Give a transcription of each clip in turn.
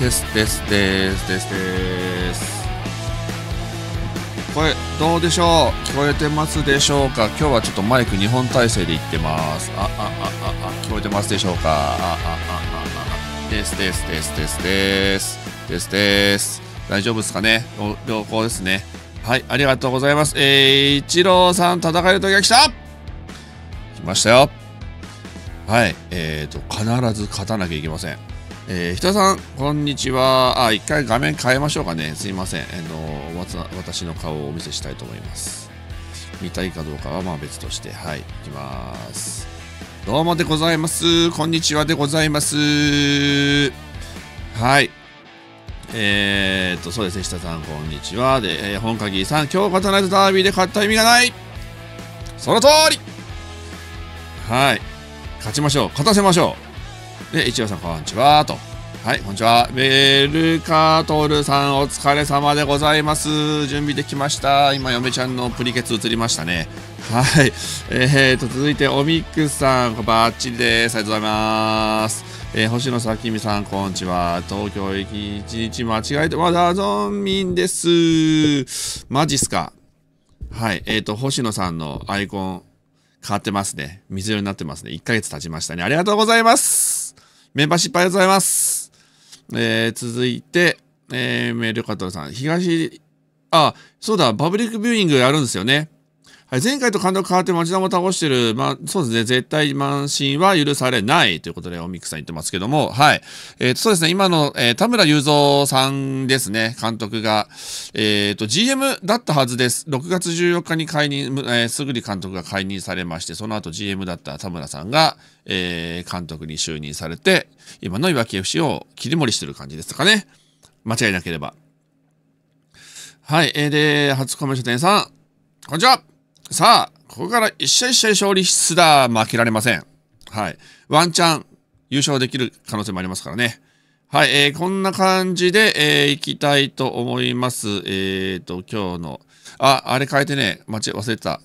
ですですですですですこれどうでしょう聞こえてますでしょうか今日はちょっとマイク日本体制で言ってますあああああ聞こえてますでしょうかあああああですですですですですですです大丈夫ですかね良好ですねはいありがとうございますえー、一郎さん戦える時が来た来ましたよはいえーと必ず勝たなきゃいけませんえー、ひさん、こんにちは。あ、一回画面変えましょうかね。すいません。あ、ー、の私の顔をお見せしたいと思います。見たいかどうかはまあ別として。はい、いきます。どうもでございます。こんにちはでございます。はい。えー、っと、そうですね、田さん、こんにちは。で、えー、本鍵さん、今日勝たないとダービーで勝った意味がないその通りはい。勝ちましょう。勝たせましょう。え、一郎さん、こんにちは、と。はい、こんにちは。メルカトルさん、お疲れ様でございます。準備できました。今、嫁ちゃんのプリケツ映りましたね。はい。えーと、続いて、ックスさん、バッチリです。ありがとうございます。えー、星野咲美さん、こんにちは。東京駅一日間違えて、まだゾンビンです。マジっすか。はい。えっ、と、星野さんのアイコン、変わってますね。水色になってますね。1ヶ月経ちましたね。ありがとうございます。メンバーシップありがとうございます。えー、続いて、えー、メールカトルさん。東、あ、そうだ、パブリックビューイングやるんですよね。はい、前回と感動変わって町田も倒してる、まあ、そうですね、絶対慢心は許されないということで、おみくさん言ってますけども、はい。えっ、ー、と、そうですね、今の、えー、田村雄三さんですね、監督が、えっ、ー、と、GM だったはずです。6月14日に解任、えー、すぐり監督が解任されまして、その後 GM だった田村さんが、えー、監督に就任されて、今のいわき FC を切り盛りしてる感じですかね。間違いなければ。はい。えー、で、初コメ書店さん、こんにちはさあ、ここから一試合一試合勝利すら負けられません。はい。ワンチャン優勝できる可能性もありますからね。はい、えー、こんな感じで、えー、行きたいと思います。えっ、ー、と、今日の、あ、あれ変えてね、待ち、忘れてた。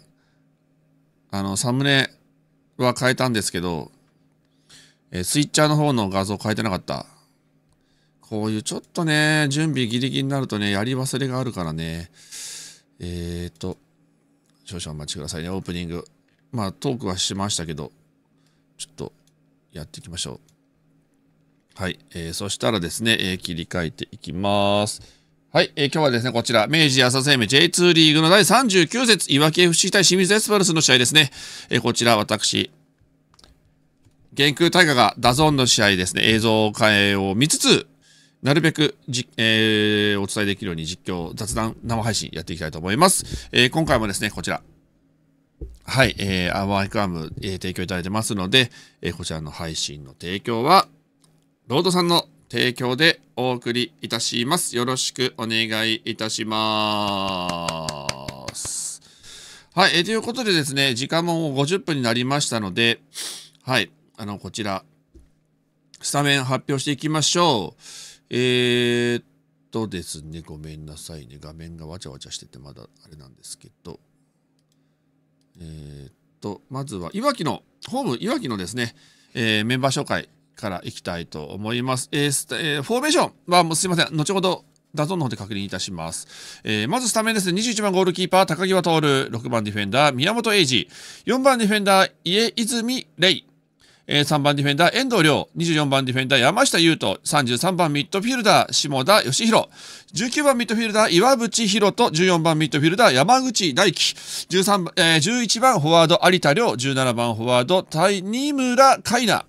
あの、サムネは変えたんですけど、えー、スイッチャーの方の画像変えてなかった。こういうちょっとね、準備ギリギリになるとね、やり忘れがあるからね。えっ、ー、と、少々お待ちくださいね。オープニング。まあ、トークはしましたけど、ちょっとやっていきましょう。はい。えー、そしたらですね、えー、切り替えていきます。はい、えー、今日はですね、こちら、明治安田生命 J2 リーグの第39節、いわき FC 対清水エスパルスの試合ですね。えー、こちら、私、元空大河がダゾーンの試合ですね、映像を変えを見つつ、なるべくじ、えー、お伝えできるように実況、雑談、生配信やっていきたいと思います。えー、今回もですね、こちら。はい、えー、アワークアーム、えー、提供いただいてますので、えー、こちらの配信の提供は、ロードさんの提供でお送りいたします。よろしくお願いいたします。はい、えー、ということでですね、時間も50分になりましたので、はい、あの、こちら、スタメン発表していきましょう。えー、っとですね、ごめんなさいね。画面がわちゃわちゃしてて、まだあれなんですけど。えー、っと、まずは、いわきの、ホームいわきのですね、えー、メンバー紹介からいきたいと思います。えーえー、フォーメーションは、もうすいません。後ほどダゾンの方で確認いたします。えー、まずスタメンですね。21番ゴールキーパー、高際徹。6番ディフェンダー、宮本英治。4番ディフェンダー、家泉玲。えー、3番ディフェンダー遠藤亮、24番ディフェンダー山下優斗、33番ミッドフィルダー下田義弘、19番ミッドフィルダー岩渕博と14番ミッドフィルダー山口大輝、13えー、11番フォワード有田亮、17番フォワード対二村海奈、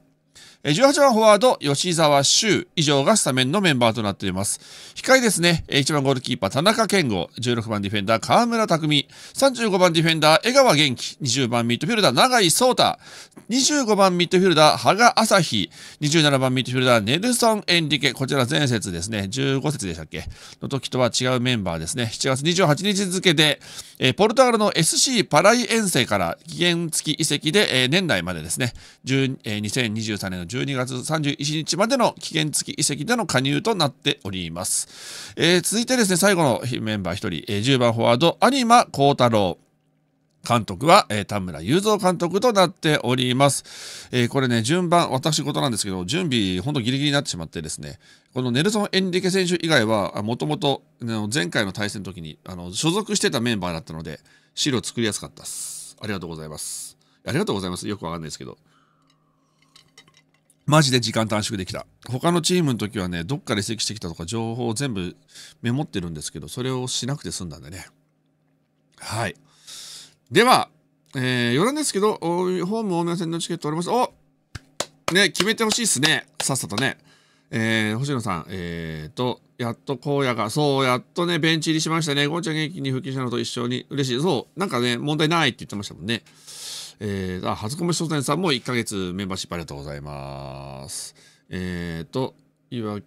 18番フォワード、吉沢修以上がスタメンのメンバーとなっています。控えですね、1番ゴールキーパー、田中健吾、16番ディフェンダー、河村匠、35番ディフェンダー、江川元気、20番ミッドフィルダー、永井聡太、25番ミッドフィルダー、羽賀朝日、27番ミッドフィルダー、ネルソン・エンリケ、こちら前節ですね、15節でしたっけの時とは違うメンバーですね、7月28日付で、えー、ポルトガルの SC パライ遠征から期限付き移籍で、えー、年内までですね、えー、2023年の12月31日までの期限付き移籍での加入となっております。えー、続いてですね、最後のメンバー1人、えー、10番フォワード、アニマ・コウタロウ。監督は、えー、田村雄三監督となっております。えー、これね、順番、私事なんですけど、準備、ほんとギリギリになってしまってですね、このネルソン・エンリケ選手以外は、もともと前回の対戦の時にあの所属してたメンバーだったので、資料作りやすかったです。ありがとうございます。ありがとうございます。よくわかんないですけど。マジで時間短縮できた。他のチームの時はね、どっから移籍してきたとか情報を全部メモってるんですけど、それをしなくて済んだんでね。はい。では、えー、余談ですけど、ホーム大宮戦のチケットおります。おね、決めてほしいっすね。さっさとね。えー、星野さん、えーと、やっと荒野が、そう、やっとね、ベンチ入りしましたね。ゴンちゃん元気に復帰したのと一緒に、嬉しい。そう、なんかね、問題ないって言ってましたもんね。えー、あ、初コメ商店さんも1ヶ月メンバーシップありがとうございます。えーと、いわ、い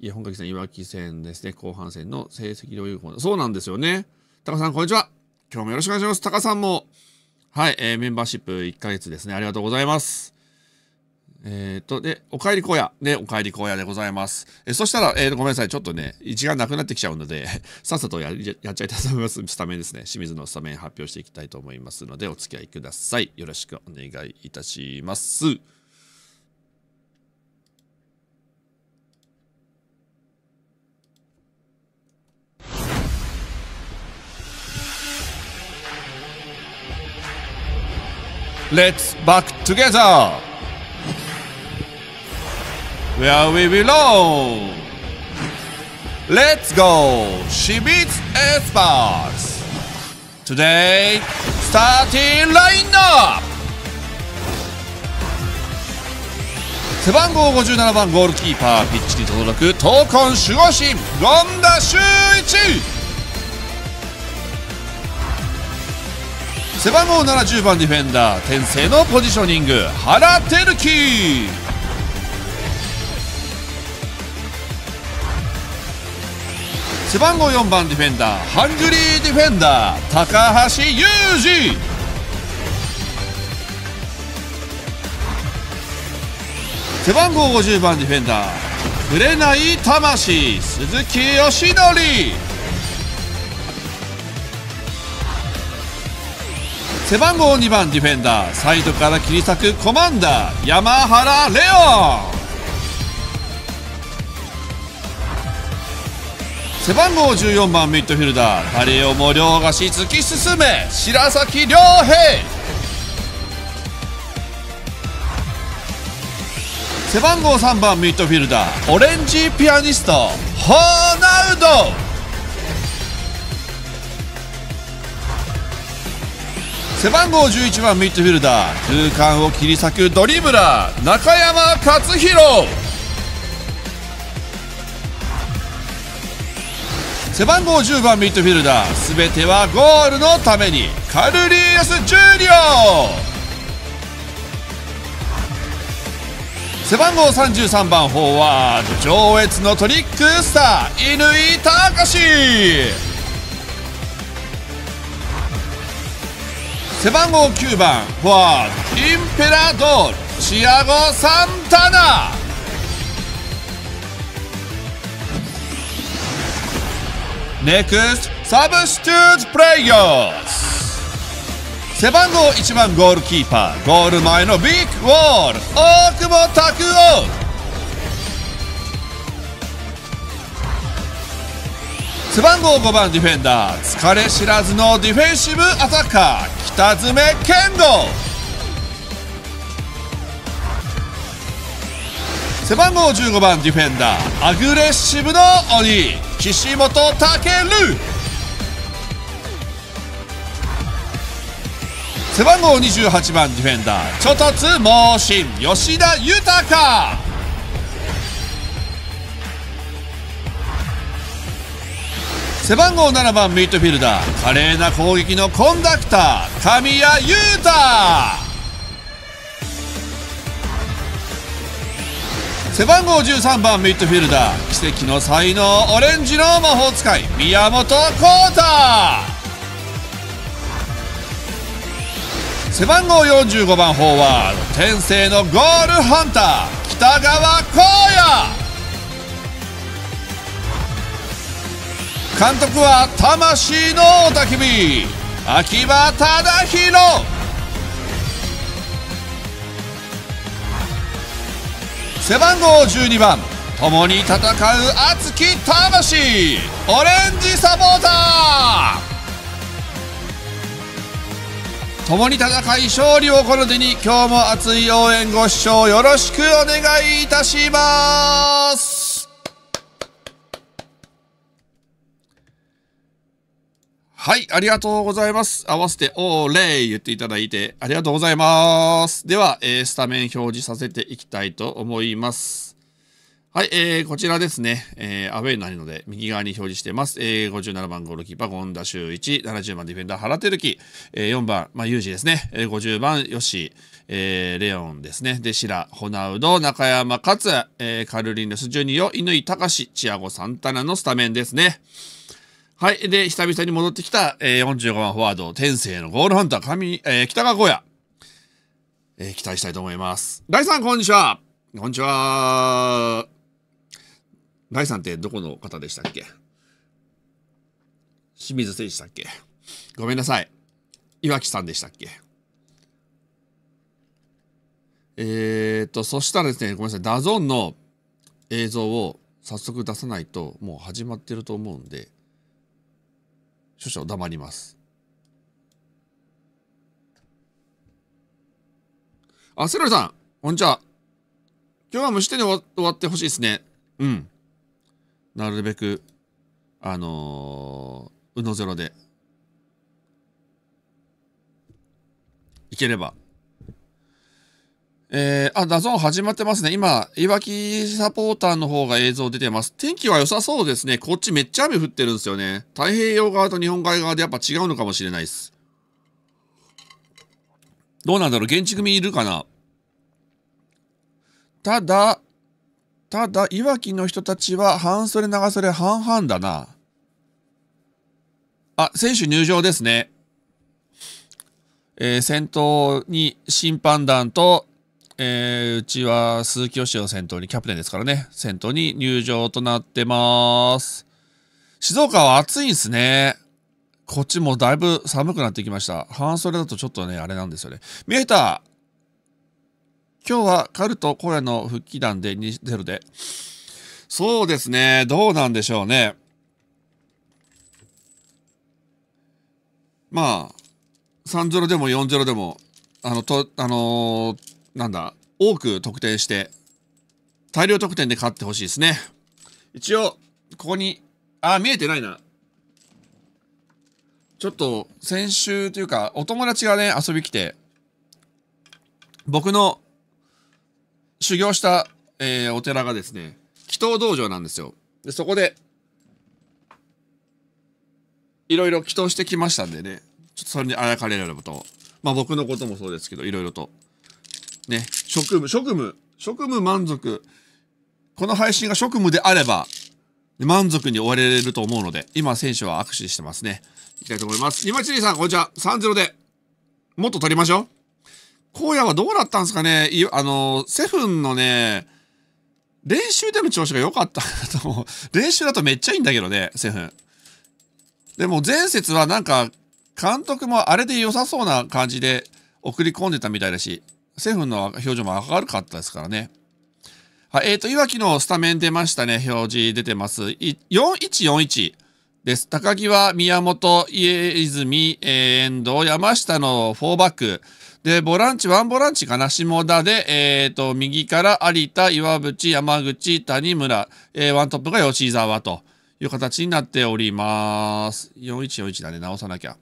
や、本垣さん、いわき戦ですね、後半戦の成績量有効。そうなんですよね。高さん、こんにちは。今日もよろしくお願いします。タカさんも、はい、えー、メンバーシップ1ヶ月ですね。ありがとうございます。えっ、と、で、お帰り荒野。ね、お帰り荒野でございます。えー、そしたら、えー、ごめんなさい。ちょっとね、一眼なくなってきちゃうので、さっさとややっちゃいたいと思います。スタメンですね。清水のスタメン発表していきたいと思いますので、お付き合いください。よろしくお願いいたします。Let's back together where we belong. Let's go, s h e b a t s Experts. Today, starting lineup. 背番号57番ゴールキーパーピッチに届く闘魂守護神権田修一背番号70番ディフェンダー天性のポジショニング原輝樹背番号4番ディフェンダーハングリーディフェンダー高橋裕二背番号50番ディフェンダー触れない魂鈴木よしのり背番号2番ディフェンダーサイドから切り裂くコマンダー山原レオン背番号14番ミッドフィルダーレをも両足突き進め白崎良平背番号3番ミッドフィルダーオレンジピアニストホーナウド背番号11番ミッドフィルダー空間を切り裂くドリブラー中山勝弘背番号10番ミッドフィルダー全てはゴールのためにカルリーエス・ジュリオ背番号33番フォワード上越のトリックスター乾隆背番号9番フォワードインペラドールチアゴ・サンタナネクストサブステュートプレイヤーズ背番号1番ゴールキーパーゴール前のビッグウォール大久保拓夫背番号5番ディフェンダー疲れ知らずのディフェンシブアタッカー北爪健吾背番号15番ディフェンダーアグレッシブの鬼岸本武背番号28番ディフェンダー猪突猛進吉田豊背番号7番ミッドフィルダー華麗な攻撃のコンダクター神谷裕太背番号13番ミッドフィルダー奇跡の才能オレンジの魔法使い宮本浩太背番号45番フォワード天性のゴールハンター北川光也監督は魂の雄たけび秋葉忠宏背番号12番共に戦う熱き魂オレンジサポーター共に戦い勝利をこの手に今日も熱い応援ご視聴よろしくお願いいたしますはい、ありがとうございます。合わせて、おーれい言っていただいてありがとうございます。では、えー、スタメン表示させていきたいと思います。はい、えー、こちらですね、えー、アウェイのなるので、右側に表示してます。えー、57番ゴールキーパー、ゴンダュ田イチ、70番ディフェンダー、原輝樹、えー、4番、まあ、ユージですね、えー、50番、吉、えー、レオンですね、で、シラ、ホナウド、中山勝、えー、カルリンレス・ジュニオ、タカシ、チアゴ・サンタナのスタメンですね。はい。で、久々に戻ってきた、えー、45番フォワード、天性のゴールハンター、神、えー、北川光也、えー、期待したいと思います。ライさん、こんにちは。こんにちは。ライさんってどこの方でしたっけ清水選手だっけごめんなさい。岩木さんでしたっけえー、っと、そしたらですね、ごめんなさい。ダゾーンの映像を早速出さないと、もう始まってると思うんで、少々黙ります。あ、セロリさん、こんにちは。今日は無虫手に終わってほしいですね。うん。なるべく、あのー、うのゼロで。いければ。えー、あ、ダゾーン始まってますね。今、いわきサポーターの方が映像出てます。天気は良さそうですね。こっちめっちゃ雨降ってるんですよね。太平洋側と日本海側でやっぱ違うのかもしれないです。どうなんだろう現地組いるかなただ、ただ、いわきの人たちは半袖長袖半々だな。あ、選手入場ですね。えー、先頭に審判団とえー、うちは鈴木よしを先頭に、キャプテンですからね、先頭に入場となってます。静岡は暑いんですね。こっちもだいぶ寒くなってきました。半袖だとちょっとね、あれなんですよね。見えた今日はカルトコレの復帰弾で2-0で。そうですね、どうなんでしょうね。まあ、3-0でも4-0でも、あの、と、あのー、なんだ、多く得点して、大量得点で勝ってほしいですね。一応、ここに、あ、見えてないな。ちょっと、先週というか、お友達がね、遊び来て、僕の修行した、えー、お寺がですね、祈祷道場なんですよ。で、そこで、いろいろ祈祷してきましたんでね、ちょっとそれにあやかれれこと、まあ僕のこともそうですけど、いろいろとね、職務、職務、職務満足。この配信が職務であれば、満足に終われると思うので、今選手は握手してますね。いきたいと思います。今ちりさん、こんにちは。3-0で、もっと取りましょう。荒野はどうだったんですかねあの、セフンのね、練習での調子が良かったと思う。練習だとめっちゃいいんだけどね、セフン。でも前節はなんか、監督もあれで良さそうな感じで送り込んでたみたいだし、セフンの表情も明るかったですからね。はい、えっ、ー、と、いわきのスタメン出ましたね。表示出てます。4141です。高木は宮本、家泉、えー、遠藤、山下の4バック。で、ボランチ、ワンボランチかな下田で、えっ、ー、と、右から有田、岩渕、山口、谷村、えー、ワントップが吉沢という形になっております。4141だね。直さなきゃ。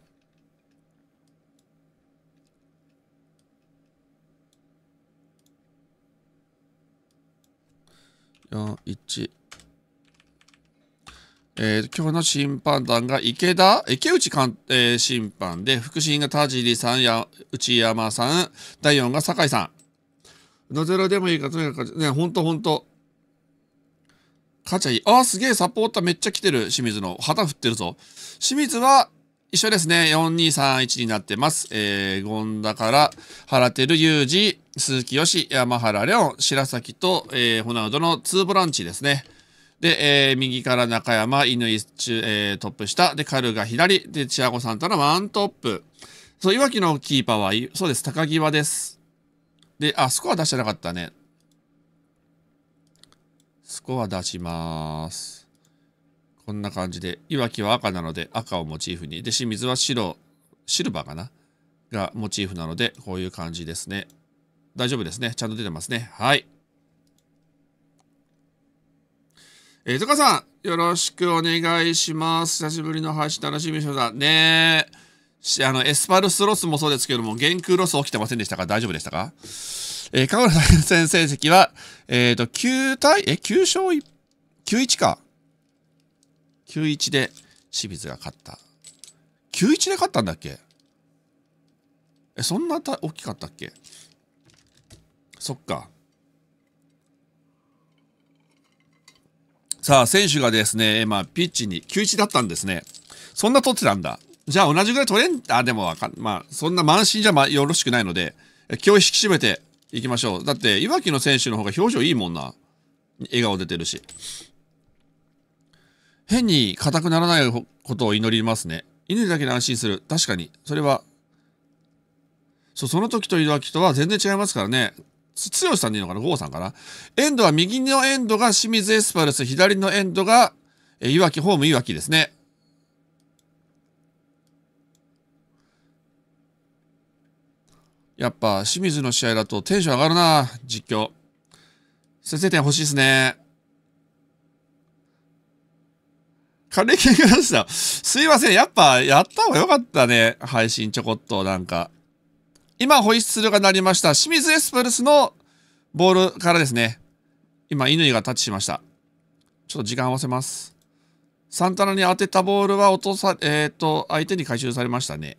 えー、今日の審判団が池田、池内えー、審判で、副審が田尻さんや内山さん、第4が酒井さん。のゼロでもいいか、とにかく、ね、ほんとほんと。勝ちゃいい。あ、すげえ、サポーターめっちゃ来てる、清水の。旗振ってるぞ。清水は、一緒ですね。4231になってます。えー、ンダから、原照裕二、鈴木よし、山原レオン、白崎と、えー、ホナウドの2ボランチですね。で、えー、右から中山、乾、えー、トップ下、で、カルが左、で、チアゴさんとのワントップ。そう、いわきのキーパーは、そうです、高際です。で、あ、スコア出してなかったね。スコア出します。こんな感じで、いわきは赤なので赤をモチーフに。で、清水は白、シルバーかながモチーフなので、こういう感じですね。大丈夫ですね。ちゃんと出てますね。はい。えー、とかさん、よろしくお願いします。久しぶりの配信楽しみにしてしねえ。あの、エスパルスロスもそうですけども、原空ロス起きてませんでしたか大丈夫でしたかえー、過去の対戦成績は、えっ、ー、と、9対、え、9勝1、9-1か。9-1で清水が勝った。9-1で勝ったんだっけえ、そんな大きかったっけそっか。さあ、選手がですね、まあ、ピッチに9-1だったんですね。そんな取ってたんだ。じゃあ同じぐらい取れん、あ、でもわかん、まあ、そんな満身じゃまよろしくないので、気を引き締めていきましょう。だって、いわきの選手の方が表情いいもんな。笑顔出てるし。変に硬くならないことを祈りますね。犬だけで安心する。確かに。それは、そう、その時というとは全然違いますからね。強剛さんでいいのかな郷さんかなエンドは右のエンドが清水エスパルス、左のエンドが、え、いホーム岩わですね。やっぱ、清水の試合だとテンション上がるな、実況。先制点欲しいですね。還暦にました。すいません。やっぱ、やった方が良かったね。配信ちょこっと、なんか。今、ホイッスルが鳴りました。清水エスプルスのボールからですね。今、乾がタッチしました。ちょっと時間合わせます。サンタナに当てたボールは落とさ、えっ、ー、と、相手に回収されましたね。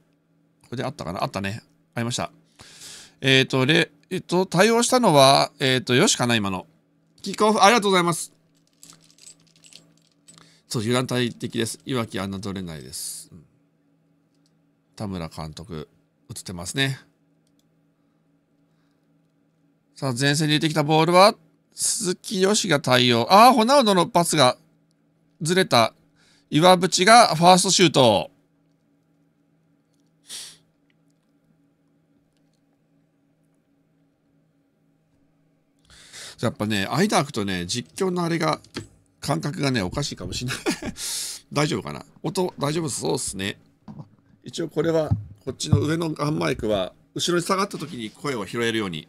これであったかなあったね。ありました。えっ、ー、と、れ、えっ、ー、と、対応したのは、えっ、と、よしかな、今の。キックオフ、ありがとうございます。そう、油断大敵です。いわき侮れないです。田村監督、映ってますね。さあ、前線に出てきたボールは、鈴木よしが対応。ああ、ホナウドのパスがずれた。岩渕がファーストシュート。やっぱね、間空くとね、実況のあれが感覚がね、おかしいかもしれない 大丈夫かな音、大丈夫そうっすね。一応これは、こっちの上のガンマイクは、後ろに下がった時に声を拾えるように。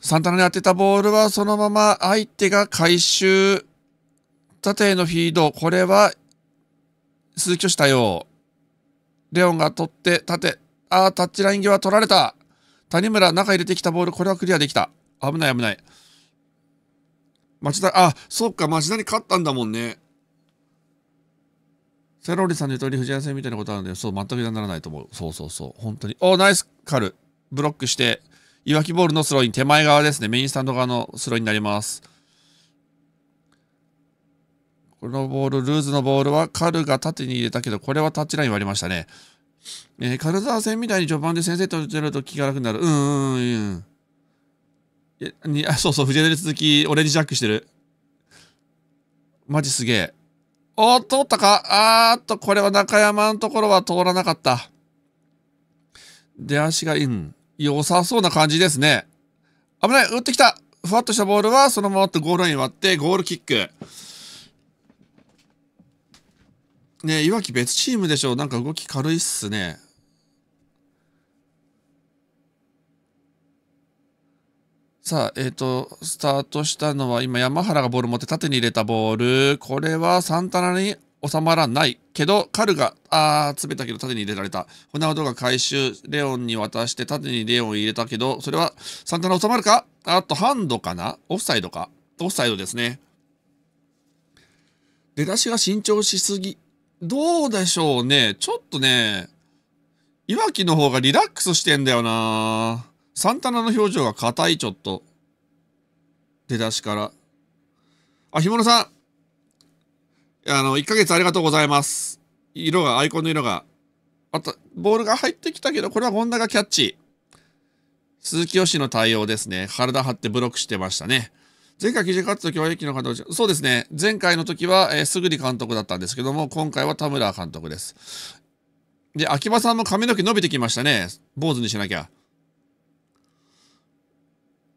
サンタナに当てたボールはそのまま相手が回収。縦へのフィード。これは、鈴木としたよう。レオンが取って、縦。あー、タッチライン際取られた。谷村中入れてきたボール、これはクリアできた。危ない危ない。町田、あ、そっか、町田に勝ったんだもんね。セロリさんの言う通り藤原戦みたいなことあるんだよ。そう、全くならないと思う。そうそうそう。本当に。お、ナイスカル。ブロックして、いわきボールのスローイン、手前側ですね。メインスタンド側のスローインになります。このボール、ルーズのボールはカルが縦に入れたけど、これはタッチライン割りましたね。えー、軽沢戦みたいに序盤で先生と打てると気が楽になる。うんうんうん。にあそうそう、藤枝で続き、オレンジジャックしてる。マジすげえ。おー、通ったかあーっと、これは中山のところは通らなかった。出足が、いん、良さそうな感じですね。危ない打ってきたふわっとしたボールは、そのままてゴールライン割って、ゴールキック。ねいわき別チームでしょなんか動き軽いっすね。さあ、えっ、ー、と、スタートしたのは、今、山原がボール持って縦に入れたボール。これはサンタナに収まらないけど、カルが、あー、詰めたけど縦に入れられた。ホナウドが回収、レオンに渡して縦にレオン入れたけど、それはサンタナ収まるかあと、ハンドかなオフサイドかオフサイドですね。出だしが慎重しすぎ。どうでしょうね。ちょっとね、いわきの方がリラックスしてんだよなサンタナの表情が硬い、ちょっと。出だしから。あ、ひものさん。あの、1ヶ月ありがとうございます。色が、アイコンの色が。あと、ボールが入ってきたけど、これはン田がキャッチ。鈴木よしの対応ですね。体張ってブロックしてましたね。前回記事勝つときは駅の監督、そうですね。前回の時は、えー、すぐり監督だったんですけども、今回は田村監督です。で、秋葉さんも髪の毛伸びてきましたね。坊主にしなきゃ。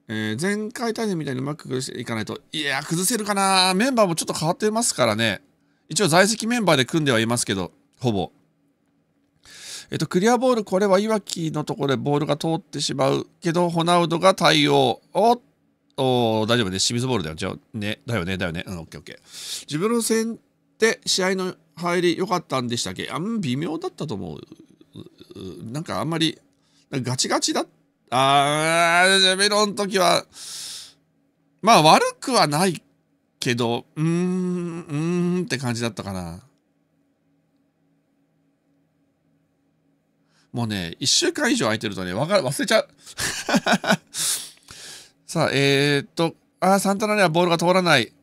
えー、前回大戦みたいにうまく崩していかないと、いや、崩せるかなメンバーもちょっと変わってますからね。一応在籍メンバーで組んではいますけど、ほぼ。えっと、クリアボール、これはいわきのところでボールが通ってしまうけど、ホナウドが対応。おっと、大丈夫ね。清水ボールだよ。じゃあ、ね。だよね、だよね。うん、オッケーオッケー。自分の戦って試合の入り良かったんでしたっけあん微妙だったと思う。なんかあんまり、ガチガチだった。ああ、メベロの時は、まあ悪くはないけど、うーん、うーんって感じだったかな。もうね、1週間以上空いてるとね、わか忘れちゃう。さあ、えー、っと、ああ、サンタナにはボールが通らない。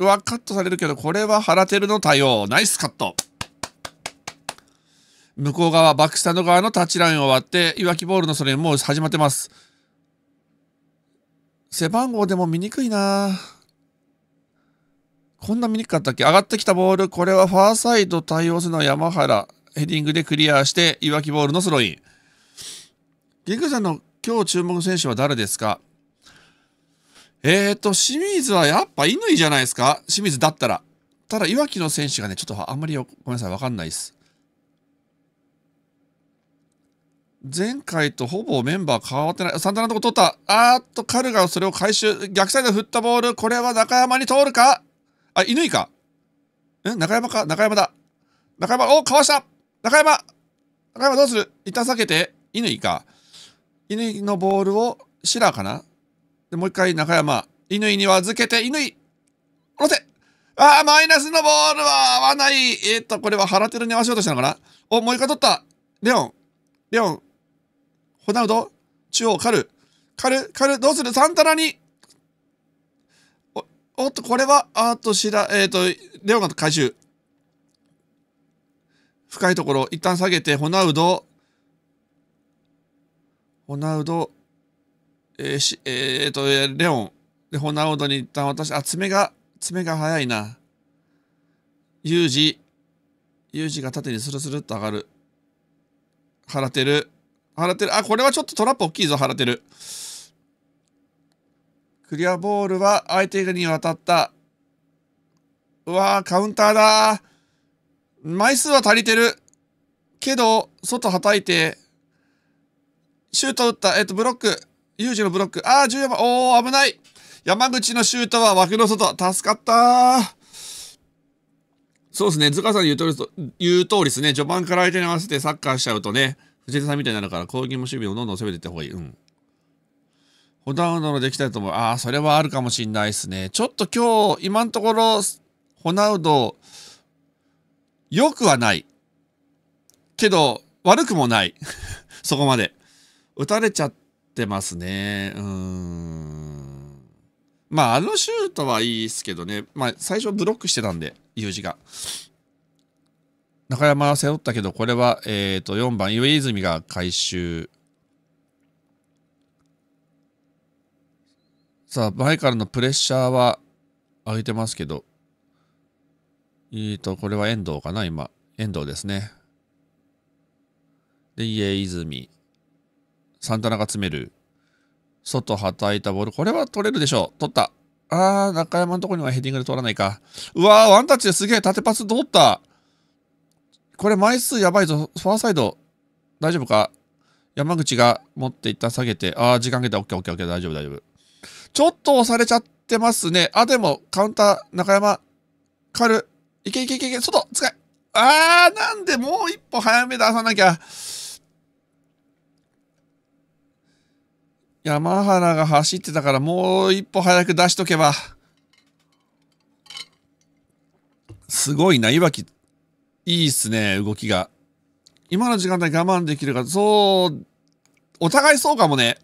うわ、カットされるけど、これは原テルの対応。ナイスカット。向こう側、バックスタンド側のタッチラインを割って、いわきボールのそれもう始まってます。背番号でも見にくいなこんな見にくかったっけ上がってきたボール、これはファーサイド対応するのは山原。ヘディングでクリアして、いわきボールのスローイン。ゲクさんの今日注目選手は誰ですかえーと、清水はやっぱ乾じゃないですか清水だったら。ただ、いわきの選手がね、ちょっとあんまりごめんなさい、わかんないです。前回とほぼメンバー変わってない。サンタナのとこ取った。あーっと、カルがそれを回収。逆サイド振ったボール。これは中山に通るかあ、乾か。ん中山か中山だ。中山、おかわした中山中山どうする痛さけて。乾か。乾のボールを、シラーかなで、もう一回中山。乾に預けて、乾下ろせあー、マイナスのボールは合わない。えー、っと、これは腹てるに合わせようとしたのかなお、もう一回取った。レオン。レオン。ホナウド、中央、カル、カル、カル、どうするサンタナにお、おっと、これは、あっと、しら、えっ、ー、と、レオンが回収。深いところ、一旦下げて、ホナウド、ホナウド、えー、し、えっ、ー、と、レオン。で、ホナウドに一旦私、あ、爪が、爪が早いな。ユージ、ユージが縦にスルスルっと上がる。払ってる。払ってる。あ、これはちょっとトラップ大きいぞ、払ってる。クリアボールは相手に渡った。うわー、カウンターだ枚数は足りてる。けど、外叩いて、シュート打った。えっと、ブロック。ユージのブロック。あー、14番。おー、危ない。山口のシュートは枠の外。助かったそうですね。塚さん言うとり、言う通りですね。序盤から相手に合わせてサッカーしちゃうとね。藤井さんみたいになるから攻撃も守備もどんどん攻めていった方がいい。うん。ほなウどのできたいと思う。ああ、それはあるかもしんないですね。ちょっと今日、今のところ、ホナウド、良くはない。けど、悪くもない。そこまで。打たれちゃってますね。うーん。まあ、あのシュートはいいですけどね。まあ、最初ブロックしてたんで、U 字が。中山は背負ったけど、これは、えー、と4番、岩泉が回収。さあ、前からのプレッシャーは上げてますけど、えー、と、これは遠藤かな、今。遠藤ですね。で、家泉。サンタナが詰める。外はたいたボール。これは取れるでしょう。取った。あー、中山のとこにはヘディングで取らないか。うわー、ワンタッチですげえ縦パス通った。これ枚数やばいぞ。ファーサイド、大丈夫か山口が持ってった下げて、ああ、時間かけた。オッケーオッケーオッケー、大丈夫大丈夫。ちょっと押されちゃってますね。あ、でも、カウンター、中山、カル、いけいけいけいけ、外、使え。ああ、なんでもう一歩早め出さなきゃ。山原が走ってたからもう一歩早く出しとけば。すごいな、いわきいいっすね、動きが。今の時間帯我慢できるか、そう、お互いそうかもね。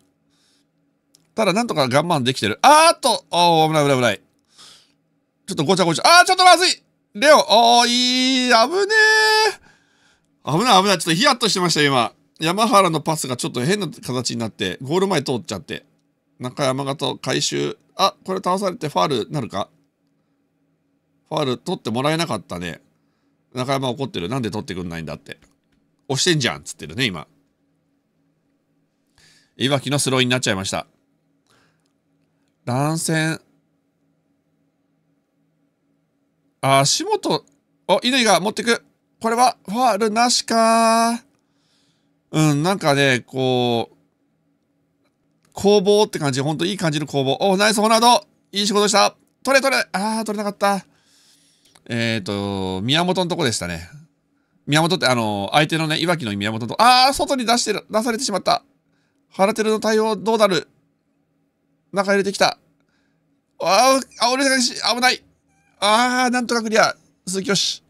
ただ、なんとか我慢できてる。あーっと、おー、危ない危ない危ない。ちょっとごちゃごちゃ。あー、ちょっとまずいレオ、おー、いい、危ねー。危ない危ない。ちょっとヒヤッとしてました、今。山原のパスがちょっと変な形になって、ゴール前通っちゃって。中山と回収。あ、これ倒されてファールなるかファール取ってもらえなかったね。中山怒ってる。なんで取ってくんないんだって。押してんじゃんっつってるね、今。いわきのスローインになっちゃいました。乱戦。あ、足元。お、乾が持ってく。これは、ファールなしかうん、なんかね、こう、攻防って感じ。ほんといい感じの攻防。お、ナイスホナード。いい仕事した。取れ取れ。あー、取れなかった。えっ、ー、と、宮本のとこでしたね。宮本って、あの、相手のね、いわきの宮本とあー、外に出してる、出されてしまった。原照の対応どうなる中入れてきた。ああ、あ、俺がし、危ない。ああ、なんとかクリア。鈴木よし。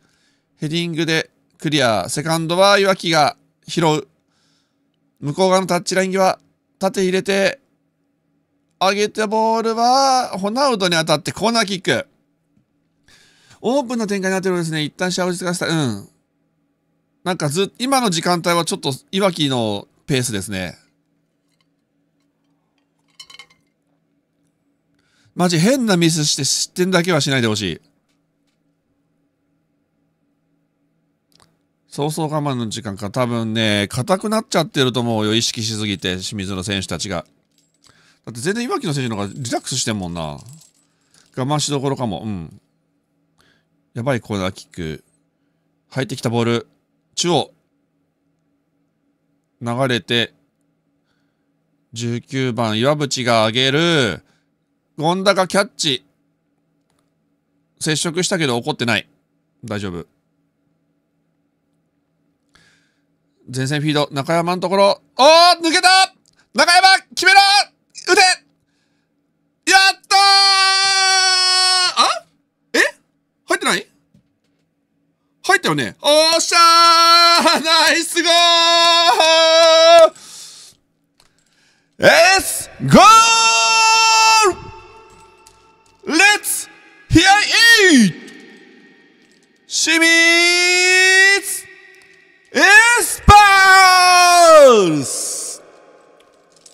ヘディングでクリア。セカンドは岩きが拾う。向こう側のタッチライン際、縦入れて、上げたボールは、ホナウドに当たってコーナーキック。オープンの展開になってるんですね。一旦幸せがしたい。うん。なんかず、今の時間帯はちょっと、いわきのペースですね。マジ変なミスして失点だけはしないでほしい。そうそう我慢の時間か。多分ね、硬くなっちゃってると思うよ。意識しすぎて、清水の選手たちが。だって全然いわきの選手の方がリラックスしてんもんな。我慢しどころかも。うん。やばいコーナーキック。入ってきたボール。中央。流れて、19番、岩渕が上げる。ゴンダがキャッチ。接触したけど怒ってない。大丈夫。前線フィード、中山のところ。おー抜けた中山決めろ打て入ったよねおっしゃーナイスゴーエスゴールレッツヒアイイ清水エスパース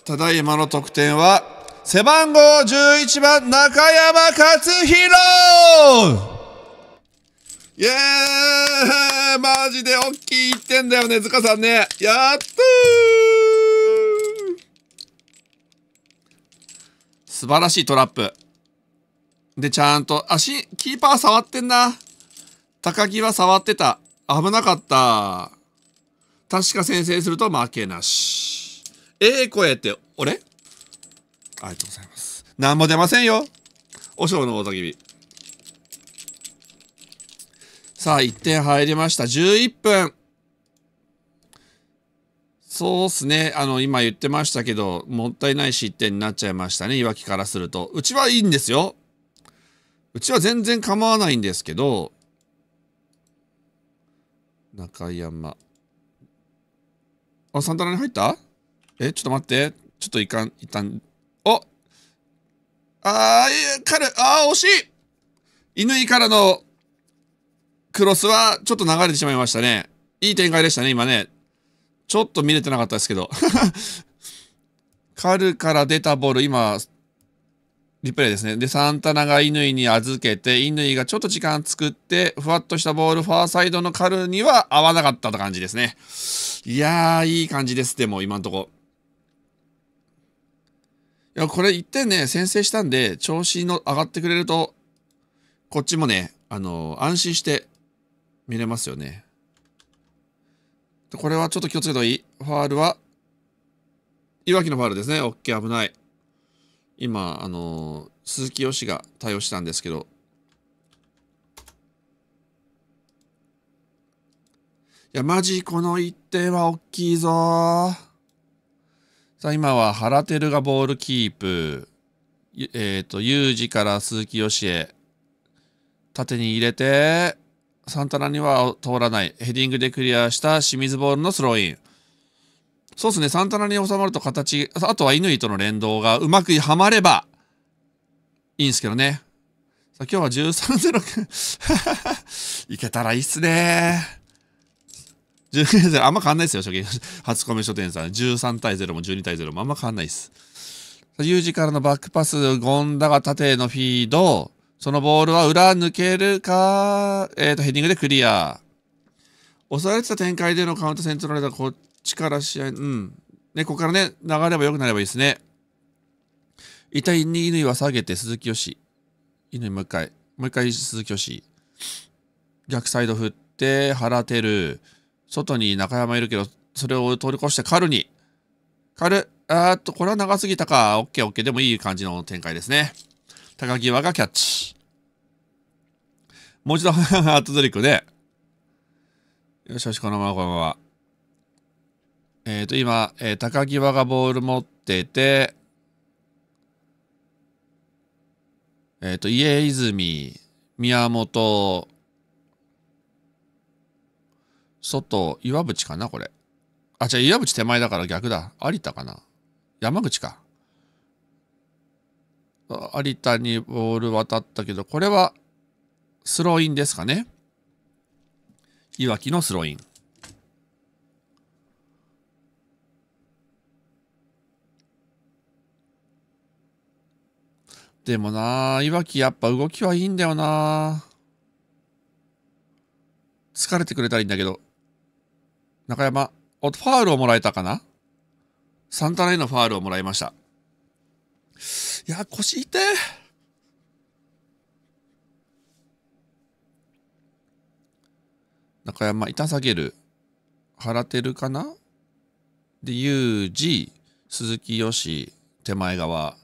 ただいまの得点は背番号11番中山勝弘イエーイマジで大きい1点だよね、塚さんね。やっとー素晴らしいトラップ。で、ちゃんと、足、キーパー触ってんな。高木は触ってた。危なかった。確か先制すると負けなし。ええー、声って、俺ありがとうございます。なんも出ませんよ。おしょうの大たきび。さあ、1点入りました。11分。そうっすね。あの、今言ってましたけど、もったいない失点になっちゃいましたね。いわきからすると。うちはいいんですよ。うちは全然構わないんですけど、中山。あ、サンタナに入ったえ、ちょっと待って。ちょっといかん、一旦。おあー、彼、あー、惜しい乾からのクロスはちょっと流れてしまいましたね。いい展開でしたね、今ね。ちょっと見れてなかったですけど。カルから出たボール、今、リプレイですね。で、サンタナが乾に預けて、乾がちょっと時間作って、ふわっとしたボール、ファーサイドのカルには合わなかったと感じですね。いやー、いい感じです、でも、今んとこ。いや、これ1点ね、先制したんで、調子の上がってくれると、こっちもね、あのー、安心して見れますよね。これはちょっと気をつけた方がいい。ファールは、いわきのファールですね。OK、危ない。今、あのー、鈴木よしが対応したんですけど、いや、マジこの一点は大きいぞさあ、今は原輝がボールキープ。えっ、ー、と、ユージから鈴木よしへ。縦に入れて、サンタナには通らない。ヘディングでクリアした清水ボールのスローイン。そうですね、サンタナに収まると形、あとは犬との連動がうまくはまれば、いいんですけどね。さあ、今日は13-0 いけたらいいっすね。1 9 0あんま変わんないっすよ、初見。初コメ書店さん。13対0も12対0もあんま変わんないっす。さあ、ジからのバックパス、ゴンダが縦へのフィード。そのボールは裏抜けるか、えっ、ー、と、ヘディングでクリア。押されてた展開でのカウント戦取られたこっちから試合、うん。ね、ここからね、流れば良くなればいいですね。一体に乾は下げて鈴木よし。犬もう一回。もう一回鈴木よし。逆サイド振って、腹てる。外に中山いるけど、それを通り越してカルに。カル、あーっと、これは長すぎたか。オッケーオッケー。でもいい感じの展開ですね。高際がキャッチ。もう一度、ハ ートドリックで、よしよし、このまま、このまま。えっ、ー、と、今、えー、高際がボール持ってて、えっ、ー、と、家泉、宮本、外、岩淵かな、これ。あ、じゃ岩淵手前だから逆だ。有田かな。山口か。有田にボール渡ったけど、これはスローインですかね。いわきのスローイン。でもな、いわきやっぱ動きはいいんだよな。疲れてくれたらいいんだけど。中山、おファールをもらえたかなサンタナへのファールをもらいました。いや腰痛い。中山痛下げる原てるかなでージ、鈴木よし手前側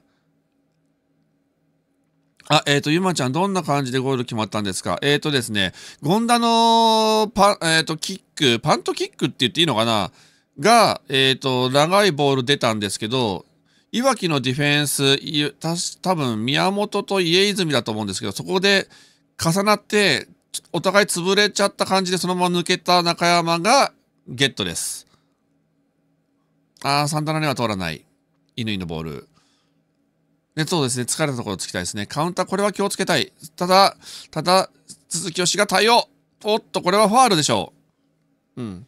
あ、えっ、ー、と、ゆまちゃん、どんな感じでゴール決まったんですかえっ、ー、とですね、権田のパ、えっ、ー、と、キック、パントキックって言っていいのかなが、えっ、と、長いボール出たんですけど、いわきのディフェンス、多分宮本と家泉だと思うんですけど、そこで重なって、お互い潰れちゃった感じでそのまま抜けた中山がゲットです。あー、サンタナには通らない。乾のボール。ね、そうですね。疲れたところつきたいですね。カウンター、これは気をつけたい。ただ、ただ、鈴木吉しが対応。おっと、これはファールでしょう。うん。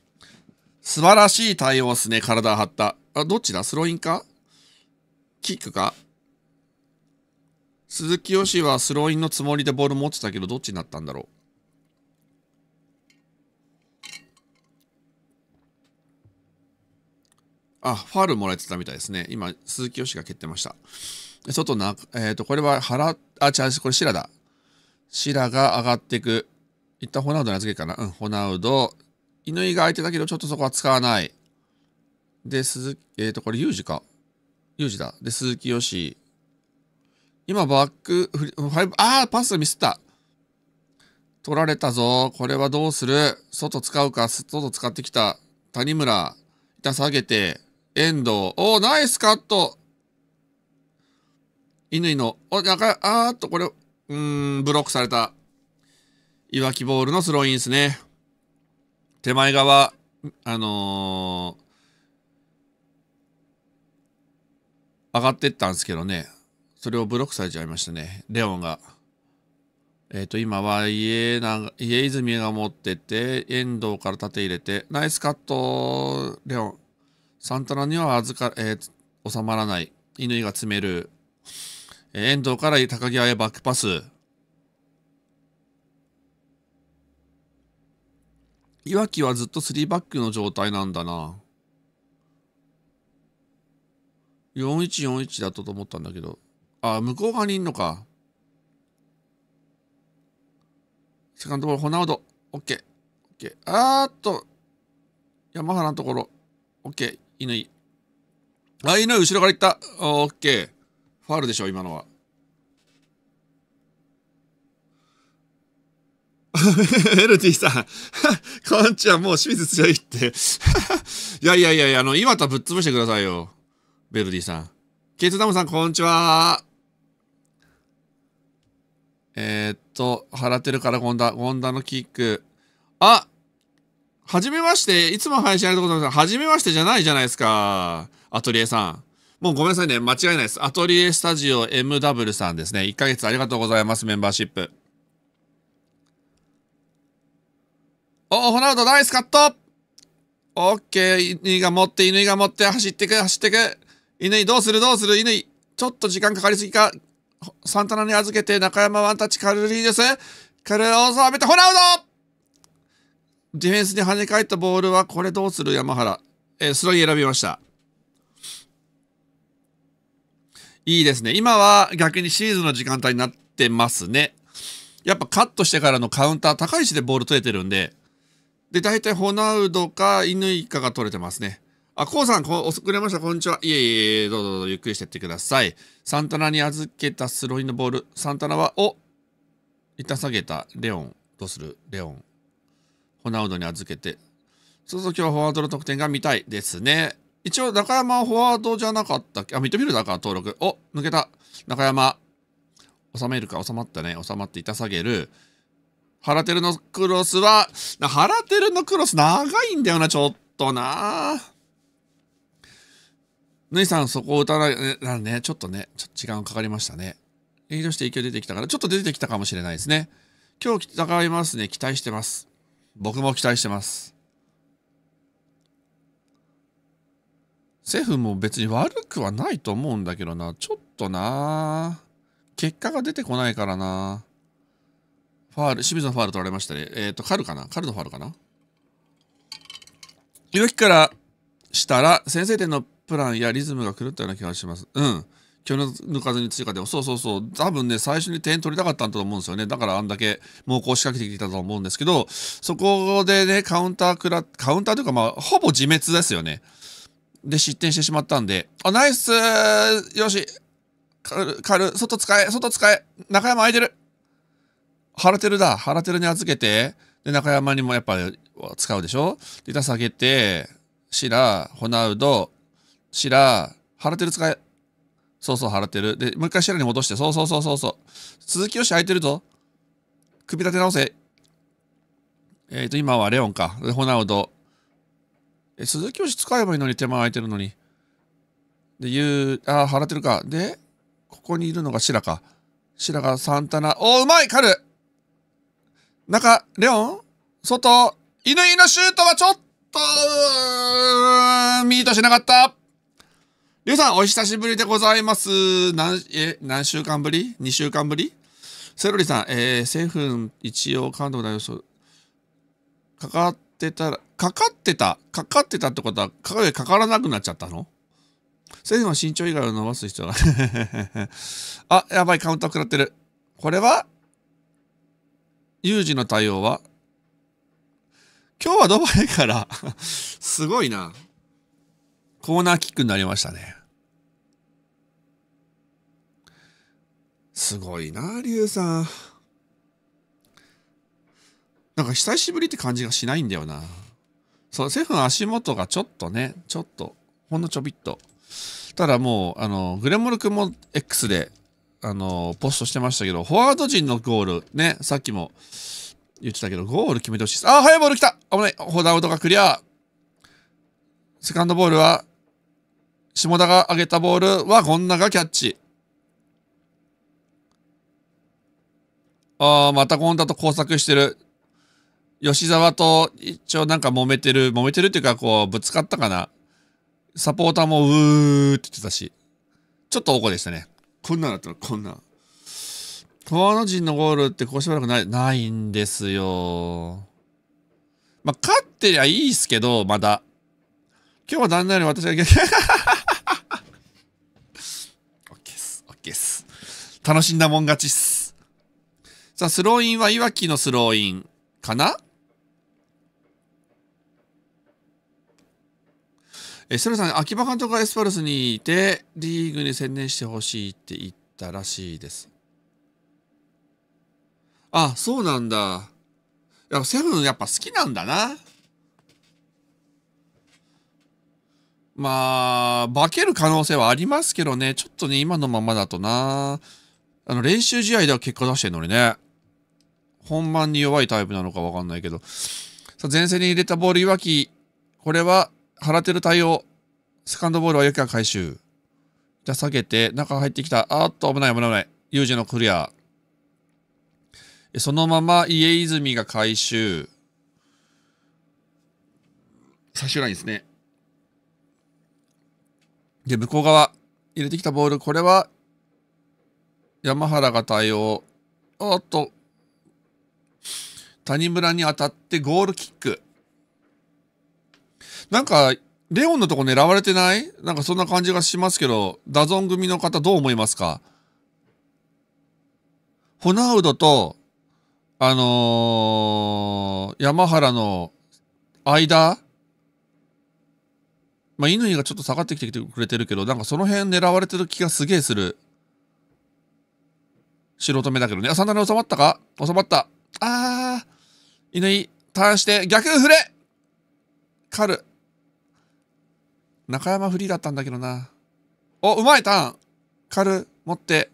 素晴らしい対応ですね。体張った。あ、どっちだスローインかキックか鈴木よしはスローインのつもりでボール持ってたけど、どっちになったんだろうあ、ファールもらえてたみたいですね。今、鈴木よしが蹴ってました。外な、えっ、ー、と、これは原、あ、違う、これ白だ。白が上がっていく。一旦ホナウドに預けるかな。うん、ホナウド。乾が空いてたけど、ちょっとそこは使わない。で、鈴木、えっ、ー、と、これ、ユージか。ユージだ。で、鈴木よし。今、バック、フリ、ファイブ、ああ、パスミスった。取られたぞ。これはどうする外使うか、外使ってきた。谷村、た下げて、遠藤。おー、ナイスカット乾の、お、中、あーっと、これ、うーん、ブロックされた。いわきボールのスローインですね。手前側、あのー、上がってったんですけどね、それをブロックされちゃいましたね、レオンが。えっ、ー、と、今は家な、家泉が持ってて、遠藤から縦入れて、ナイスカット、レオン。サンタナには預か、えー、収まらない。乾が詰める。えー、遠藤から高木はバックパス。いわきはずっと3バックの状態なんだな。4141だったと思ったんだけど。あ、向こう側にいんのか。セカンドボール、ホナウド。オッケー。オッケー。あーっと、山原のところ。オッケー。乾。あ、乾、後ろから行った。オッケー。ファールでしょ、今のは。エルティさん こんちはもう清水強いって いやいやいやいや、あの、岩田ぶっ潰してくださいよ。ベルディさん。ケイトダムさん、こんにちは。えー、っと、払ってるから、ゴンダ、ゴンダのキック。あはじめまして、いつも配信ありがとうございます。はじめましてじゃないじゃないですか。アトリエさん。もうごめんなさいね。間違いないです。アトリエスタジオ MW さんですね。1ヶ月ありがとうございます。メンバーシップ。お、ホナウドナイスカットオッケー。犬が持って、犬が持って、走ってく、走ってく。犬どうするどうする犬ちょっと時間かかりすぎか。サンタナに預けて中山ワンタッチカルリーです。カルを収めてホラウドディフェンスに跳ね返ったボールはこれどうする山原。えー、スロイ選びました。いいですね。今は逆にシーズンの時間帯になってますね。やっぱカットしてからのカウンター高い位置でボール取れてるんで、で、大体ホナウドか乾かが取れてますね。あ、コウさん、遅れました。こんにちは。いえいえいえ、どうぞどうぞゆっくりしてってください。サンタナに預けたスローインのボール。サンタナは、お一旦下げた。レオン。どうするレオン。ホナウドに預けて。そうそう、今日フォワードの得点が見たいですね。一応、中山はフォワードじゃなかったっけあ、ミッドフィルダーか、登録。お抜けた。中山。収めるか、収まったね。収まっていた下げる。ハラテルのクロスは、ハラテルのクロス長いんだよな、ちょっとな。ぬいさんそこを打たない、なね、ちょっとね、ちょっと時間かかりましたね。リードして勢い出てきたから、ちょっと出てきたかもしれないですね。今日戦いますね。期待してます。僕も期待してます。セフも別に悪くはないと思うんだけどな。ちょっとな結果が出てこないからなファール、清水のファール取られましたね。えっ、ー、と、カルかなカルのファールかなゆ木からしたら、先制点のプランやリズムが狂ったような気がします。うん。今日の抜かずに追加でそうそうそう。多分ね、最初に点取りたかったんだと思うんですよね。だからあんだけ猛攻を仕掛けてきたと思うんですけど、そこでね、カウンターくら、カウンターというかまあ、ほぼ自滅ですよね。で、失点してしまったんで、あ、ナイスよしカル、カル、外使え、外使え、中山空いてる原テルだ、原テルに預けて、で、中山にもやっぱ使うでしょで、板下げて、シラ、ホナウド、シラ、ってる使え。そうそう、ってる。で、もう一回シラに戻して。そうそうそうそうそう。鈴木よし空いてるぞ。首立て直せ。えっ、ー、と、今はレオンか。ホナウド。え、鈴木よし使えばいいのに手間空いてるのに。で、言う、ああ、払ってるか。で、ここにいるのがシラか。シラがサンタナ。おうまいカル中、レオン外、犬犬シュートはちょっと、ミートしなかったりうさん、お久しぶりでございます。何、え、何週間ぶり ?2 週間ぶりセロリさん、えー、政府一応感度大予想。かかってたら、かかってたかかってたってことは、かかかからなくなっちゃったの政府は身長以外を伸ばす人が あ、やばい、カウンター食らってる。これは有事の対応は今日はドバイからすごいな。コーナーキックになりましたね。すごいな、竜さん。なんか久しぶりって感じがしないんだよな。そう、セフの足元がちょっとね、ちょっと、ほんのちょびっと。ただもう、あの、グレモル君も X で、あの、ポストしてましたけど、フォワード陣のゴール、ね、さっきも言ってたけど、ゴール決めてほしいです。あ、速いボール来た危ないホダウトがクリアセカンドボールは、下田が上げたボールは、んながキャッチ。ああ、また今度と交錯してる。吉沢と一応なんか揉めてる、揉めてるっていうかこう、ぶつかったかな。サポーターもうーって言ってたし、ちょっと大声でしたね。こんなんだったらこんなん。川野陣のゴールってこうしばらくない、ないんですよ。まあ、勝ってりゃいいっすけど、まだ。今日は旦那より私が オッケーっす、オッケーっす。楽しんだもん勝ちっす。さあ、スローインはいわきのスローインかなえ、セルさん、秋葉監督がエスパルスにいて、リーグに専念してほしいって言ったらしいです。あ、そうなんだ。やっぱセブンやっぱ好きなんだな。まあ、化ける可能性はありますけどね、ちょっとね、今のままだとな。あの、練習試合では結果出してんのにね。本番に弱いタイプなのかわかんないけど。さあ、前線に入れたボール、岩木。これは、払ってる対応。セカンドボールは岩木が回収。じゃあ下げて、中入ってきた。あっと、危ない危ない危ない。ユージのクリア。そのまま家泉が回収。最終ラインですね。で、向こう側、入れてきたボール、これは、山原が対応。おっと、谷村に当たってゴールキック。なんか、レオンのとこ狙われてないなんかそんな感じがしますけど、ダゾン組の方どう思いますかホナウドと、あのー、山原の間まあ、乾がちょっと下がってきてくれてるけど、なんかその辺狙われてる気がすげえする。素人目だけどね。あ、サンダル収まったか収まった。あー。犬い、ターンして逆振れカル。中山フリーだったんだけどな。お、うまいターンカル、持って。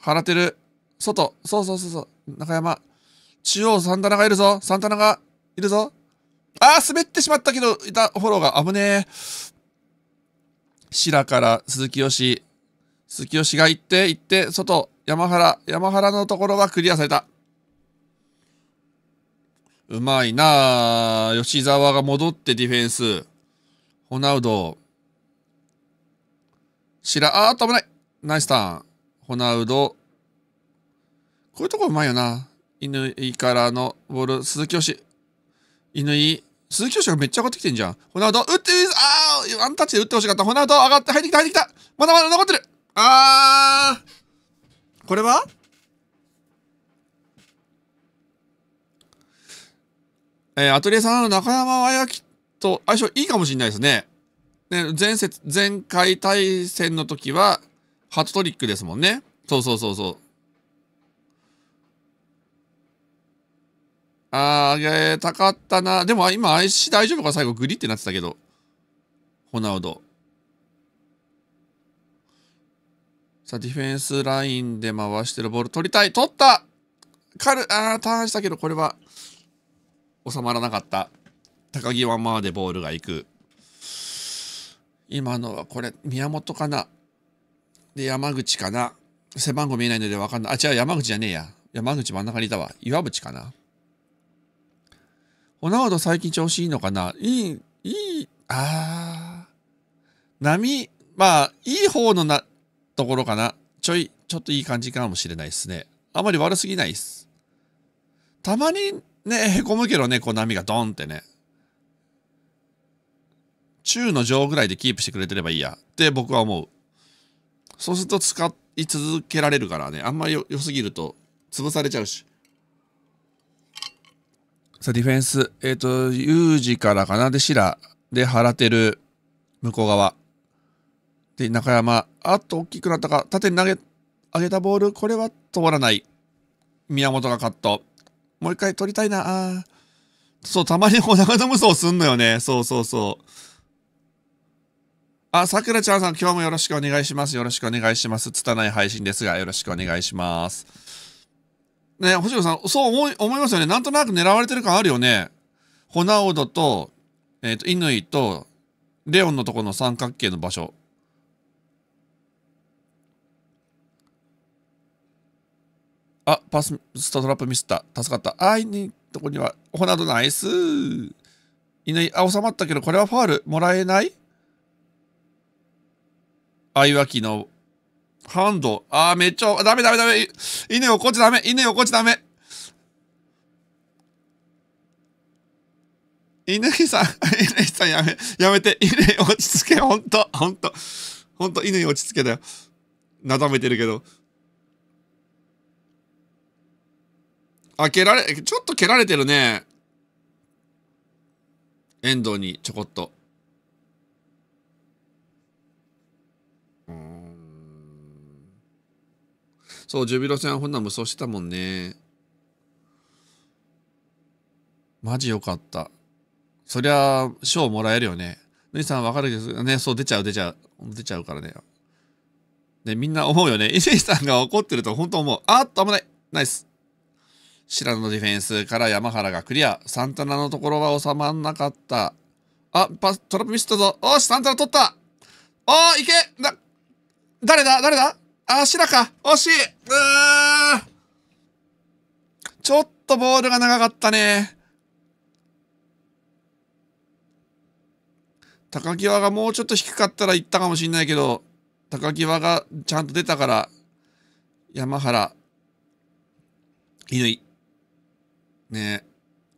払ってる。外。そうそうそうそう。中山。中央、サンタナがいるぞ。サンタナがいるぞ。あー、滑ってしまったけど、いた、フォローが危ねえ。白から鈴木よし。鈴木よしが行って、行って、外、山原。山原のところがクリアされた。うまいな吉沢が戻ってディフェンス。ホナウド。しら、あーっと危ない。ナイスターン。ホナウド。こういうとこうまいよな。犬井からのボール、鈴木よし。犬井。鈴木よしがめっちゃ上がってきてんじゃん。ホナウド、打って、あー、ワンタッチで打ってほしかった。ホナウド、上がって、入ってきた、入ってきた。まだまだ残ってる。あー。これはえー、アトリエさんの中山綾やきと相性いいかもしれないですね。ね前節、前回対戦の時は、ハットトリックですもんね。そうそうそうそう。あー、えげたかったな。でも今、i し大丈夫か最後、グリってなってたけど。ホナウド。さあ、ディフェンスラインで回してるボール取りたい。取ったカル、あー、ターンしたけど、これは収まらなかった高木はまでボールが行く今のはこれ宮本かなで山口かな背番号見えないので分かんないあ違う山口じゃねえや山口真ん中にいたわ岩渕かなホナウド最近調子いいのかないいいいあー波まあいい方のなところかなちょいちょっといい感じかもしれないですねあまり悪すぎないですたまにね、へこむけどね、こう波がドンってね。中の上ぐらいでキープしてくれてればいいやって僕は思う。そうすると使い続けられるからね、あんまり良すぎると潰されちゃうし。さあ、ディフェンス。えっ、ー、と、ユージからかな。で、シラ。で、腹てる。向こう側。で、中山。あっと、大きくなったか。縦に投げ、上げたボール。これは通らない。宮本がカット。もう一回撮りたいなあ。そう、たまにお腹の無双すんのよね。そうそうそう。あ、さくらちゃんさん、今日もよろしくお願いします。よろしくお願いします。つたない配信ですが、よろしくお願いします。ね、星野さん、そう思い、思いますよね。なんとなく狙われてる感あるよね。ホナウドと、えっ、ー、と、乾と、レオンのとこの三角形の場所。あ、パス、ストラップミスった。助かった。あいに、とこには、ホナドナイス。いない、あ、収まったけど、これはファールもらえないあいわきの、ハンド。あー、めっちゃ、ダメダメダメ。稲をこっちダメ。稲をこっちダメ。稲井さん、犬井さんやめ、やめて。犬井落ち着け。ほんと、ほんと。ほんと、犬井落ち着けだよ。なだめてるけど。あ、蹴られ、ちょっと蹴られてるね。遠藤にちょこっと。うん。そう、ジュビロ戦はほんな無双してたもんね。マジよかった。そりゃ、賞もらえるよね。ぬいさんわかるですね。そう、出ちゃう、出ちゃう。出ちゃうからね。ね、みんな思うよね。伊勢さんが怒ってると本当思う。あっと、危ない。ナイス。白野のディフェンスから山原がクリア。サンタナのところは収まんなかった。あ、パス、トラップミスったぞ。おし、サンタナ取ったおー、いけな、誰だ誰だあ、白か。惜しいうーちょっとボールが長かったね。高際がもうちょっと低かったら行ったかもしんないけど、高際がちゃんと出たから、山原、乾。ね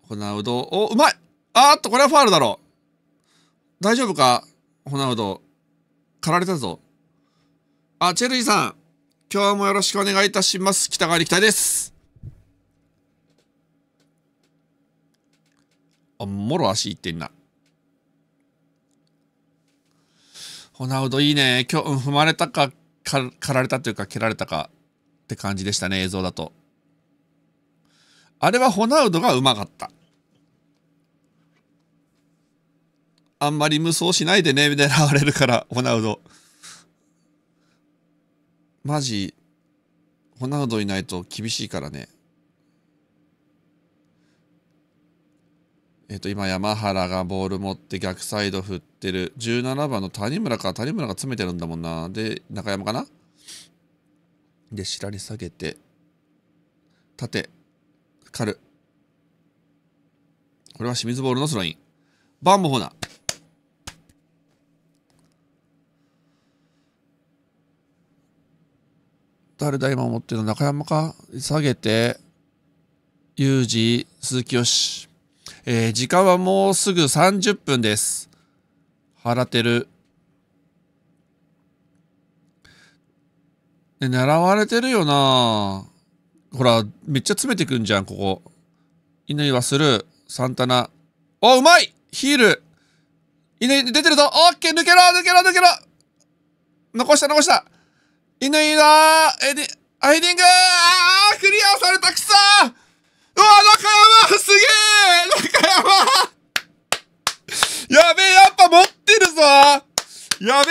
ホナウドおうまいあーっとこれはファールだろう。大丈夫かホナウド駆られたぞあチェルイさん今日もよろしくお願いいたします北川に期待ですあもろ足いってんなホナウドいいね今日、踏まれたかかられたというか蹴られたかって感じでしたね映像だと。あれはホナウドがうまかった。あんまり無双しないでね、狙われるから、ホナウド。マジ、ホナウドいないと厳しいからね。えっ、と、今、山原がボール持って逆サイド振ってる。17番の谷村か。谷村が詰めてるんだもんな。で、中山かなで、白に下げて、縦。かる。これは清水ボールのスローイン。バンもほな。誰だ今持ってるの中山か下げて、ユージ、鈴木よし。えー、時間はもうすぐ30分です。払ってる。ね、狙われてるよなほら、めっちゃ詰めてくんじゃん、ここ。犬はする。サンタナ。お、うまいヒール。犬出てるぞオッケー抜けろ抜けろ抜けろ残した残した犬だエディ、アイディングあークリアされたくそーうわ、中山すげえ中山やべえやっぱ持ってるぞや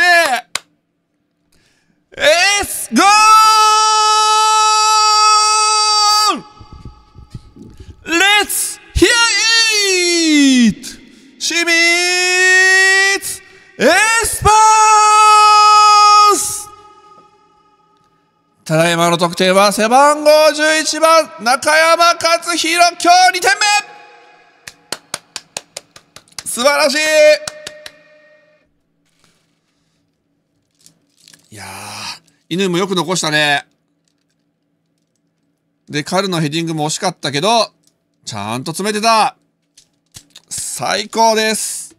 べえエースゴー Let's hear it! ーツ、エスパースただいまの得点は背番号11番中山勝弘今日2点目素晴らしいいや犬もよく残したね。で、彼のヘディングも惜しかったけど、ちゃんと詰めてた最高です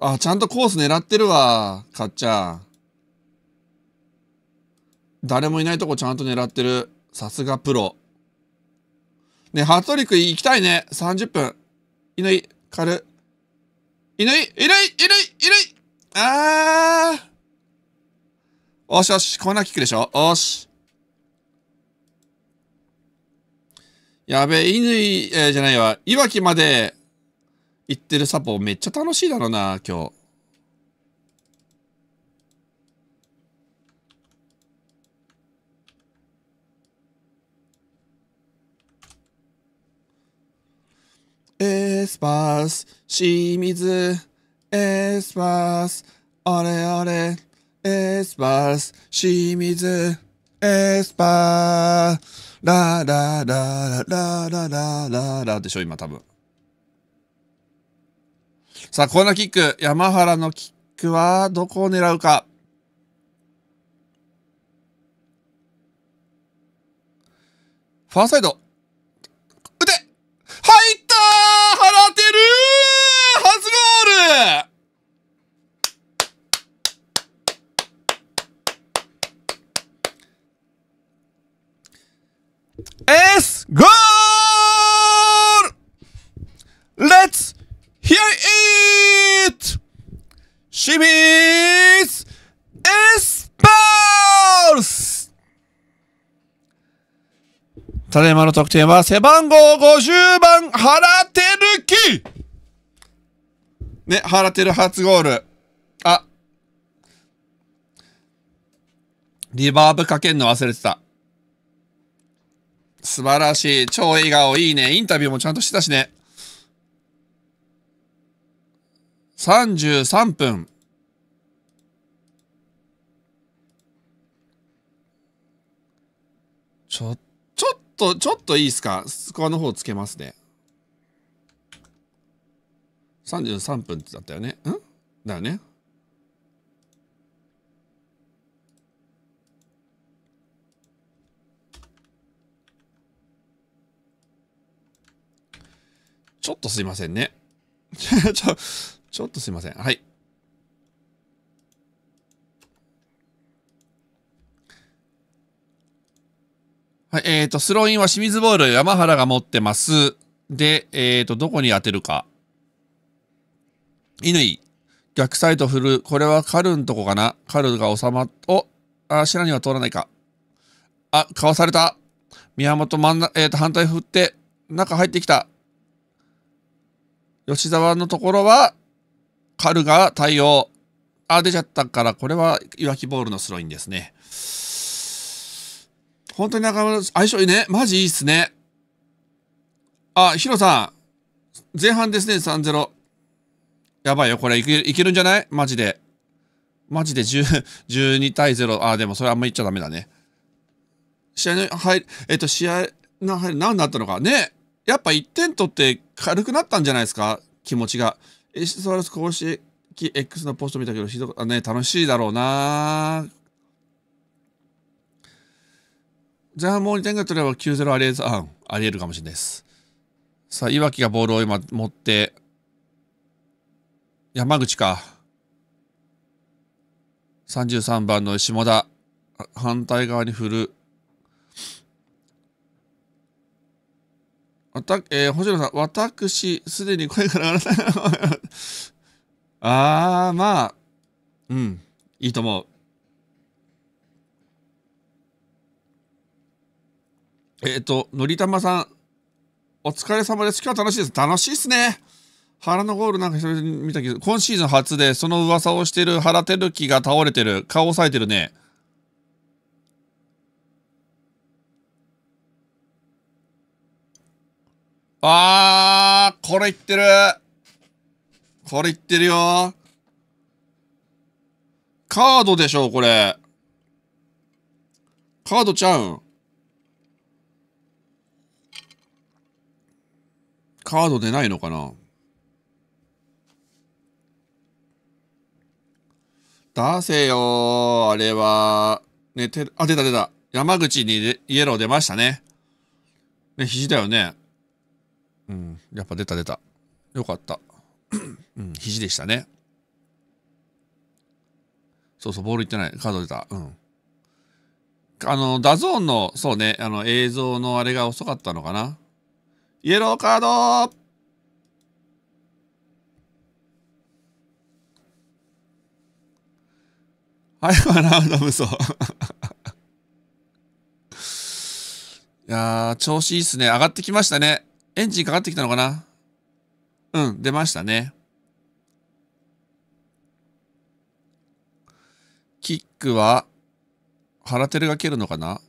あ、ちゃんとコース狙ってるわ、かっちゃん。誰もいないとこちゃんと狙ってる。さすがプロ。ね、ハトリック行きたいね。30分。犬い、狩い犬い、犬い、犬い、犬いあーおしおし、コーナーキックでしょおし。やべえ、乾、えー、じゃないわ。いわきまで行ってるサポめっちゃ楽しいだろうな、今日。エスパース、清水、エスパース、あれあれ。エスパース、清水、エスパー、ララララララララでしょ、今多分。さあ、コーナーキック。山原のキックは、どこを狙うか。ファーサイド。打て入ったー払ってる初ゴールエスゴー。a l e t s hear it! シミ。エス i ース s b ただいまの得点は背番号50番原輝きね、原る初ゴール。あ、リバーブかけんの忘れてた。素晴らしい。超笑顔、いいね。インタビューもちゃんとしてたしね。33分。ちょ、ちょっと、ちょっといいっすかスコアの方つけますね。33分ってだったよね。んだよね。ちょっとすいませんね。ちょ、ちょっとすいません。はい。はい、えっ、ー、と、スローインは清水ボール、山原が持ってます。で、えっ、ー、と、どこに当てるか。乾、逆サイド振る。これはカルンとこかな。カルが収まっ、お、あ、白には通らないか。あ、かわされた。宮本真ん中、えっ、ー、と、反対振って、中入ってきた。吉沢のところは、カルが対応。あ、出ちゃったから、これはいわきボールのスローインですね。本当に中村、相性いいね。マジいいっすね。あ、ヒロさん。前半ですね、3-0。やばいよ、これいけいけるんじゃないマジで。マジで10 12対0。あ、でもそれあんま言っちゃダメだね。試合の入り、えっと、試合の入り、何だったのか。ねやっぱ1点取って軽くなったんじゃないですか気持ちが。エシスワルス公式 X のポスト見たけど、ひどあね、楽しいだろうなじゃあもう2点が取れば9-0ありえず、あ、ありえるかもしれないです。さあ、岩わきがボールを今持って、山口か。33番の下田。反対側に振る。わた、えー、星野さん、私、すでに声から ああ、まあ、うん、いいと思う。えっ、ー、と、のりたまさん、お疲れ様です。今日は楽しいです。楽しいっすね。原のゴールなんか久々に見たけど、今シーズン初で、その噂をしてる原照樹が倒れてる、顔押さえてるね。あー、これいってる。これいってるよ。カードでしょ、これ。カードちゃうん。カード出ないのかな出せよあれは。ね、てあ、出た出た。山口にイエロー出ましたね。ね、肘だよね。うん、やっぱ出た出た。よかった。うん、肘でしたね。そうそう、ボールいってない。カード出た。うん。あの、ダゾーンの、そうね、あの、映像のあれが遅かったのかな。イエローカードはい、笑うの嘘。いやー、調子いいっすね。上がってきましたね。エンジンかかってきたのかなうん、出ましたね。キックは、腹テが蹴るのかな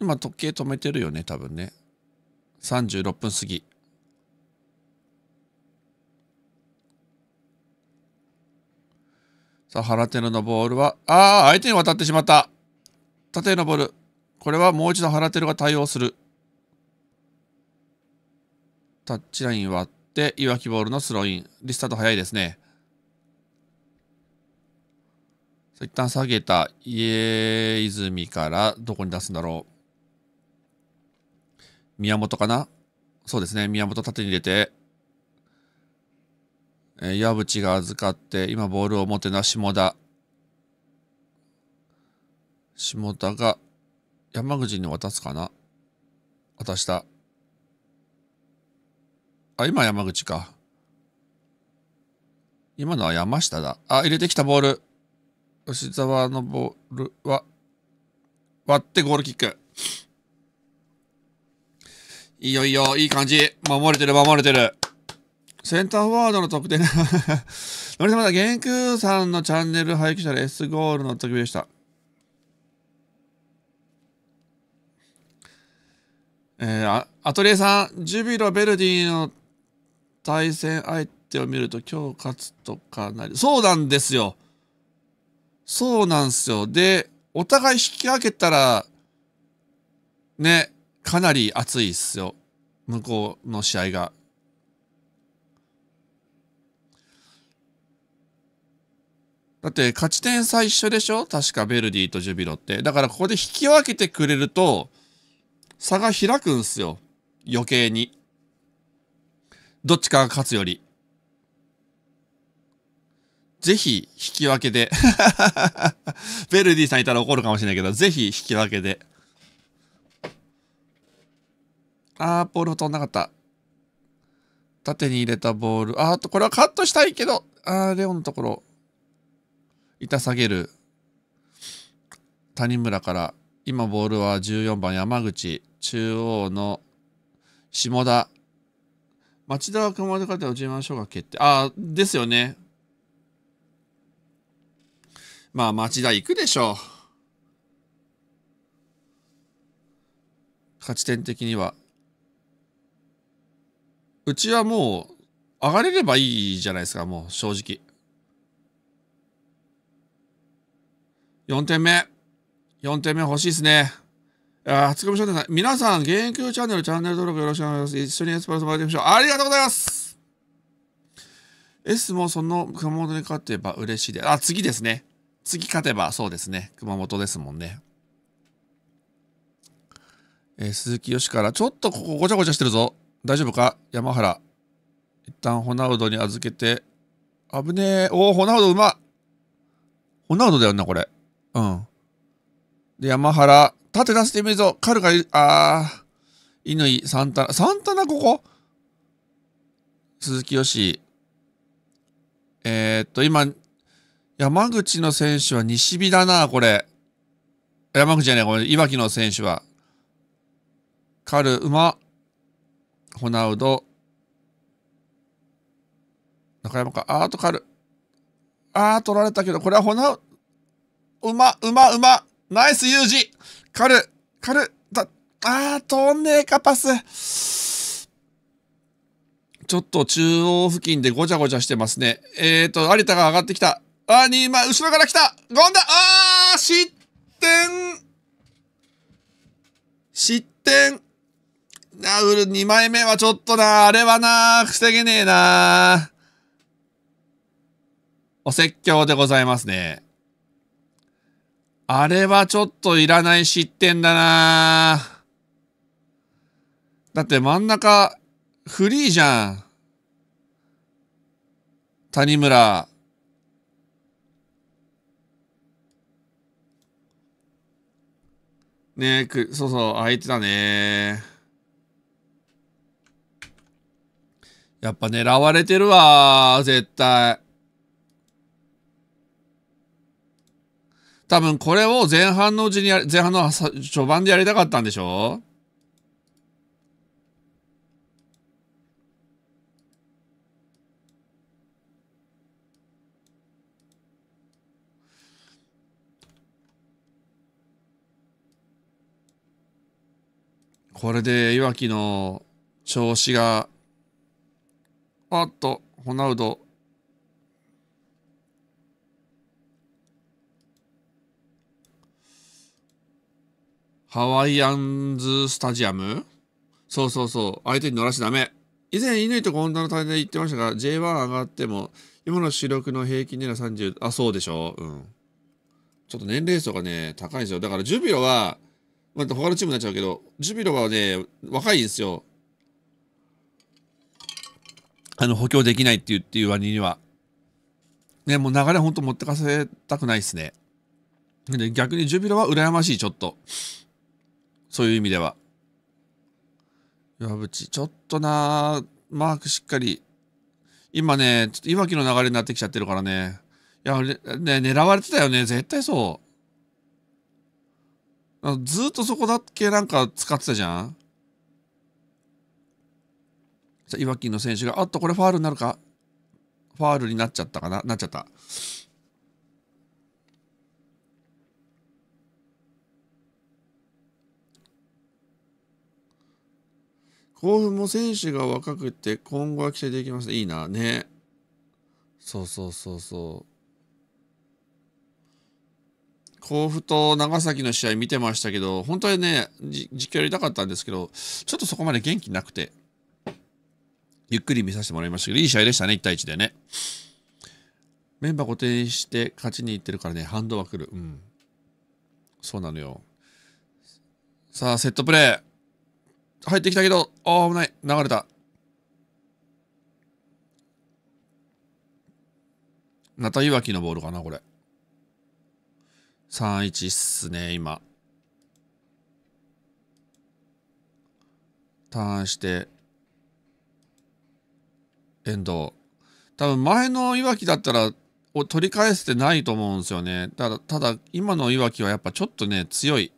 今時計止めてるよね、多分ね。36分過ぎ。さあ、腹テのボールは、ああ、相手に渡ってしまった。縦のボール。これはもう一度腹テが対応する。タッチライン割って、いわきボールのスローイン。リスタート早いですね。一旦下げた家泉からどこに出すんだろう。宮本かなそうですね。宮本縦に入れて、えー、矢淵が預かって、今ボールを持ってな下田。下田が山口に渡すかな渡した。あ、今山口か。今のは山下だ。あ、入れてきたボール。吉沢のボールは、割ってゴールキック。いいよいいよ、いい感じ。守れてる、守れてる。センターフォワードの得点。の りさまだ、玄空さんのチャンネル拝見者た S ゴールの時でした。えー、アトリエさん、ジュビロ・ベルディの対戦相手を見ると今日勝つとかなり。そうなんですよ。そうなんですよ。で、お互い引き分けたら、ね、かなり熱いっすよ。向こうの試合が。だって勝ち点差一緒でしょ確かベルディとジュビロって。だからここで引き分けてくれると差が開くんすよ。余計に。どっちかが勝つより。ぜひ、引き分けで。ベルディさんいたら怒るかもしれないけど、ぜひ、引き分けで。あー、ボールを飛んなかった。縦に入れたボール。あーと、これはカットしたいけど、あー、レオンのところ。板下げる。谷村から。今、ボールは14番山口。中央の下田。町田熊本方の自山賞が決定。ああ、ですよね。まあ、町田行くでしょう。勝ち点的には。うちはもう、上がれればいいじゃないですか、もう、正直。4点目。4点目欲しいですね。あ、つかみ商店さん、皆さん、現役チャンネル、チャンネル登録よろしくお願いします。一緒にエスパルス回りましょう。ありがとうございます !S もその熊本に勝てば嬉しいで。あ、次ですね。次勝てば、そうですね。熊本ですもんね。えー、鈴木よしから、ちょっとここごちゃごちゃしてるぞ。大丈夫か山原。一旦ホナウドに預けて。危ねえ。おお、ホナウドうまホナウドだよな、これ。うん。で、山原。縦出してみるぞ。カルが、あー、乾、サンタナ、サンタナここ鈴木よし。えー、っと、今、山口の選手は西日だな、これ。山口じゃない、これ、岩いわきの選手は。カル、馬、ホナウド、中山か、あーとカル。あー、取られたけど、これはホナウ、馬、馬、馬。ナイス、ユージカル、カル、だ、あー、飛んねえか、パス。ちょっと中央付近でごちゃごちゃしてますね。えーと、有田が上がってきた。あー、2枚、後ろから来たゴンダあー、失点失点ナウル2枚目はちょっとな、あれはな、防げねえな。お説教でございますね。あれはちょっといらない失点だなだって真ん中、フリーじゃん。谷村。ねえ、そうそう、空いてたねやっぱ狙われてるわ絶対。多分これを前半のうちにや、前半の序盤でやりたかったんでしょうこれでいわきの調子が、あっと、ホナウドハワイアンズスタジアムそうそうそう。相手に乗らしダメ。以前、乾とンダの対談で言ってましたが、J1 上がっても、今の主力の平均値は30、あ、そうでしょうん。ちょっと年齢層がね、高いんですよ。だから、ジュビロは、また、他のチームになっちゃうけど、ジュビロはね、若いんですよ。あの、補強できないっていう、っていう割には。ね、もう流れほんと持ってかせたくないっすね。で、逆にジュビロは羨ましい、ちょっと。そういう意味では。岩渕、ちょっとなマークしっかり。今ね、ちょっといわきの流れになってきちゃってるからね。いや、ね、狙われてたよね。絶対そう。ずっとそこだけなんか使ってたじゃんいわきの選手が、あっと、これファールになるかファールになっちゃったかななっちゃった。甲府も選手が若くて今後は期待できますいいなねそうそうそうそう甲府と長崎の試合見てましたけど本当はね実況やりたかったんですけどちょっとそこまで元気なくてゆっくり見させてもらいましたけどいい試合でしたね1対1でねメンバー固定して勝ちにいってるからねハンドは来るうんそうなのよさあセットプレー入ってきたけど、ああ、危ない。流れた。またいわきのボールかな、これ。3-1っすね、今。ターンして、遠藤。多分前のいわきだったら、取り返せてないと思うんですよね。ただ、ただ、今のいわきはやっぱちょっとね、強い。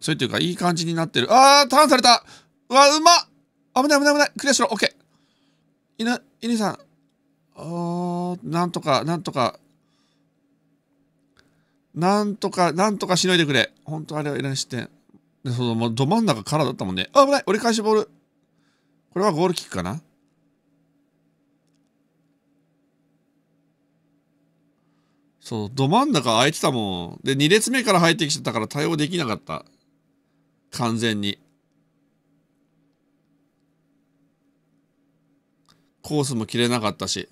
強いというか、いい感じになってる。あー、ターンされたうわ、うまっ危ない危ない危ないクリアしろ !OK! 犬、犬さん。おー、なんとか、なんとか。なんとか、なんとかしのいでくれ。ほんとあれはいらしてで、その、もうど真ん中からだったもんね。危ない折り返しボール。これはゴールキックかなそう、ど真ん中空いてたもん。で、2列目から入ってきちゃったから対応できなかった。完全に。コースも切れなかったし、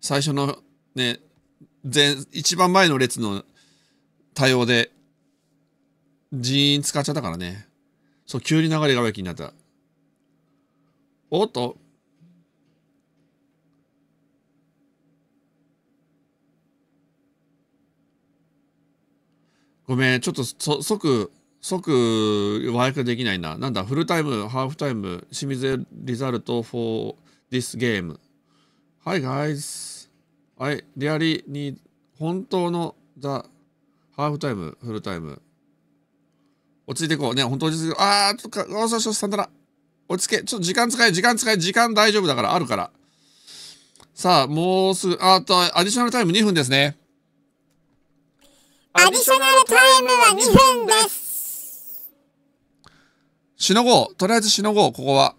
最初のね、前、一番前の列の対応で、ジーン使っちゃったからね。そう、急に流れが悪気になった。おっとごめん、ちょっとそ即、即、和訳できないな。なんだ、フルタイム、ハーフタイム、清水リザルト4、this game. Hi guys. I really need 本当の the ハーフタイム、フルタイム。落ち着いていこう。ね、本当落ち着いてあー、ちょっとか、おそうそう、サンタラ。落ち着け。ちょっと時間使え、時間使え、時間大丈夫だから、あるから。さあ、もうすぐ、あと、アディショナルタイム2分ですね。アディショナルタイムは2分です。しのごう。とりあえずしのごう、ここは。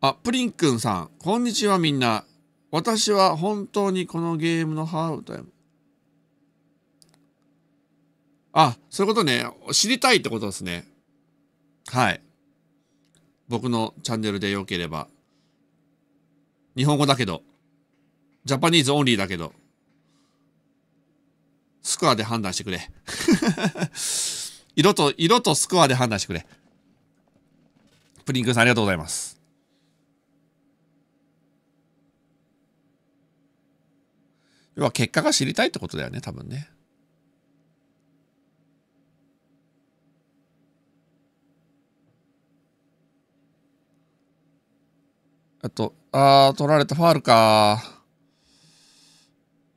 あ、プリンくんさん、こんにちはみんな。私は本当にこのゲームのハータイム。あ、そういうことね。知りたいってことですね。はい。僕のチャンネルでよければ。日本語だけど。ジャパニーズオンリーだけど。スコアで判断してくれ。色と、色とスコアで判断してくれ。プリンクさんありがとうございます。要は結果が知りたいってことだよね、多分ね。あと、あ取られたファールか。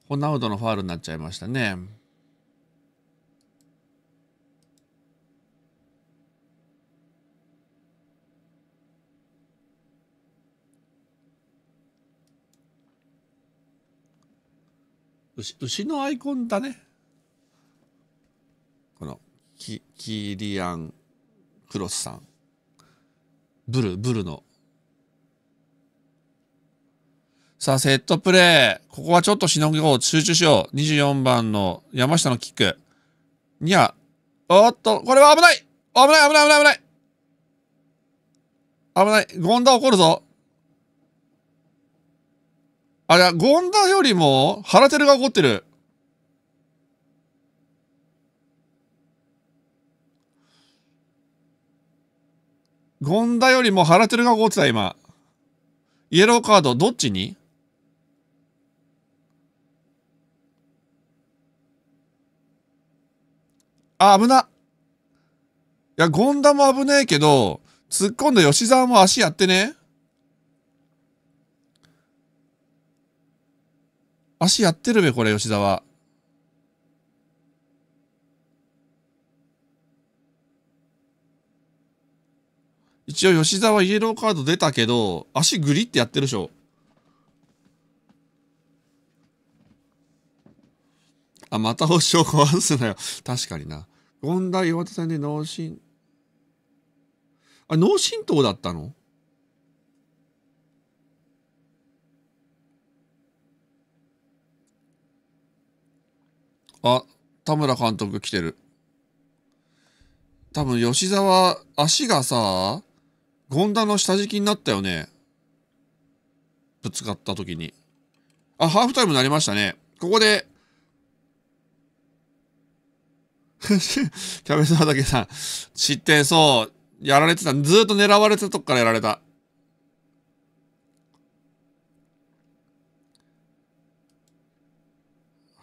ホナウドのファールになっちゃいましたね。牛牛のアイコンだねこのキキリアン・クロスさんブルブルのさあセットプレーここはちょっとしのぎを集中しよう24番の山下のキックにゃおっとこれは危ない危ない危ない危ない危ない危ない権田怒るぞあれ、ンダよりも、テルが怒ってる。ゴンダよりもテルが怒ってた、今。イエローカード、どっちにあ、危ないや、ゴンダも危ねえけど、突っ込んだ吉沢も足やってね。足やってるべ、これ、吉沢。一応、吉沢イエローカード出たけど、足グリってやってるでしょ。あ、また星を壊すなよ。確かにな。権田岩田さんで脳震。あ、脳震盪だったのあ、田村監督来てる。多分吉沢、足がさ、権田の下敷きになったよね。ぶつかった時に。あ、ハーフタイムになりましたね。ここで、キャベツ畑さん、失点そう。やられてた。ずっと狙われてたとこからやられた。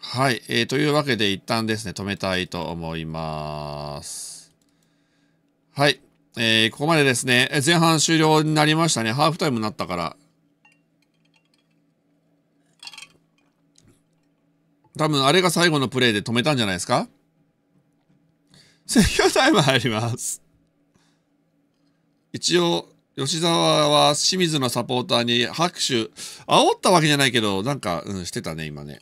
はい、えー、というわけで一旦ですね、止めたいと思います。はい、えー、ここまでですね、前半終了になりましたね。ハーフタイムになったから。多分あれが最後のプレイで止めたんじゃないですか選挙タイム入ります。一応、吉沢は清水のサポーターに拍手、煽ったわけじゃないけど、なんか、うん、してたね、今ね。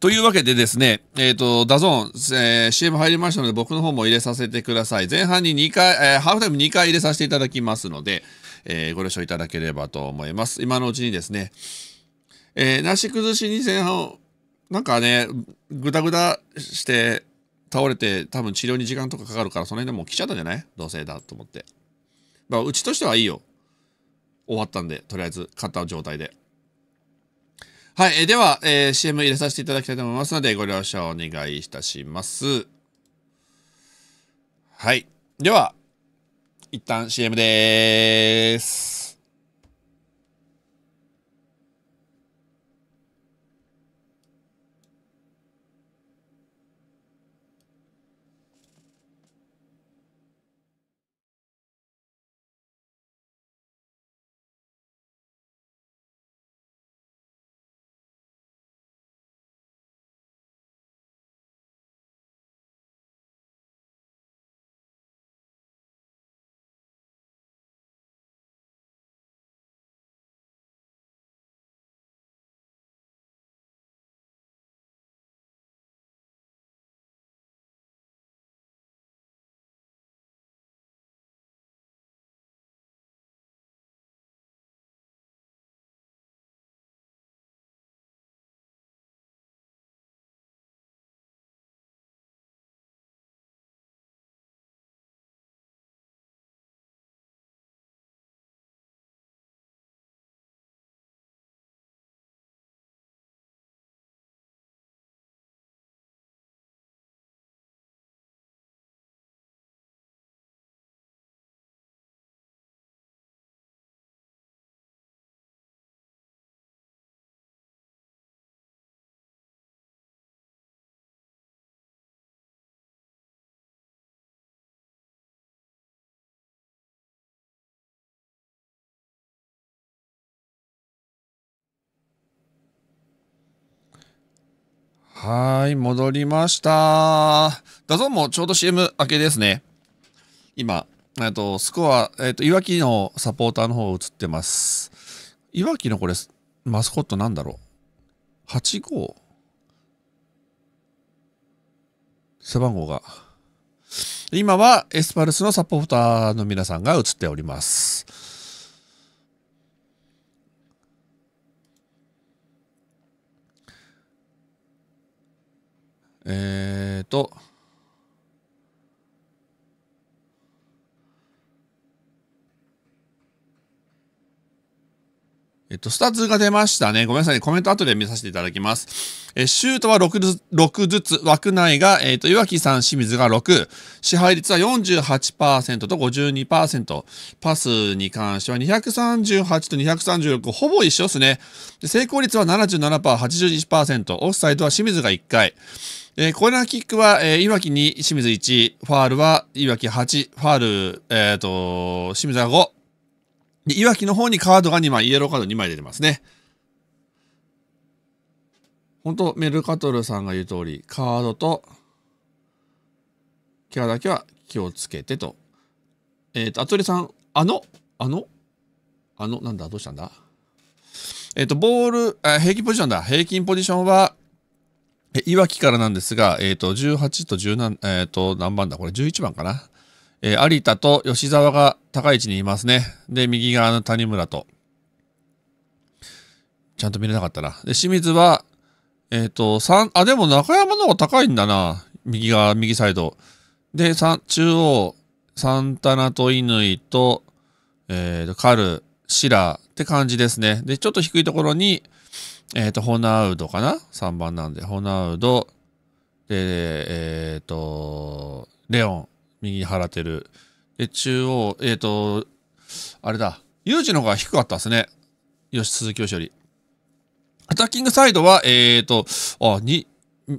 というわけでですね、えっ、ー、と、ダゾーン、えー、CM 入りましたので、僕の方も入れさせてください。前半に2回、えー、ハーフタイム2回入れさせていただきますので、えー、ご了承いただければと思います。今のうちにですね、えー、なし崩しに前半、なんかね、ぐだぐだして倒れて、多分治療に時間とかかかるから、その辺でもう来ちゃったんじゃない同性だと思って。まあ、うちとしてはいいよ。終わったんで、とりあえず、勝った状態で。はい、えでは、えー、CM 入れさせていただきたいと思いますので、ご了承お願いいたします。はい。では、一旦 CM でーす。はい、戻りました。画像もちょうど CM 明けですね。今、えっと、スコア、えっと、いわきのサポーターの方映ってます。いわきのこれ、マスコットなんだろう ?8 号背番号が。今はエスパルスのサポーターの皆さんが映っております。えっ、ー、と、えっと、スタッツが出ましたね。ごめんなさい、ね。コメント後で見させていただきます。えー、シュートは 6, ずずつ、枠内が、えっ、ー、と、岩木さん、清水が6、支配率は48%と52%、パスに関しては238と236、ほぼ一緒ですね。で成功率は77%、81%、オフサイドは清水が1回。えー、コーナーキックは、えー、岩木に清水1、ファールは岩木8、ファール、えっ、ー、と、清水が5、で、いわきの方にカードが2枚、イエローカード2枚出てますね。本当メルカトルさんが言う通り、カードと、キャラだけは気をつけてと。えっ、ー、と、アトリさん、あの、あの、あの、なんだ、どうしたんだえっ、ー、と、ボール、あ平均ポジションだ。平均ポジションは、えいわきからなんですが、えっ、ー、と、18と17、えっ、と、何番だこれ、11番かなえー、有田と吉沢が高い位置にいますね。で、右側の谷村と。ちゃんと見れなかったな。で、清水は、えっ、ー、と、三、あ、でも中山の方が高いんだな。右側、右サイド。で、三、中央、サンタナと乾と、えっ、ー、と、カル、シラって感じですね。で、ちょっと低いところに、えっ、ー、と、ホナウドかな ?3 番なんで、ホナウド、で、えっ、と、レオン、右払ってる。で、中央、えっ、ー、と、あれだ、有事の方が低かったですね。よし、鈴木よしより。アタッキングサイドは、えっ、ー、と、あ、に、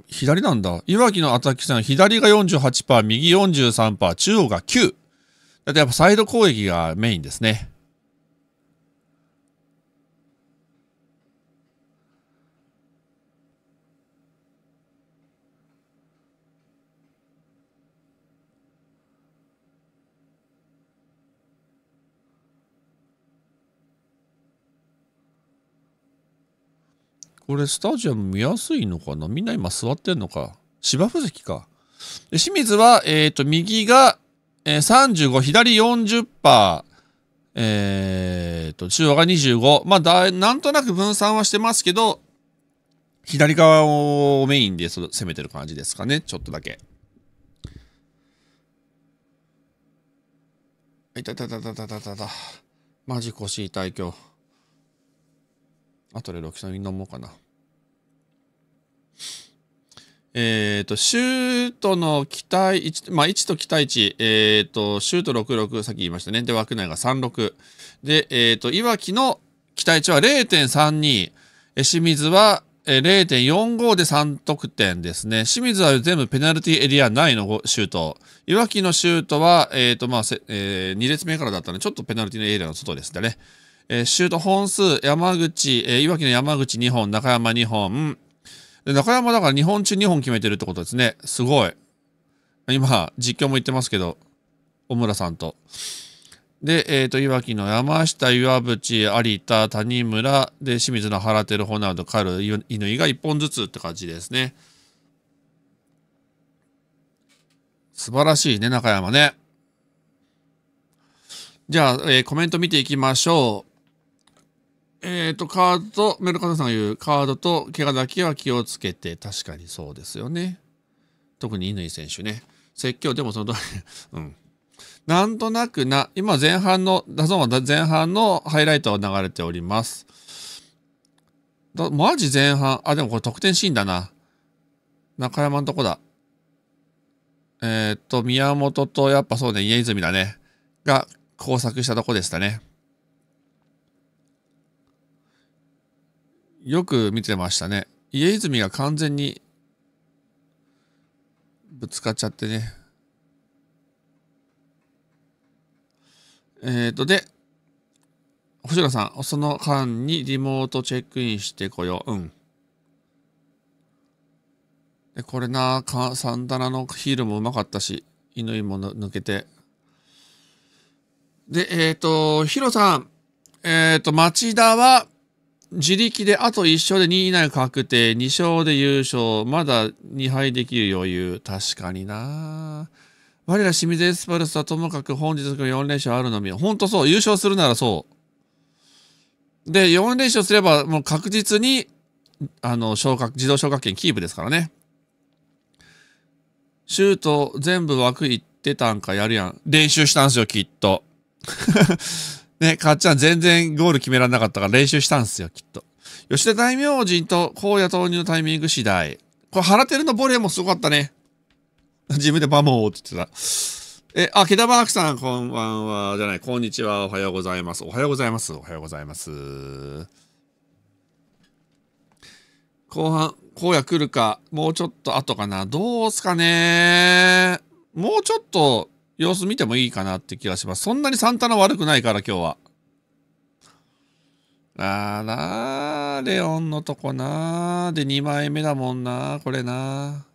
左なんだ。岩木のアタッキングサイド、左が48%、右43%、中央が9。だってやっぱサイド攻撃がメインですね。これスタジアム見やすいのかなみんな今座ってんのか。芝生関か。清水は、えっ、ー、と、右が、えー、35、左40%、えっ、ー、と、中央が25。まあだ、なんとなく分散はしてますけど、左側をメインで攻めてる感じですかね。ちょっとだけ。いたたたたたたたた。マジ腰痛い今日。あとでロキソニン飲もうかな。えっ、ー、と、シュートの期待1、まあ、と期待値、えっ、ー、と、シュート66、さっき言いましたね。で、枠内が36。で、えっ、ー、と、いわきの期待値は0.32。え、清水は0.45で3得点ですね。清水は全部ペナルティエリア内のシュート。いわきのシュートは、えっ、と、まあ、えー、2列目からだったので、ちょっとペナルティのエリアの外でしたね。えシュート本数、山口、えいわきの山口2本、中山2本、で中山だから日本中2本決めてるってことですね。すごい。今、実況も言ってますけど、小村さんと。で、えっ、ー、と、いわきの山下、岩淵、有田、谷村、で、清水の原輝、ホナウド、カル、乾が1本ずつって感じですね。素晴らしいね、中山ね。じゃあ、えー、コメント見ていきましょう。えっ、ー、と、カードと、メルカドさんが言うカードと怪我だけは気をつけて、確かにそうですよね。特に乾選手ね。説教、でもその通り、うん。なんとなくな、今前半の、ダゾンは前半のハイライトを流れております。マジ前半、あ、でもこれ得点シーンだな。中山のとこだ。えー、っと、宮本と、やっぱそうね、家泉だね。が、交錯したとこでしたね。よく見てましたね。家泉が完全にぶつかっちゃってね。えっ、ー、と、で、星野さん、その間にリモートチェックインしてこよう。うん。で、これな、サンダナのヒールもうまかったし、犬井も抜けて。で、えっ、ー、と、ヒロさん、えっ、ー、と、町田は、自力であと1勝で2位以内確定、2勝で優勝、まだ2敗できる余裕、確かにな我ら清水エスパルスはともかく本日の4連勝あるのみ、ほんとそう、優勝するならそう。で、4連勝すればもう確実に、あの、昇格、自動昇格権キープですからね。シュート全部枠行ってたんかやるやん。練習したんすよ、きっと。ね、かっちゃん全然ゴール決められなかったから練習したんすよ、きっと。吉田大明神と荒野投入のタイミング次第。これ、原照のボレーもすごかったね。自分でバモーって言ってた。え、あ、ケダバークさん、こんばんは、じゃない、こんにちは、おはようございます。おはようございます。おはようございます。後半、荒野来るか、もうちょっと後かな。どうすかねもうちょっと、様子見てもいいかなって気がします。そんなにサンタナ悪くないから今日は。あらー、レオンのとこなー。で、2枚目だもんなこれな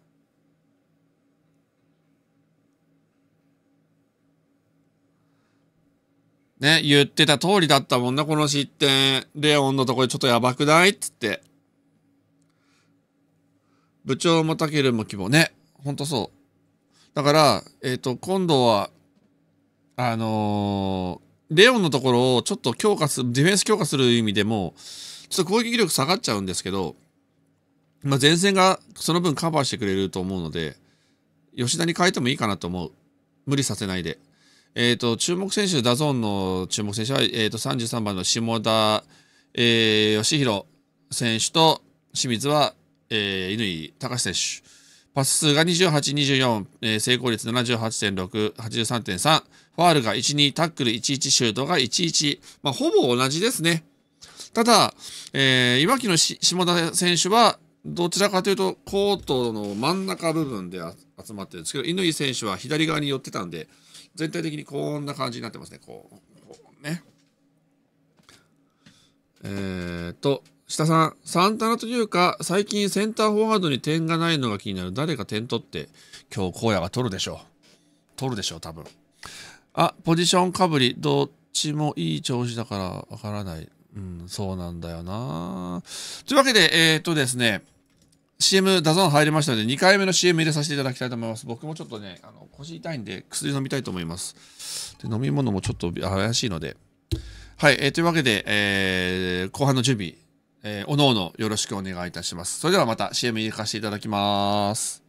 ね、言ってた通りだったもんな、この失点。レオンのとこでちょっとやばくないっつって。部長もたけるも希望ね。ほんとそう。だから、えっ、ー、と、今度は、あのー、レオンのところをちょっと強化する、ディフェンス強化する意味でも、ちょっと攻撃力下がっちゃうんですけど、まあ、前線がその分カバーしてくれると思うので、吉田に変えてもいいかなと思う。無理させないで。えっ、ー、と、注目選手、ダゾーンの注目選手は、えっ、ー、と、33番の下田、えー、義弘選手と、清水は、えー、乾隆選手。パス数が28、24、えー、成功率78.6、83.3、ファールが1、2、タックル1、1、シュートが1、1、まあ、ほぼ同じですね。ただ、えー、いわきの下田選手は、どちらかというと、コートの真ん中部分で集まってるんですけど、乾選手は左側に寄ってたんで、全体的にこんな感じになってますね。こう、こうね。えー、っと、下さん、サンタナというか、最近センターフォワードに点がないのが気になる。誰が点取って、今日、荒野が取るでしょう。取るでしょう、多分。あ、ポジションかぶり。どっちもいい調子だからわからない。うん、そうなんだよな。というわけで、えー、っとですね、CM ダゾーン入りましたので、2回目の CM 入れさせていただきたいと思います。僕もちょっとね、あの腰痛いんで、薬飲みたいと思います。で飲み物もちょっと怪しいので。はい、えー、というわけで、えー、後半の準備。えー、おのおのよろしくお願いいたします。それではまた CM 入れかせていただきます。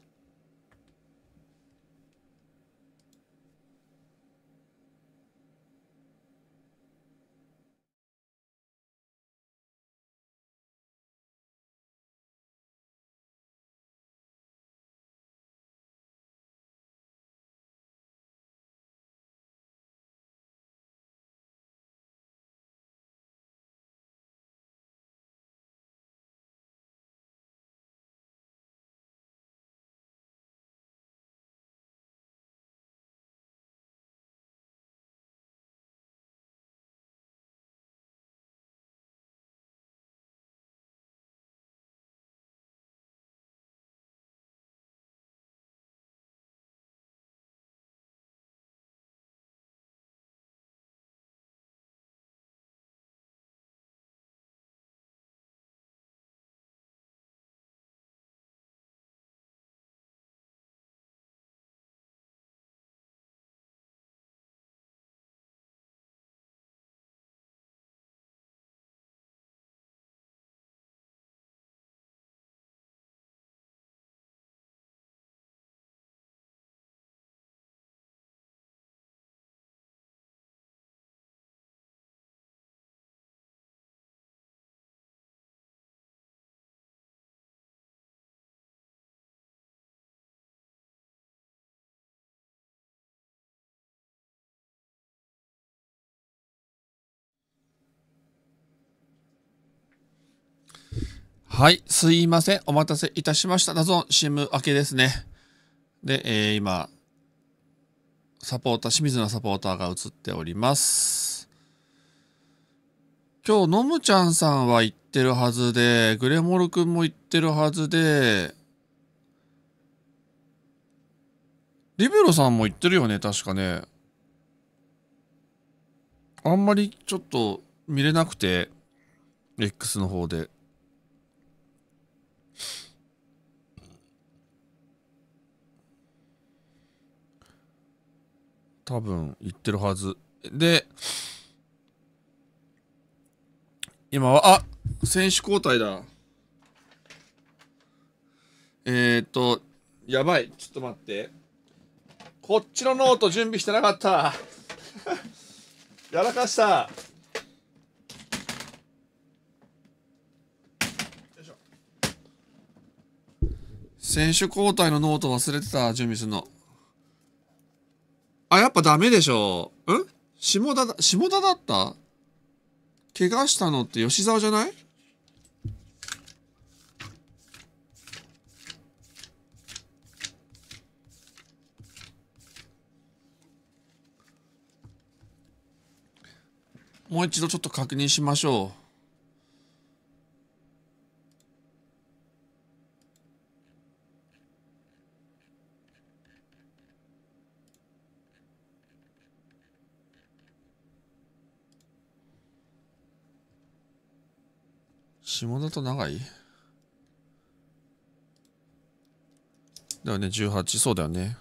はい、すいません。お待たせいたしました。謎の CM 明けですね。で、えー、今、サポーター、清水のサポーターが映っております。今日、のむちゃんさんは行ってるはずで、グレモルくんも行ってるはずで、リベロさんも行ってるよね、確かね。あんまりちょっと見れなくて、X の方で。多分言ってるはず。で、今は、あ選手交代だ。えー、っと、やばい。ちょっと待って。こっちのノート準備してなかった。やらかした。選手交代のノート忘れてた準備するの。あ、やっぱダメでしょ。うん下田だ、下田だった怪我したのって吉沢じゃないもう一度ちょっと確認しましょう。下田と長井だよね、18。そうだよね。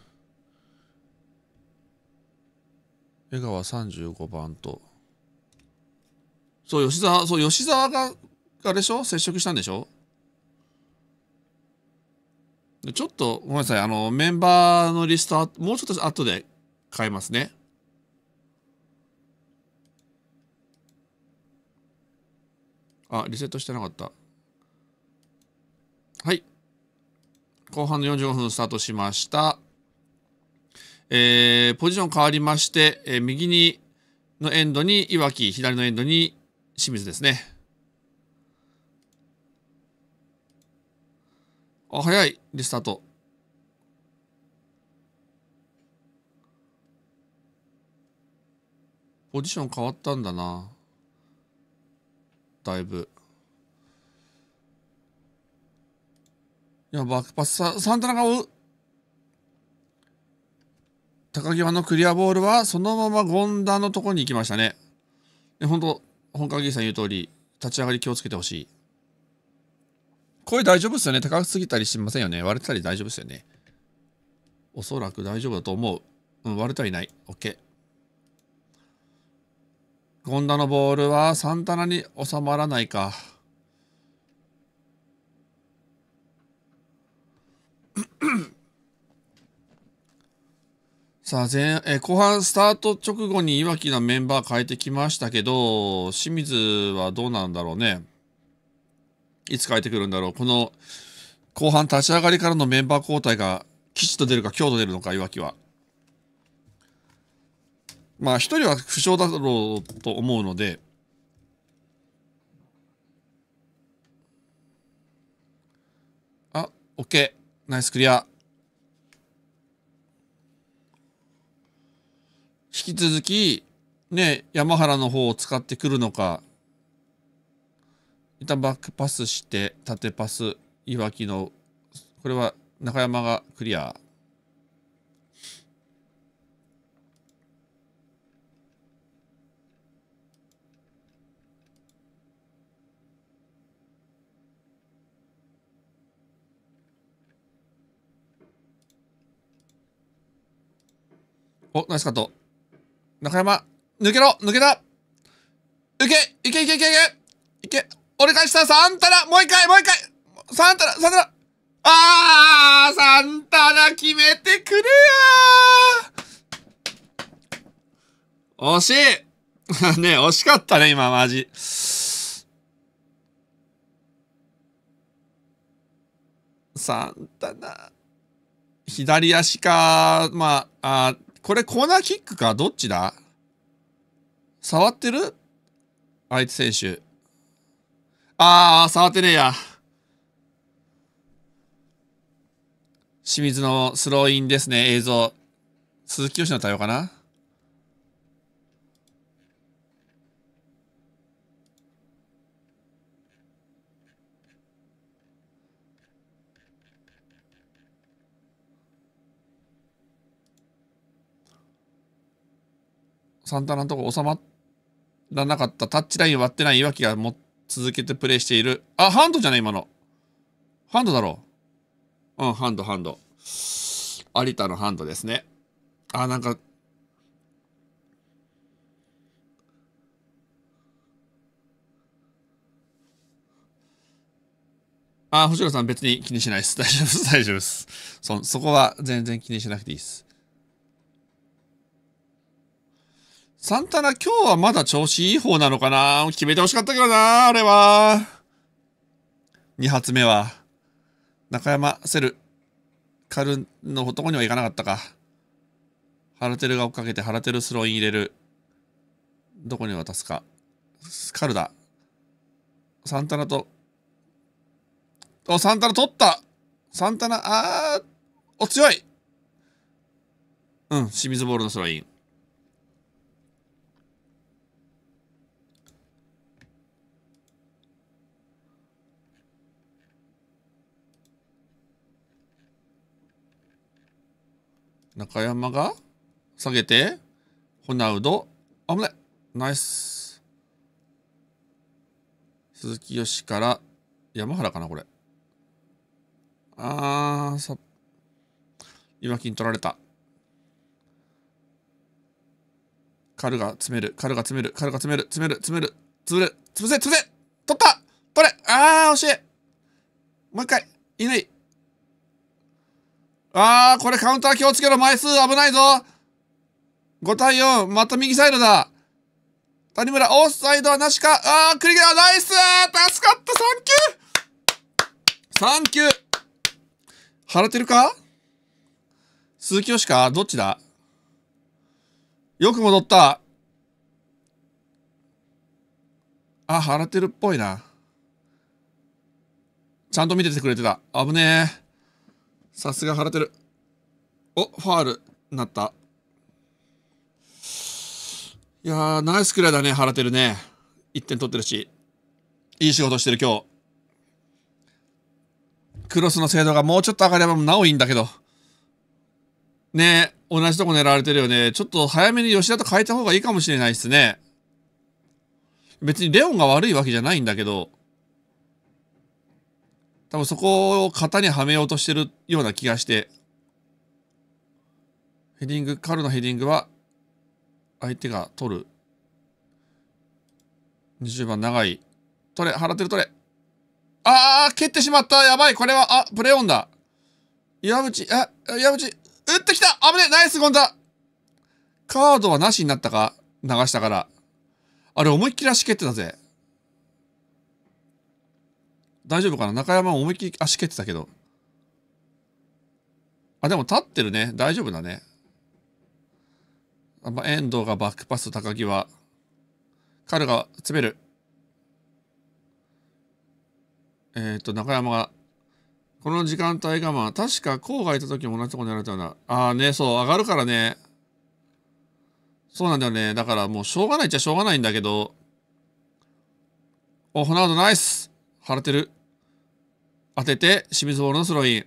江川35番と。そう、吉沢、そう、吉沢が、あれでしょ接触したんでしょちょっと、ごめんなさい。あの、メンバーのリスト、もうちょっと後で変えますね。あ、リセットしてなかった。はい。後半の45分スタートしました。えー、ポジション変わりまして、えー、右にのエンドにいわき、左のエンドに清水ですね。あ、早い、リスタート。ポジション変わったんだな。だいぶ。今、バックパス、ササンタナが追う。高際のクリアボールは、そのまま権田のとこに行きましたね。で、本当本川義さん言う通り、立ち上がり気をつけてほしい。声大丈夫ですよね。高すぎたりしませんよね。割れたり大丈夫ですよね。おそらく大丈夫だと思う。うん、割れたりない。OK。権田のボールはサンタナに収まらないか。さあ前え後半スタート直後にいわきのメンバー変えてきましたけど清水はどうなんだろうねいつ変えてくるんだろうこの後半立ち上がりからのメンバー交代が吉と出るか強と出るのかいわきは。まあ、一人は負傷だろうと思うので、あ、OK。ナイスクリア。引き続き、ね、山原の方を使ってくるのか、一旦バックパスして、縦パス、いわきの、これは中山がクリア。お、ナイスカット。中山、抜けろ抜けたいけいけいけいけいけ俺け折り返したサンタナもう一回もう一回サンタナサンタナあーサンタナ決めてくれや惜しい ね惜しかったね、今、マジ。サンタナ。左足か、まあ、あこれコーナーキックかどっちだ触ってる相手選手。あー、触ってねえや。清水のスローインですね、映像。鈴木義しの対応かなサンタナのとこ収まらなかった。タッチライン割ってない岩木がも続けてプレイしている。あ、ハンドじゃない今の。ハンドだろう。うん、ハンド、ハンド。有田のハンドですね。あ、なんか、あ、星野さん別に気にしないです。大丈夫です。大丈夫です。そ、そこは全然気にしなくていいです。サンタナ今日はまだ調子いい方なのかな決めてほしかったけどなあれは。二発目は、中山セル、カルンの男にはいかなかったか。ハラテルが追っかけて、ハラテルスローイン入れる。どこに渡すか。カルだ。サンタナと、お、サンタナ取ったサンタナ、あー、お、強いうん、清水ボールのスローイン。中山が下げて、ホナウド、危ない。ナイス。鈴木よしから、山原かな、これ。あー、さ、今金取られた。カルが詰める、カルが詰める、カルが詰める、詰める、詰める、詰める、潰せ、潰せ取った取れあー、惜しいもう一回、いないあー、これカウンター気をつけろ。枚数危ないぞ。5対4。また右サイドだ。谷村、オフサイドはなしか。あー、クリケラー、ナイス助かったサンキューサンキュー払ってるか鈴木よしかどっちだよく戻った。あ、払ってるっぽいな。ちゃんと見ててくれてた。危ねえ。さすが払ってる。お、ファール、なった。いやー、ナイスくらいだね、払ってるね。1点取ってるし。いい仕事してる、今日。クロスの精度がもうちょっと上がればなおいいんだけど。ねえ、同じとこ狙われてるよね。ちょっと早めに吉田と変えた方がいいかもしれないですね。別にレオンが悪いわけじゃないんだけど、多分そこを型にはめようとしてるような気がして、ヘディング、カルのヘディングは、相手が取る。20番、長い。取れ、払ってる取れ。あー、蹴ってしまった。やばい。これは、あ、プレオンだ。岩渕、あ、岩渕、打ってきた危ねナイスゴンザカードはなしになったか流したから。あれ、思いっきり足蹴ってたぜ。大丈夫かな中山思いっきり足蹴ってたけど。あ、でも立ってるね。大丈夫だね。あま、遠藤がバックパス、高木は。彼が詰める。えっ、ー、と、中山が。この時間帯我慢。確か、郊外行った時も同じとこにやられたような。ああね、そう、上がるからね。そうなんだよね。だからもう、しょうがないっちゃしょうがないんだけど。お、ホナウドナイス張れてる。当てて、清水ボールのスローイン。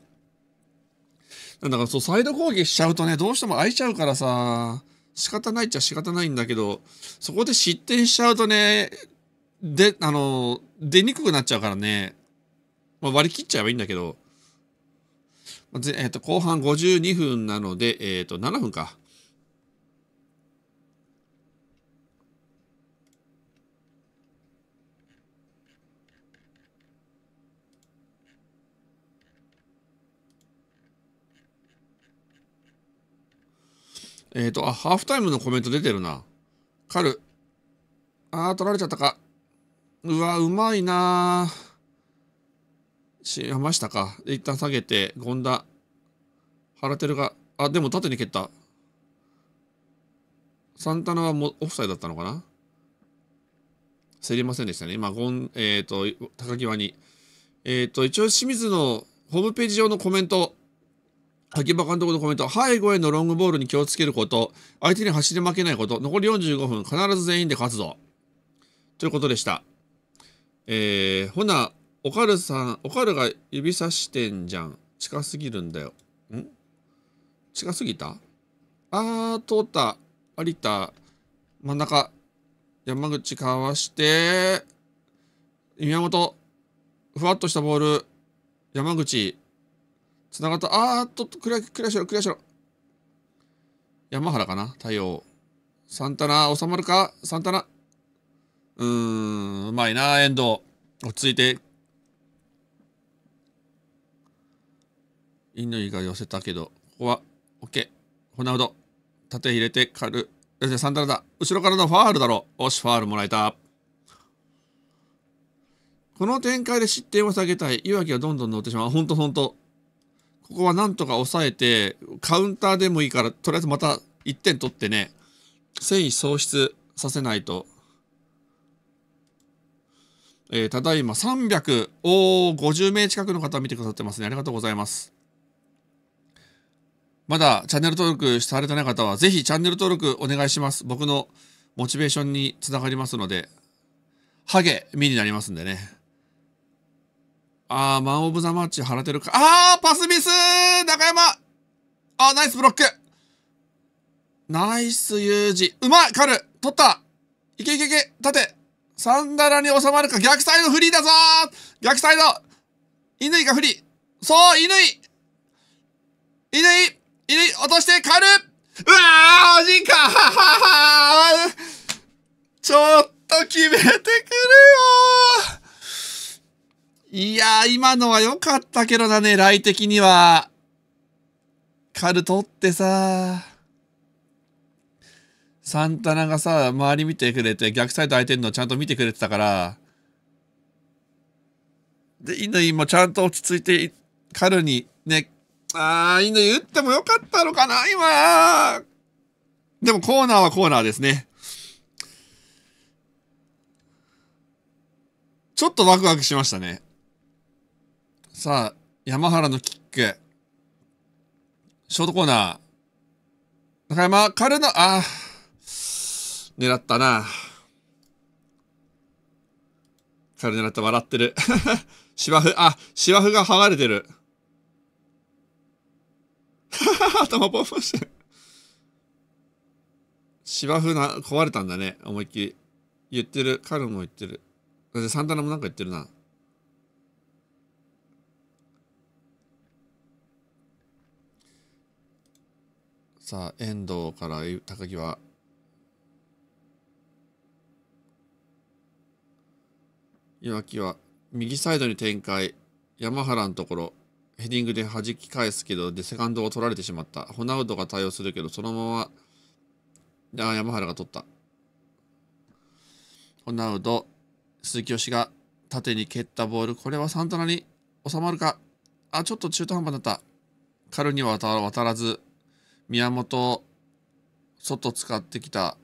なんだかそう、サイド攻撃しちゃうとね、どうしても空いちゃうからさ、仕方ないっちゃ仕方ないんだけど、そこで失点しちゃうとね、で、あの、出にくくなっちゃうからね、まあ、割り切っちゃえばいいんだけど、えっ、ー、と、後半52分なので、えっ、ー、と、7分か。えっ、ー、と、あ、ハーフタイムのコメント出てるな。カル。あー、取られちゃったか。うわ、うまいなし、ましたか。一旦下げて、ゴン権田。原るが、あ、でも縦に蹴った。サンタナはもオフサイだったのかな競りませんでしたね。今、ゴン、えっ、ー、と、高際に。えっ、ー、と、一応清水のホームページ上のコメント、秋葉監督のコメント、背後へのロングボールに気をつけること、相手に走り負けないこと、残り45分、必ず全員で勝つぞ。ということでした。えー、ほな、おかるさん、おかるが指さしてんじゃん。近すぎるんだよ。ん近すぎたあー、通った。有田、真ん中、山口かわして、宮本、ふわっとしたボール、山口、つながった。あーっと、クリア、クリアしろ、クリアしろ。山原かな太陽。サンタナ、収まるかサンタナ。うーん、うまいな、遠藤。落ち着いて。乾が寄せたけど、ここは、オッケー。ホナウド。縦入れて、軽。サンタナだ。後ろからのファールだろう。よし、ファールもらえた。この展開で失点を下げたい。いわきはどんどん乗ってしまう。ほんとほんと。ここはなんとか抑えて、カウンターでもいいから、とりあえずまた1点取ってね、戦意喪失させないと。えー、ただいま300、50名近くの方見てくださってますね。ありがとうございます。まだチャンネル登録されてない方は、ぜひチャンネル登録お願いします。僕のモチベーションにつながりますので、ハゲ、身になりますんでね。あー、マンオブザマッチ払ってるか。あー、パスミス中山あー、ナイスブロックナイスユージ。うまいカル取ったいけいけいけ縦サンダラに収まるか逆サイドフリーだぞ逆サイド犬がフリーそう犬犬犬落としてカルうわーおじいかちょっと決めてくれよいや今のは良かったけどな、ね、狙い的には。カル取ってさ、サンタナがさ、周り見てくれて、逆サイド空いてるのちゃんと見てくれてたから、で、乾もちゃんと落ち着いて、カルにね、ああ、犬打ってもよかったのかな、今。でもコーナーはコーナーですね。ちょっとワクワクしましたね。さあ、山原のキック。ショートコーナー。中山、彼の、あ狙ったな。彼狙った笑ってる。芝生、あ、芝生が剥がれてる。頭ポンポンしてる。芝生な、壊れたんだね。思いっきり。言ってる。彼も言ってる。サンタナもなんか言ってるな。さあ、遠藤から高木は。岩木は右サイドに展開。山原のところ。ヘディングで弾き返すけど、で、セカンドを取られてしまった。ホナウドが対応するけど、そのまま、あ山原が取った。ホナウド、鈴木義が縦に蹴ったボール。これはサンタナに収まるか。あ、ちょっと中途半端だった。カルには渡らず、宮本外使ってきた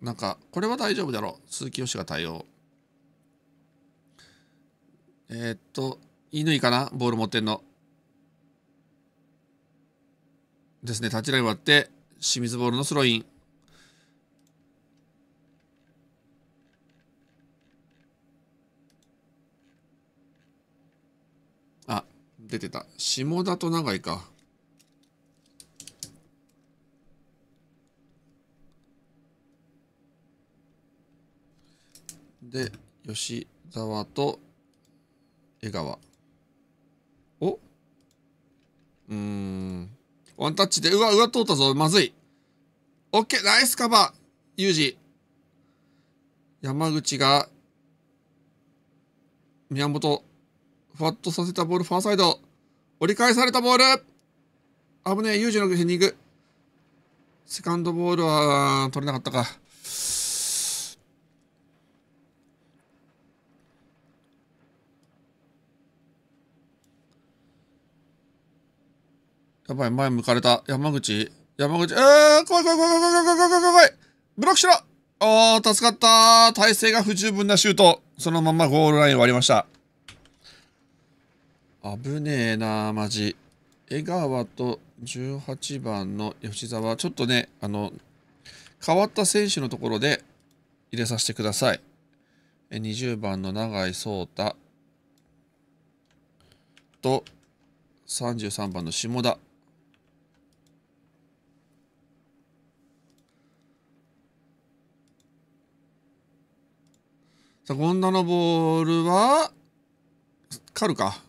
なんかこれは大丈夫だろう鈴木よしが対応えー、っと乾かなボール持ってんのですね立ち台イ割って清水ボールのスローインあ出てた下田と長井かで、吉沢と江川。おうーん。ワンタッチで、うわ、うわ、通ったぞ。まずい。オッケー、ナイスカバー。ユージ。山口が、宮本、ファッとさせたボール、ファーサイド。折り返されたボール。危ねえ、ユージのヘディング。セカンドボールは取れなかったか。やばい、前向かれた。山口。山口。えー、怖い怖い怖い怖い怖い怖い怖い怖いブロックしろおー、助かった体勢が不十分なシュート。そのままゴールライン割りました。危ねえなマジ。江川と18番の吉沢、ちょっとね、あの、変わった選手のところで入れさせてください。20番の永井壮太と33番の下田。さあ、権田のボールは、カルか。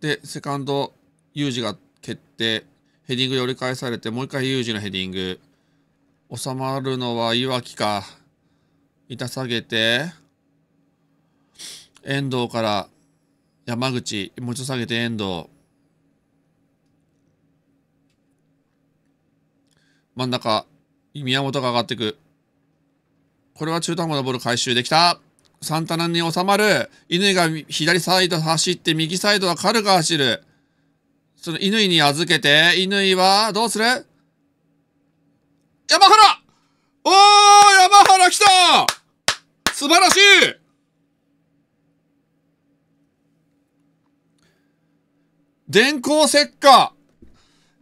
で、セカンド、ユージが蹴って、ヘディングで折り返されて、もう一回ユージのヘディング。収まるのは岩木か。板下げて、遠藤から山口、もう一度下げて遠藤。真ん中、宮本が上がってく。これは中途半端なボール回収できた。サンタナに収まる。犬が左サイド走って、右サイドはカルが走る。その犬に預けて、犬はどうする山原おー山原来た素晴らしい電光石火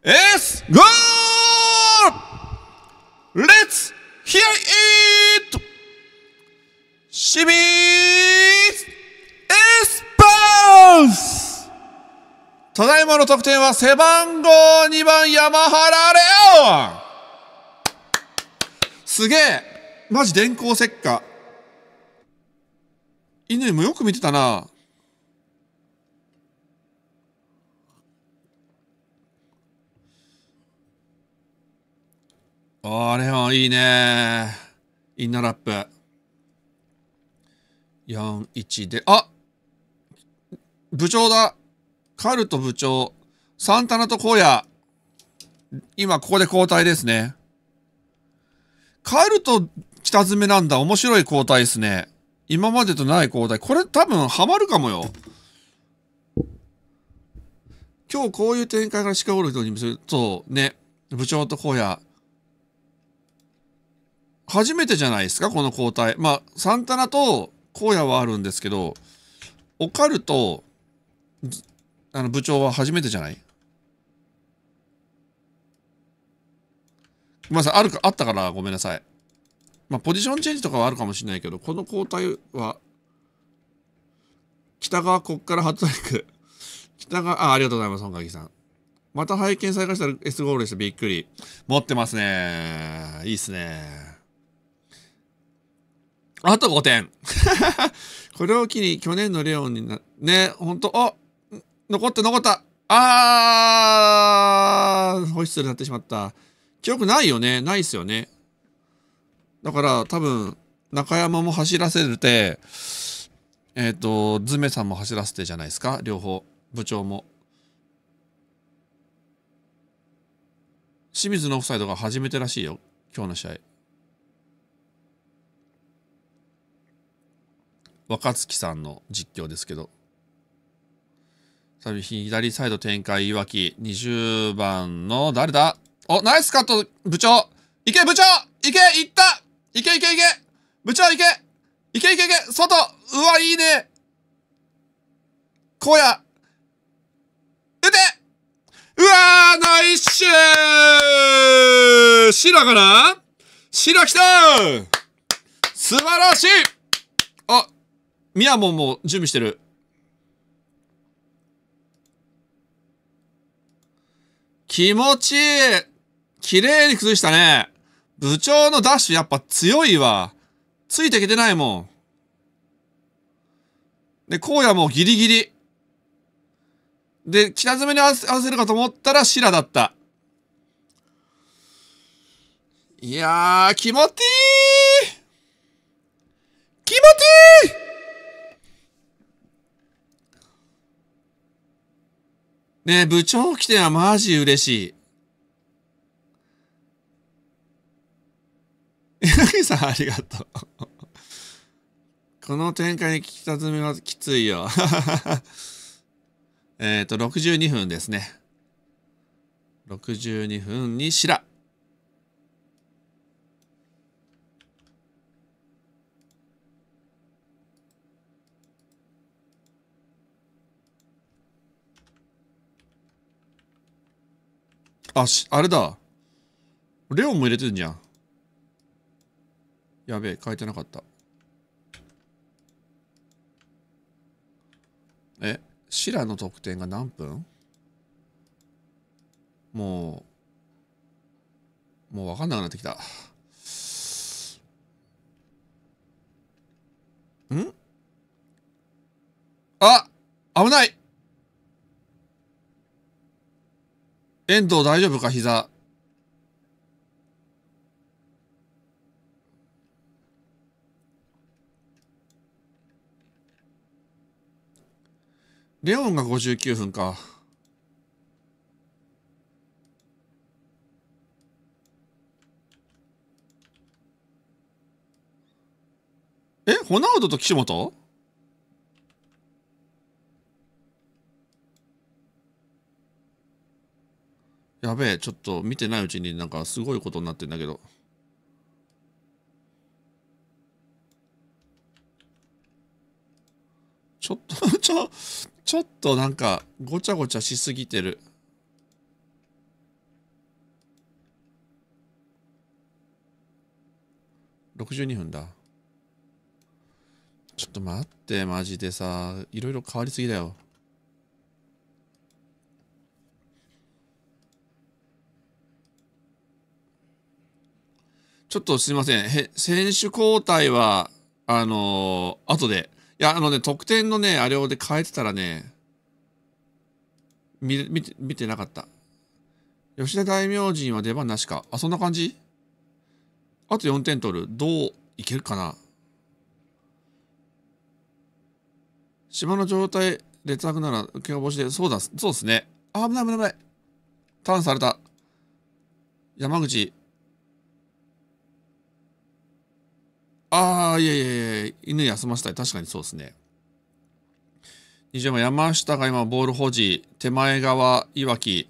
エースゴーレッツヒアイットシー水エスパースただいまの得点は背番号2番山原レオすげえマジ電光石火犬もよく見てたなあれはいいねインナーラップヤン1で、あ部長だカルト部長、サンタナとコーヤ、今ここで交代ですね。カルト北詰めなんだ。面白い交代ですね。今までとない交代。これ多分ハマるかもよ。今日こういう展開から近頃の人に見せると、ね、部長と荒ヤ。初めてじゃないですか、この交代。まあ、サンタナと荒野はあるんですけど、オカルと、あの、部長は初めてじゃないごめんなさい、あるか、あったからごめんなさい。まあ、ポジションチェンジとかはあるかもしれないけど、この交代は、北川、こっから発育。北側、あ、ありがとうございます、本垣さん。また拝見再開したら S ゴールでした。びっくり。持ってますね。いいっすね。あと5点。これを機に去年のレオンにな、ね、ほんと、あ残った残ったあーホイッスルになってしまった。記憶ないよね。ないっすよね。だから多分、中山も走らせて、えっ、ー、と、ズメさんも走らせてじゃないですか。両方。部長も。清水のオフサイドが初めてらしいよ。今日の試合。若月さんの実況ですけど。左サイド展開、いわき。20番の、誰だお、ナイスカット、部長いけ、部長いけ、いったいけいけいけ部長いけいけいけいけ外うわ、いいね荒野打てうわーナイッシュ白かな白来た素晴らしいあ、ミヤモンも準備してる。気持ちいい綺麗に崩したね。部長のダッシュやっぱ強いわ。ついてきてないもん。で、荒野もギリギリ。で、北詰めに合わせるかと思ったら白だった。いやー、気持ちいい気持ちいいねえ、部長来てはマジ嬉しい。ぎさん、ありがとう。この展開に聞きたずみはきついよ。えっと、62分ですね。62分にしら。あ、し、あれだ。レオンも入れてんじゃん。やべえ、変えてなかった。え、シラの得点が何分もう、もう分かんなくなってきた。んあ危ない遠藤大丈夫か膝。レオンが59分か。えホナウドと岸本やべえ、ちょっと見てないうちになんかすごいことになってんだけど。ちょっと、ちょ、ちょっとなんかごちゃごちゃしすぎてる。62分だ。ちょっと待って、マジでさ、いろいろ変わりすぎだよ。ちょっとすいません。選手交代は、あのー、後で。いや、あのね、得点のね、あれをで変えてたらね、見見て見てなかった。吉田大明神は出番なしか。あ、そんな感じあと4点取る。どういけるかな島の状態、劣悪なら受けこぼしで、そうだ、そうですね。あ、危ない危ない危ない。ターンされた。山口、ああ、いやいやいや、犬休ませたい。確かにそうですね。西山、山下が今ボール保持。手前側、いわき。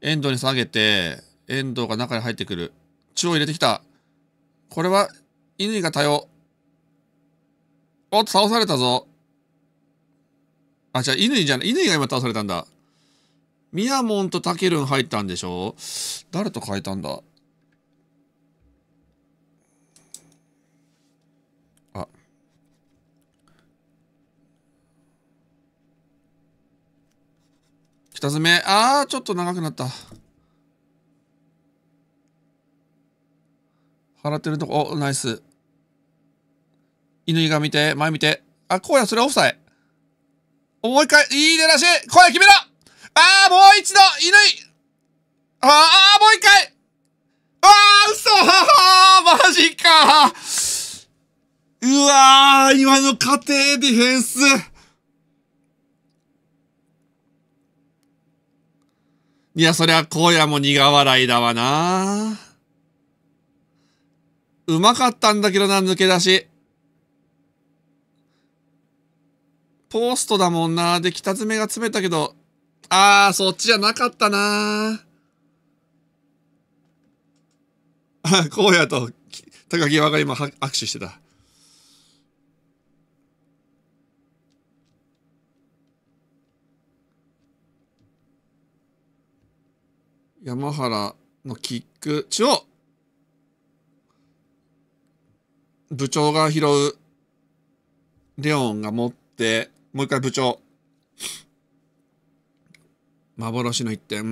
遠藤に下げて、遠藤が中に入ってくる。中を入れてきた。これは、犬が多用。おっと、倒されたぞ。あ、じゃあ犬じゃない。乾が今倒されたんだ。ミヤモンとタケルン入ったんでしょ誰と変えたんだ2つ目あーちょっと長くなった払ってるとこおナイス犬が見て前見てあこうやそれオフサイもう一回いい出だしこうや決めろあーもう一度犬。ああもう一回あー嘘 マジかうわー今の家庭ディフェンスいや、そりゃ、荒野も苦笑いだわな。うまかったんだけどな、抜け出し。ポストだもんな。で、北爪が詰めたけど、あー、そっちじゃなかったな。荒野と高木和が今握手してた。山原のキック、中央部長が拾う。レオンが持って、もう一回部長。幻の一点、うー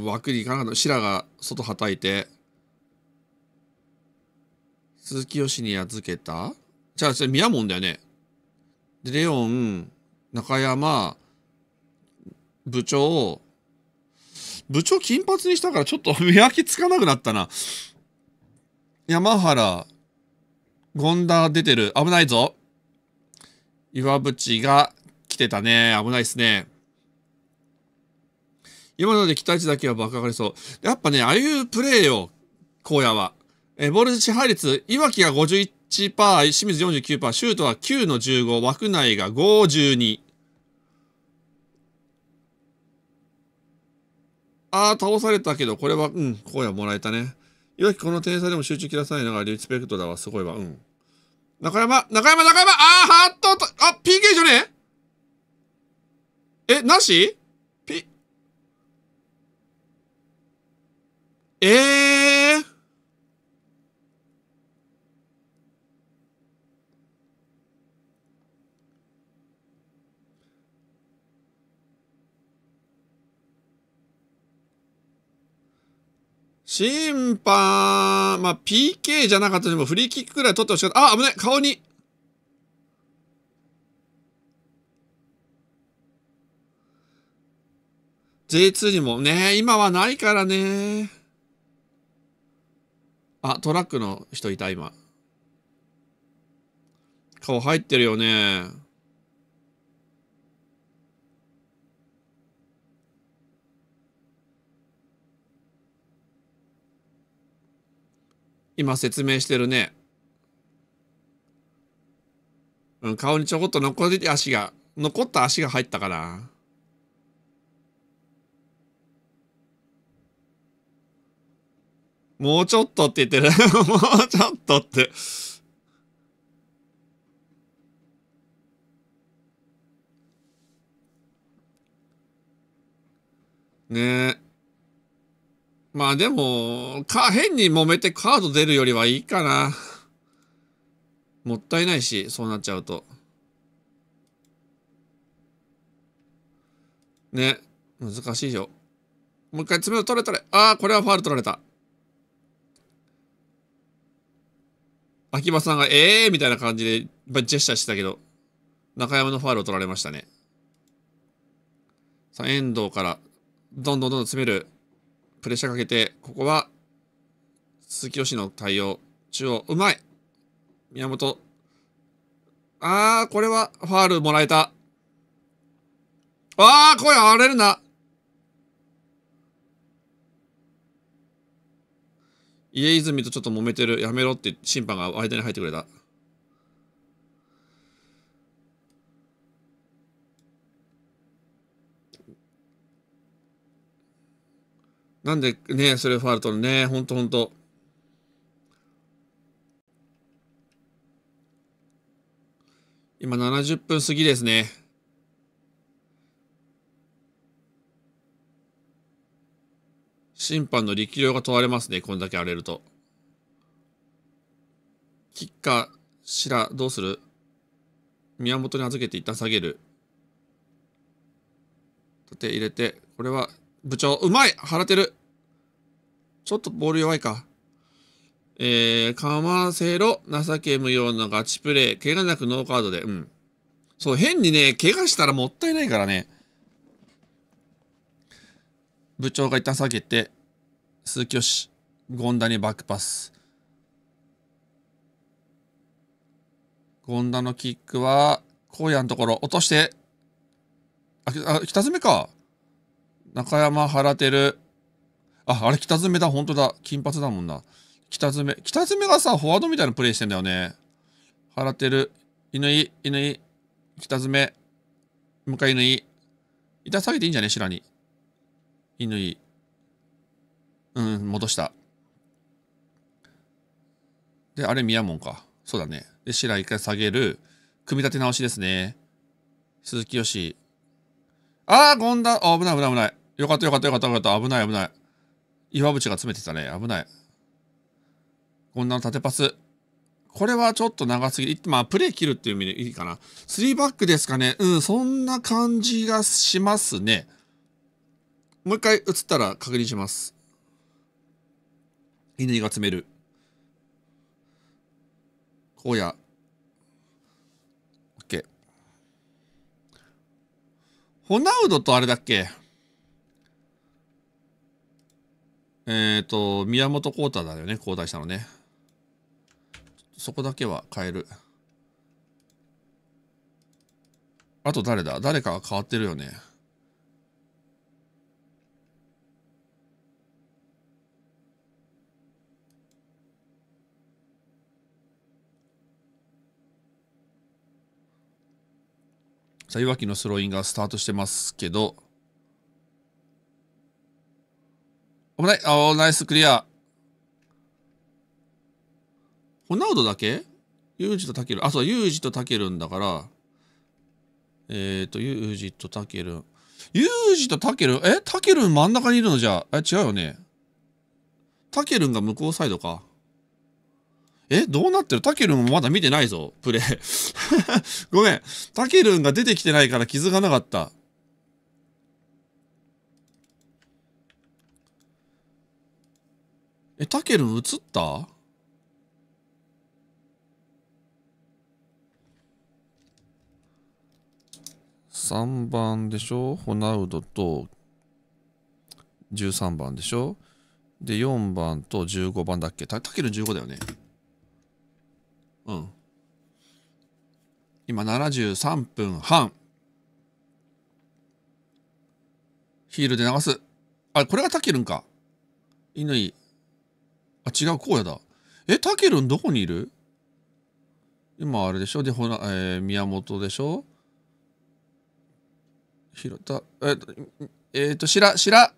ん、枠にいかなかった。シラが外はたいて、鈴木よしに預けたじゃあ、それ宮門だよね。で、レオン、中山、部長、部長金髪にしたからちょっと見分けつかなくなったな。山原、権田出てる。危ないぞ。岩渕が来てたね。危ないっすね。今ので期待値だけは爆上がりそう。やっぱね、ああいうプレーよ、荒野は。えボール支配率、いわきが51%、清水49%、シュートは9の15、枠内が52。ああ、倒されたけど、これは、うん、こや、もらえたね。いわきこの点差でも集中切らさないのがリスペクトだわ、すごいわ、うん。中山、中山、中山、ああ、ハットと、あ、PK じゃねえなしピ、ええー審判、まあ、PK じゃなかったでもフリーキックくらい取ってほしかった。あ、危ない顔に J2 にもね、今はないからね。あ、トラックの人いた、今。顔入ってるよね。今説明してるね。うん、顔にちょこっと残り足が、残った足が入ったから。もうちょっとって言ってる。もうちょっとって。ねえ。まあでも、か、変に揉めてカード出るよりはいいかな。もったいないし、そうなっちゃうと。ね、難しいよ。もう一回爪を取れ取れ。ああ、これはファール取られた。秋葉さんが、ええー、みたいな感じで、ジェスチャーしてたけど、中山のファールを取られましたね。さあ、遠藤から、どんどんどんどん詰める。プレッシャーかけて、ここは、鈴木吉の対応。中央、うまい宮本。あー、これは、ファールもらえた。あー、声荒れるな。家泉とちょっと揉めてる。やめろって審判が間に入ってくれた。なんでね、それファルトのね、ほんとほんと。今70分過ぎですね。審判の力量が問われますね、こんだけ荒れると。キッカー、シラ、どうする宮本に預けて一旦下げる。縦入れて、これは、部長、うまい払ってるちょっとボール弱いか。えー、かませろ、情け無用のガチプレイ、怪我なくノーカードで、うん。そう、変にね、怪我したらもったいないからね。部長が一旦下げて、鈴木よし、権田にバックパス。権田のキックは、荒野のところ、落として、あ、あ北詰めか。中山、原照、あ、あれ北爪だ、本当だ。金髪だもんな。北爪。北爪がさ、フォワードみたいなプレイしてんだよね。払ってる。犬井、犬井、北爪、向かい犬井。板下げていいんじゃね白に。犬井。うん、戻した。で、あれ、宮門か。そうだね。で、白一回下げる。組み立て直しですね。鈴木よし。あー、ゴンダ。危ない危ない危ない。よかったよかったよかったよかった。危ない危ない。岩渕が詰めてたね。危ない。こんなの縦パス。これはちょっと長すぎ。まあ、プレー切るっていう意味でいいかな。3バックですかね。うん、そんな感じがしますね。もう一回映ったら確認します。犬が詰める。こうや。OK。ホナウドとあれだっけえっ、ー、と、宮本幸太だよね、交代したのね。そこだけは変える。あと誰だ誰かが変わってるよね。さあ、岩城のスローインがスタートしてますけど、危ない。あナイスクリア。ホナウドだけユージとタケル。あ、そう、ユージとタケルンだから。えっ、ー、と、ユージとタケルン。ユージとタケルンえタケルン真ん中にいるのじゃあ。え、違うよね。タケルンが向こうサイドか。えどうなってるタケルンもまだ見てないぞ、プレイ。ごめん。タケルンが出てきてないから気づかなかった。え、タケル映った3番でしょホナウドと13番でしょで4番と15番だっけたける15だよねうん今73分半ヒールで流すあこれがたけるんかいあ、違う、こうやだ。え、たけるんどこにいる今あれでしょで、ほな、えー、宮本でしょひろた、えっ、と、えー、と、しら、しら。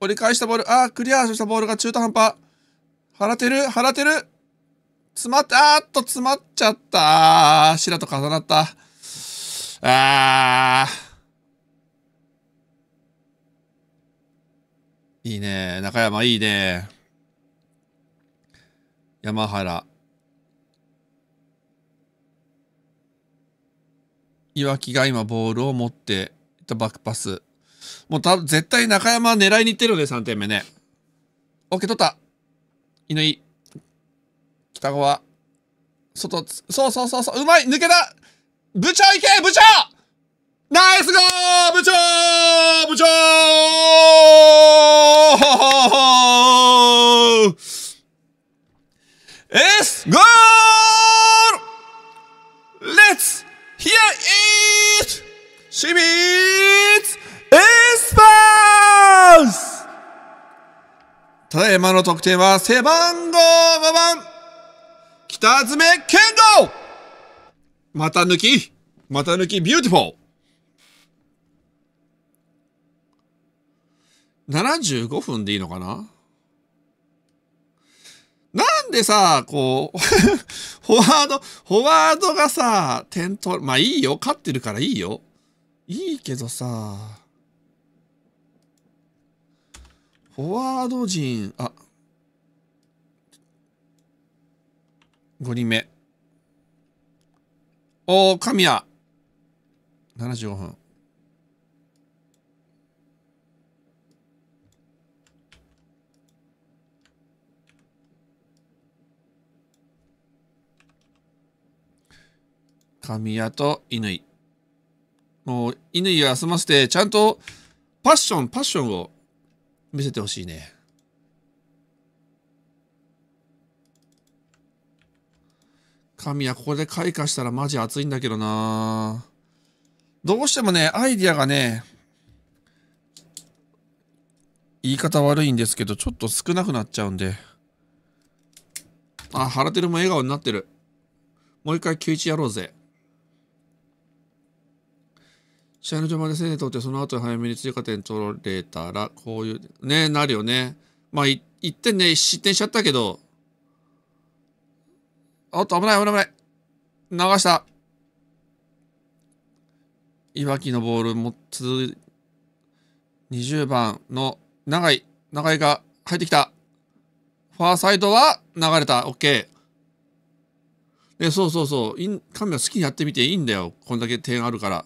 折り返したボール、あー、クリアしたボールが中途半端。払ってる払ってる詰まった、あーっと詰まっちゃったー。しらと重なった。あー。いいね中山いいね山原岩木が今ボールを持ってバックパスもうた絶対中山狙いにいってるよね3点目ね OK 取った犬井北川外そうそうそうそううまい抜けた部長いけ部長ナイスゴー部長部長エスゴー a l Let's hear i エスパースただいまの得点は背番号5番北爪健吾股抜き股抜きビューティフォー75分でいいのかなでさ、こう、フォワード、フォワードがさ、点取、まあいいよ。勝ってるからいいよ。いいけどさ、フォワード陣、あ、5人目。おー、神谷。75分。神谷と乾。もう、乾を休ませて、ちゃんとパッション、パッションを見せてほしいね。神谷、ここで開花したらマジ熱いんだけどなどうしてもね、アイディアがね、言い方悪いんですけど、ちょっと少なくなっちゃうんで。あ、ハラてるも笑顔になってる。もう一回91やろうぜ。試合の序盤でせい取ってその後早めに追加点取れたらこういうねなるよねまあ1点ね失点しちゃったけどあと危ない危ない危ない流したいわきのボールもつ20番の長井長井が入ってきたファーサイドは流れた OK そうそうそう神は好きにやってみていいんだよこんだけ点あるから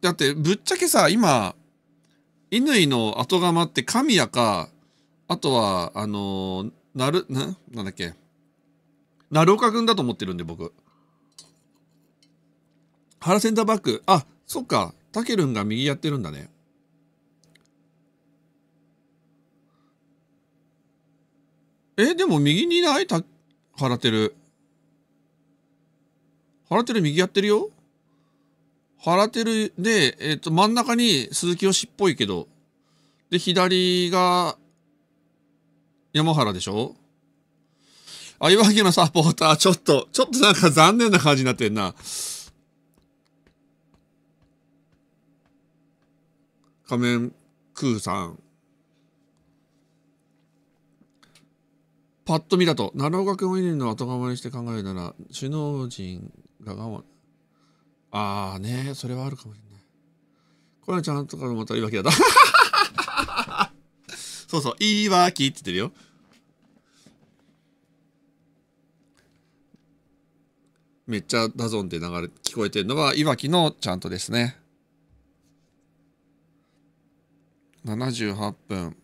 だってぶっちゃけさ今乾の後釜って神谷かあとはあのー、なるななんだっけ成岡君だと思ってるんで僕原センターバックあそっかたけるんが右やってるんだねえでも右にいないた原てる原てる右やってるよ腹てるで、えっ、ー、と、真ん中に鈴木よしっぽいけど、で、左が、山原でしょあ、岩城のサポーター、ちょっと、ちょっとなんか残念な感じになってんな。仮面クーさん。パッと見だと、奈良岡君を犬の後釜にして考えるなら、首脳陣が我慢。ああね、それはあるかもしれない。これはちゃんとかのまた言い訳だ そうそう、言い訳って言ってるよ。めっちゃダゾンって流れ、聞こえてるのは、いわきのちゃんとですね。78分。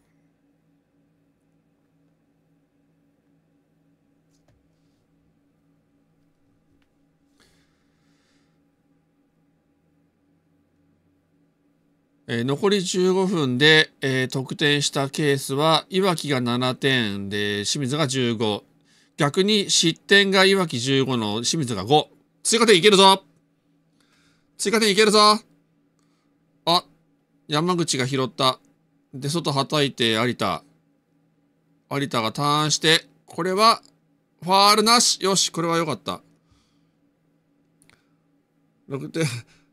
えー、残り15分で、えー、得点したケースは、いわきが7点で、清水が15。逆に失点がいわき15の清水が5。追加点いけるぞ追加点いけるぞあ、山口が拾った。で、外はたいて有田。有田がターンして、これは、ファールなしよし、これは良かった。6点、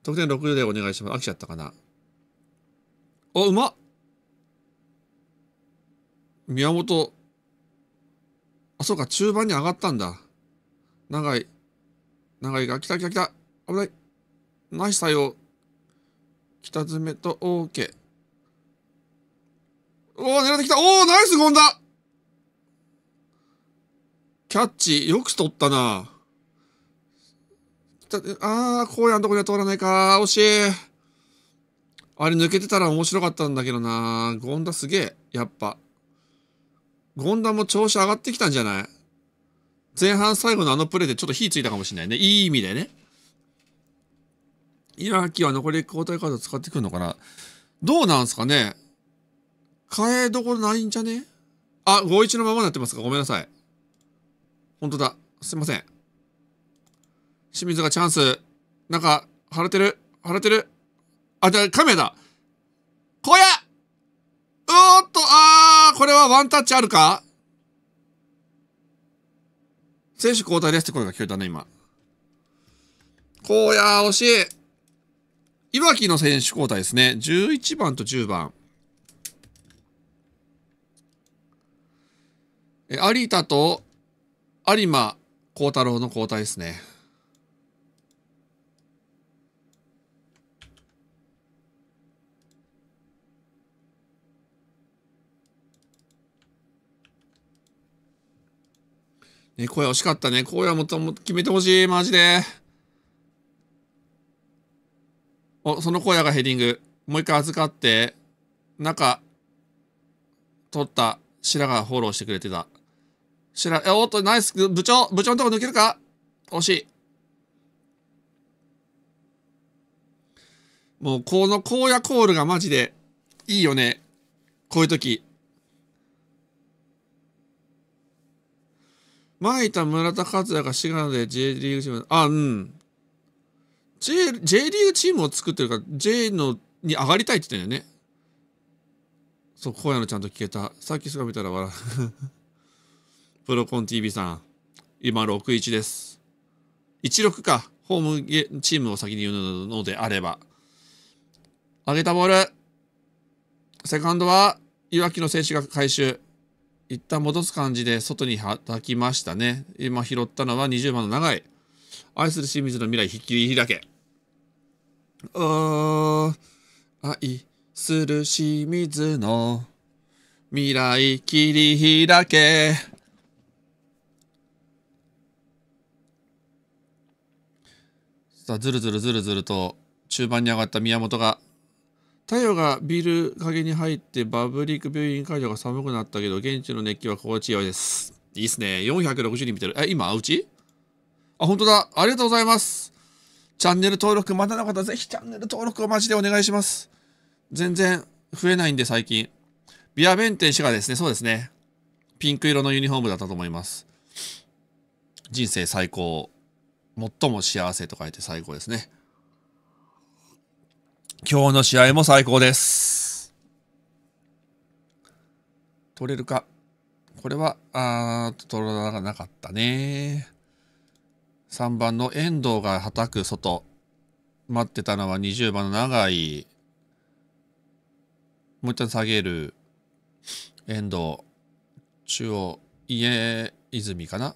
得点6でお願いします。飽きちゃったかな。あ、うまっ宮本。あ、そうか、中盤に上がったんだ。長い。長いが、来た来た来た。危ない。ナイス対応。北爪と OK。おお、狙ってきた。おお、ナイスゴンだキャッチ、よく取ったな。ああ、荒野のとこには通らないか。惜しい。あれ抜けてたら面白かったんだけどなゴンダすげえ、やっぱ。ゴンダも調子上がってきたんじゃない前半最後のあのプレイでちょっと火ついたかもしんないね。いい意味でね。イラキは残り交代カード使ってくるのかなどうなんすかね変えどころないんじゃねあ、51のままになってますかごめんなさい。ほんとだ。すいません。清水がチャンス。なんか、腫れてる。腫れてる。あ、じゃあ、亀だ。こやおーっと、あー、これはワンタッチあるか選手交代ですって声が聞こえたね、今。こうや、惜しい。いわきの選手交代ですね。11番と10番。え、有田と有馬幸太郎の交代ですね。ね、声惜しかったね。声はもっとも決めてほしい。マジで。お、その声がヘディング。もう一回預かって、中、取った白がフォローしてくれてた。白、え、おっと、ナイス、部長、部長のとこ抜けるか惜しい。もう、この荒野コールがマジで、いいよね。こういう時。前いた村田和也が滋賀で J リーグチーム、あ、うん。J, J リーグチームを作ってるから、J のに上がりたいって言ったんだよね。そう、小屋のちゃんと聞けた。さっきすが見たら笑う。プロコン TV さん、今61です。16か。ホームゲチームを先に言うのであれば。上げたボール。セカンドは、岩木の選手が回収。一旦戻す感じで外に叩きましたね。今拾ったのは20番の長い。愛する清水の未来、ひっきり開け。お愛する清水の未来切り開け。さあ、ずるずるずるずると中盤に上がった宮本が太陽がビル陰に入ってパブリックビューイング会場が寒くなったけど、現地の熱気は心地よいです。いいっすね。460人見てる。え、今、うちあ、本当だ。ありがとうございます。チャンネル登録、まだの方、ぜひチャンネル登録をマジでお願いします。全然増えないんで、最近。ビアベンテン氏がですね、そうですね。ピンク色のユニフォームだったと思います。人生最高。最も幸せと書いて最高ですね。今日の試合も最高です。取れるか。これは、あー、取らなかったね。3番の遠藤がはたく外。待ってたのは20番の永井。もう一旦下げる。遠藤。中央。家泉かな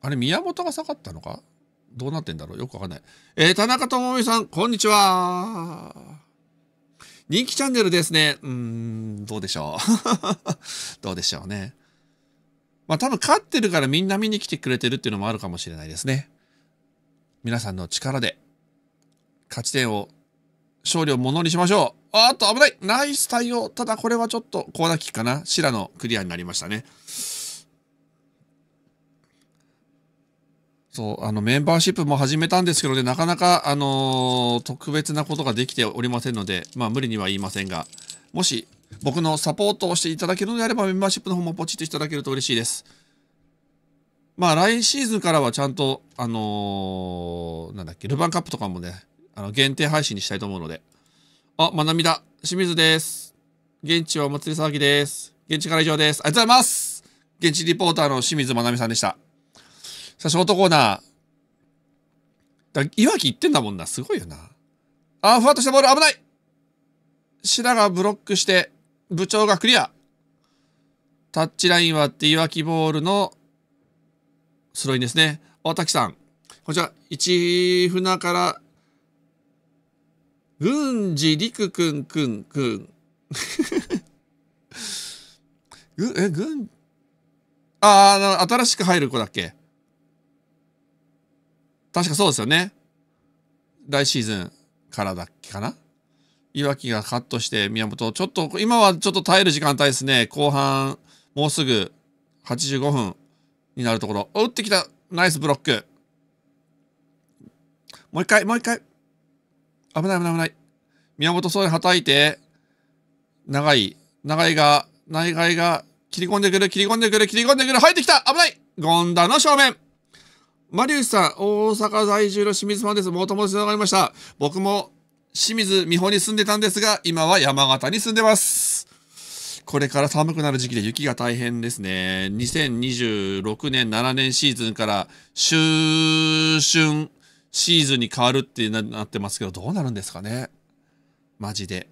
あれ、宮本が下がったのかどうなってんだろうよくわかんない。えー、田中智美さん、こんにちは。人気チャンネルですね。うーん、どうでしょう。どうでしょうね。まあ多分勝ってるからみんな見に来てくれてるっていうのもあるかもしれないですね。皆さんの力で勝ち点を勝利をものにしましょう。あっと危ないナイス対応ただこれはちょっとコーナーキックかな白のクリアになりましたね。そうあのメンバーシップも始めたんですけどね、なかなか、あのー、特別なことができておりませんので、まあ、無理には言いませんが、もし僕のサポートをしていただけるのであれば、メンバーシップの方もポチッといただけると嬉しいです。まあ、来シーズンからはちゃんと、あのー、なんだっけ、ルヴァンカップとかもね、あの限定配信にしたいと思うので。あ、まなみだ。清水です。現地はお祭り騒ぎです。現地から以上です。ありがとうございます現地リポーターの清水まなみさんでした。さあ、ショートコーナー。だいわき行ってんだもんな。すごいよな。あふわっとしたボール危ない白がブロックして、部長がクリア。タッチライン割っていわきボールのスローインですね。大滝さん。こちら、一船から、郡司陸くんくんくん。ぐ、え、ぐん、ああ、新しく入る子だっけ確かそうですよね。来シーズンからだっけかな。岩きがカットして宮本、ちょっと今はちょっと耐える時間帯ですね。後半、もうすぐ85分になるところ。打ってきた。ナイスブロック。もう一回、もう一回。危ない危ない危ない。宮本総理はたいて、長い、長いが、内外が、切り込んでくる、切り込んでくる、切り込んでくる、入ってきた危ない権田の正面マリウスさん、大阪在住の清水ファンです。もともと繋がりました。僕も清水美穂に住んでたんですが、今は山形に住んでます。これから寒くなる時期で雪が大変ですね。2026年、7年シーズンから、秋春シーズンに変わるってなってますけど、どうなるんですかね。マジで。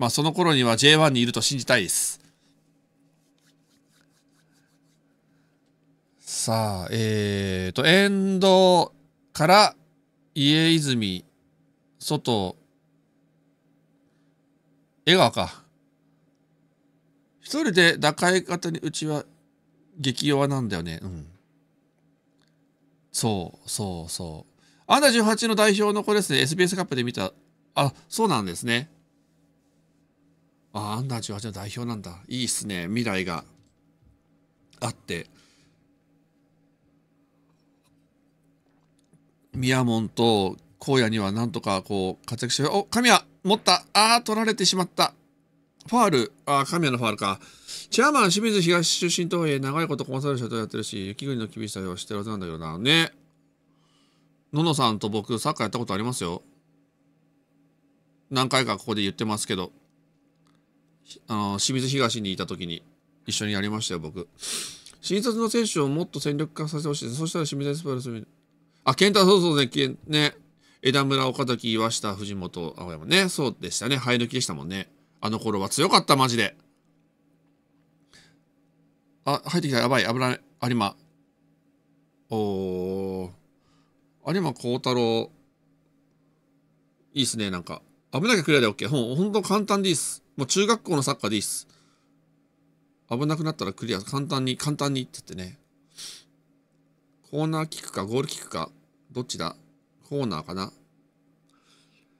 まあ、その頃には J1 にいると信じたいです。さあ、えーと、遠藤から家泉、外、江川か。一人で抱え方にうちは激弱なんだよね。うん。そうそうそう。アンダー18の代表の子ですね。SBS カップで見た。あ、そうなんですね。あ、アンダー18の代表なんだ。いいっすね。未来があって。宮門と荒野にはなんとかこう活躍して、お、神谷持ったあー、取られてしまった。ファール、あー、神谷のファールか。チェアマン、清水東出身とはいえ、長いことコンサル社とやってるし、雪国の厳しさを知ってるはずなんだけどな。ね。ののさんと僕、サッカーやったことありますよ。何回かここで言ってますけど、あの、清水東にいた時に一緒にやりましたよ、僕。新卒の選手をもっと戦力化させてほしい。そしたら清水エスパルスあ、健太、そうそうね、ね、枝村、岡崎、岩下、藤本、青山ね、そうでしたね、生え抜きでしたもんね。あの頃は強かった、マジで。あ、入ってきた、やばい、危ない、有馬。おー、有馬幸太郎、いいっすね、なんか。危なきゃクリアで OK。ほん、ほんと簡単でいいっす。もう中学校のサッカーでいいっす。危なくなったらクリア、簡単に、簡単にって言ってね。コーナーキックか、ゴールキックか。どっちだコーナーかな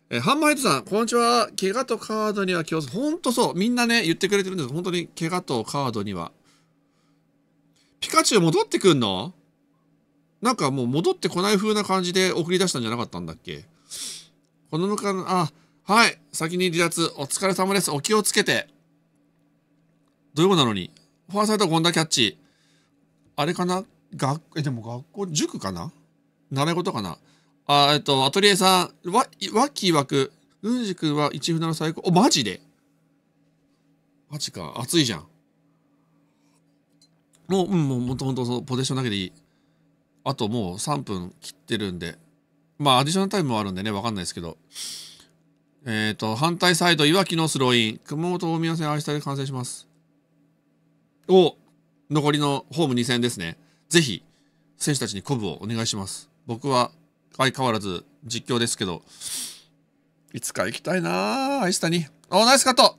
えー、ハンマーヘッドさん、こんにちは。怪我とカードには気をつほんとそう。みんなね、言ってくれてるんです本当に、怪我とカードには。ピカチュウ戻ってくんのなんかもう戻ってこない風な感じで送り出したんじゃなかったんだっけこの向か、あ、はい。先に離脱。お疲れ様です。お気をつけて。土曜なのに。ファーサイトゴンダキャッチ。あれかな学、え、でも学校、塾かな習い事かなあ、えっと、アトリエさん、わ、わきわく、うんじくんは一船の最高。お、マジでマジか、熱いじゃん。もう、うん、もう、もともとそのポゼッションだけでいい。あともう3分切ってるんで。まあ、アディショナルタイムもあるんでね、わかんないですけど。えっ、ー、と、反対サイド、いわきのスローイン。熊本大宮戦明したで完成します。お残りのホーム2戦ですね。ぜひ、選手たちに鼓舞をお願いします。僕は相変わらず実況ですけど、いつか行きたいなアイスタに。お、ナイスカット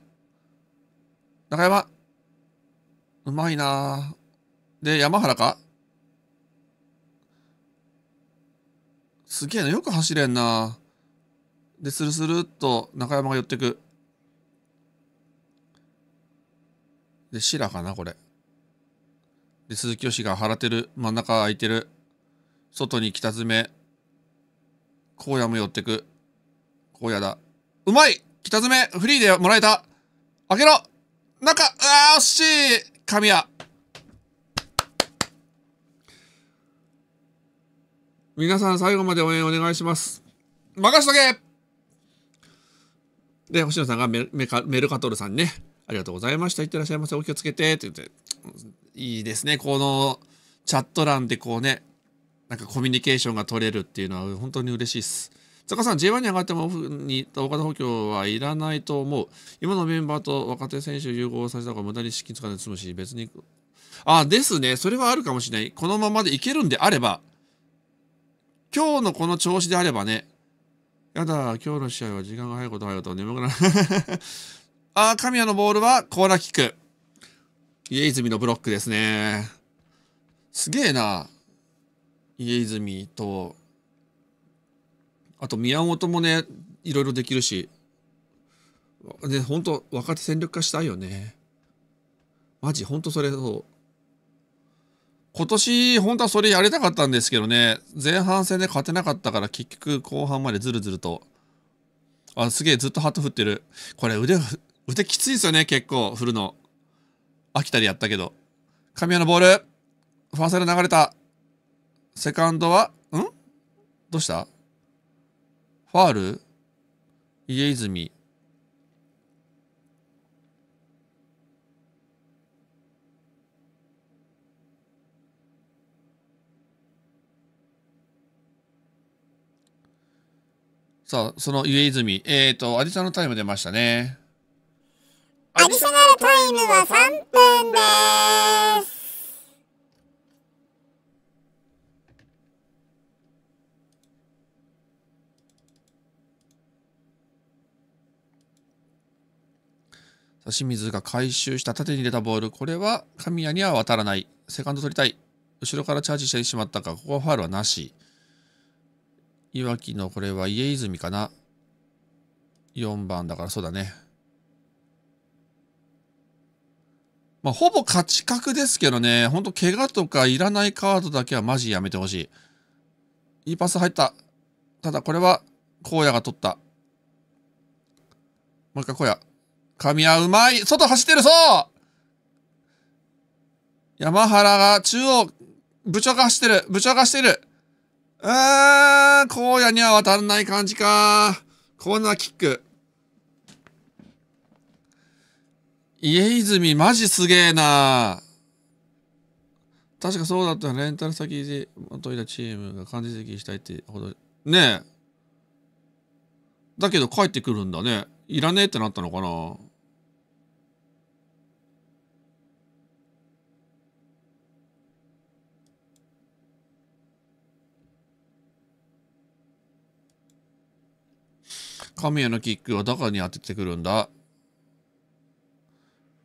中山。うまいなで、山原かすげえな。よく走れんなで、スルスルっと中山が寄ってく。で、白かな、これ。で、鈴木よしが払ってる。真ん中空いてる。外に来た爪。荒野も寄ってく。荒野だ。うまい北爪フリーでもらえた開けろ中あー惜しい神谷皆さん最後まで応援お願いします。任しとけで、星野さんがメメカメルカトルさんにね、ありがとうございました。いってらっしゃいませ。お気をつけて。って言って、いいですね。このチャット欄でこうね、なんかコミュニケーションが取れるっていうのは本当に嬉しいです。坂さん、J1 に上がってもオフに大型補強はいらないと思う。今のメンバーと若手選手を融合させた方が無駄に資金使わない済むし、別に。あ、ですね。それはあるかもしれない。このままでいけるんであれば、今日のこの調子であればね、やだ、今日の試合は時間が早いこと早いこと眠くなる。あ、神谷のボールはコーラキック。家泉のブロックですね。すげえな。家泉とあと宮本もねいろいろできるしね本当若手戦力化したいよねマジ本当それそう今年本当はそれやりたかったんですけどね前半戦で勝てなかったから結局後半までずるずるとあすげえずっとハット振ってるこれ腕腕きついですよね結構振るの飽きたりやったけど神谷のボールファーサル流れたセカンドは、んどうしたファール家泉。さあ、その家泉。えっ、ー、と、アディショナルタイム出ましたね。アディショナルタイムは3分です。清水が回収した縦に入れたボール。これは神谷には渡らない。セカンド取りたい。後ろからチャージしてしまったか。ここはファールはなし。いわきのこれは家泉かな。4番だからそうだね。まあ、ほぼ勝ち確ですけどね。ほんと怪我とかいらないカードだけはマジやめてほしい。いいパス入った。ただこれは、荒野が取った。もう一回荒野。神はうまい外走ってるそう山原が中央、部長が走ってる部長が走ってるあー、荒野には渡らない感じかコーナーキック。家泉マジすげえな確かそうだったレンタル先で元いたチームが漢字席したいってほど。ねえ。だけど帰ってくるんだね。いらねえってなったのかな神谷のキックはダカに当ててくるんだ。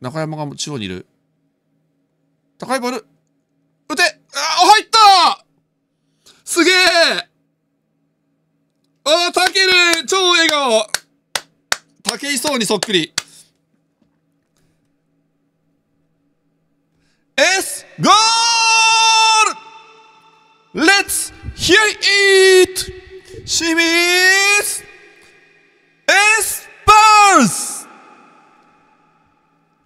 中山が中央にいる。高いボール打てあ入ったすげえああ、タケル超笑顔武井壮にそっくり。S ゴール !Let's hear it! 清水エスパース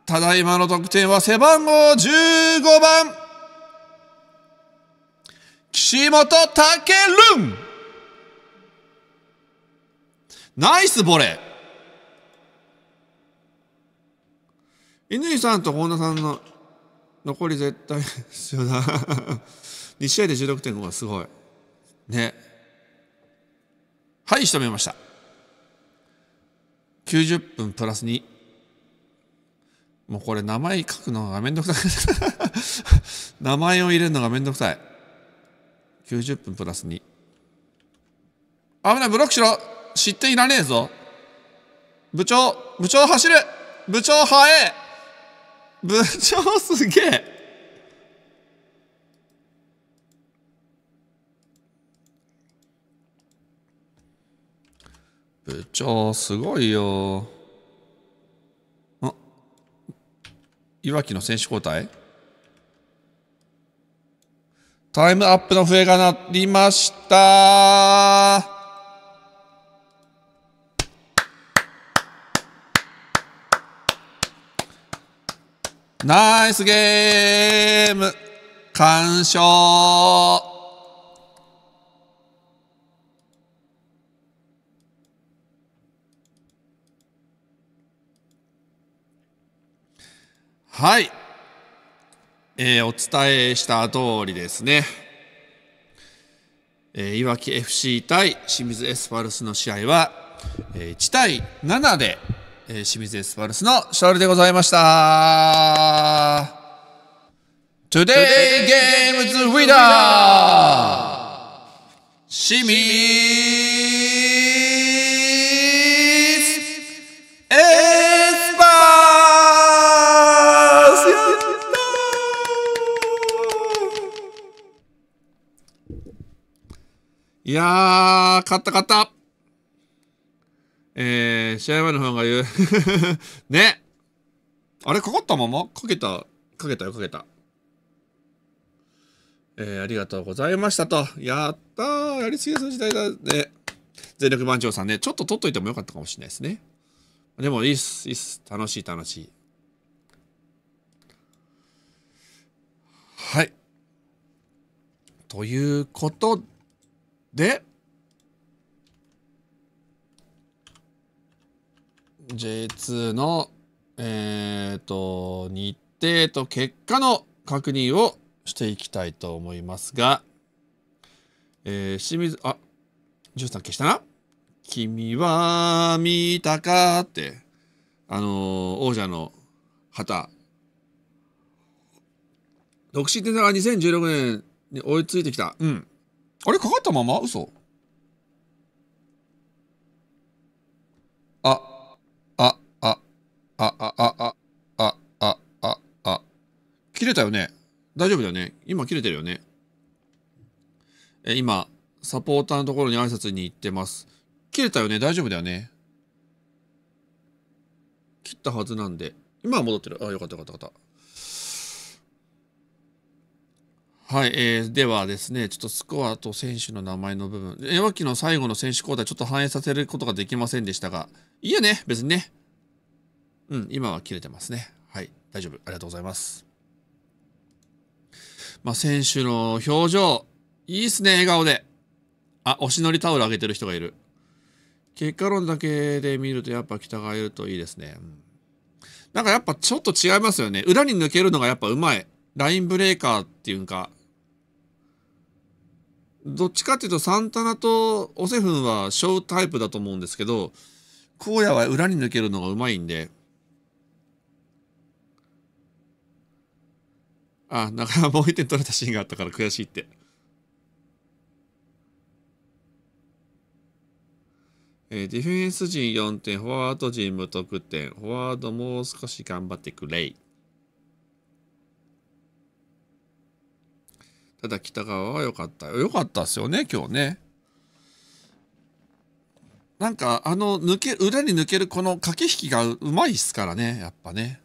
ただいまの得点は背番号15番岸本武ルンナイスボレー乾さんと本田さんの残り絶対必要だ。2 試合で16.5はすごい。ね。はい、仕留めました。90分プラス2。もうこれ名前書くのがめんどくさい 名前を入れるのがめんどくさい。90分プラス2。危ない、ブロックしろ知っていらねえぞ部長部長走る部長はえ部長すげえ部長すごいよあいわきの選手交代タイムアップの笛が鳴りましたナイスゲーム完勝はい、えー、お伝えした通りですね、えー、いわき FC 対清水エスパルスの試合は、えー、1対7でえー、清水エスパルスの勝利でございました。Today Games Winner! 清水エスパスいやー、勝った勝ったえー、試合前の方が言う ね。あれ、かかったままかけた、かけたよ、かけた。えー、ありがとうございましたと。やったー、やりすぎす時代だね。全力番長さんね、ちょっと取っといてもよかったかもしれないですね。でも、いいっす、いいっす。楽しい、楽しい。はい。ということで、J2 の、えっ、ー、と、日程と結果の確認をしていきたいと思いますが、えー、清水、あ、ジュさん消したな君は見たかって、あのー、王者の旗。独身天差が2016年に追いついてきた。うん。あれかかったまま嘘あ、あ、あ、あ、あ、あ、あ、あ。切れたよね大丈夫だよね今切れてるよねえ、今、サポーターのところに挨拶に行ってます。切れたよね大丈夫だよね切ったはずなんで。今は戻ってる。あ、よかったよかったよかった。はい、えー、ではですね、ちょっとスコアと選手の名前の部分。え、脇の最後の選手交代、ちょっと反映させることができませんでしたが、いいよね、別にね。うん、今は切れてますね。はい、大丈夫。ありがとうございます。まあ、選手の表情、いいっすね、笑顔で。あ、おしのりタオル上げてる人がいる。結果論だけで見ると、やっぱ北がいるといいですね。うん、なんかやっぱちょっと違いますよね。裏に抜けるのがやっぱうまい。ラインブレーカーっていうんか。どっちかっていうと、サンタナとオセフンはショータイプだと思うんですけど、荒野は裏に抜けるのがうまいんで、あ、なかなかもう1点取れたシーンがあったから悔しいって。えー、ディフェンス陣4点、フォワード陣無得点、フォワードもう少し頑張ってくれただ北川は良かった。良かったですよね、今日ね。なんかあの抜け裏に抜けるこの駆け引きがうまいっすからねやっぱね。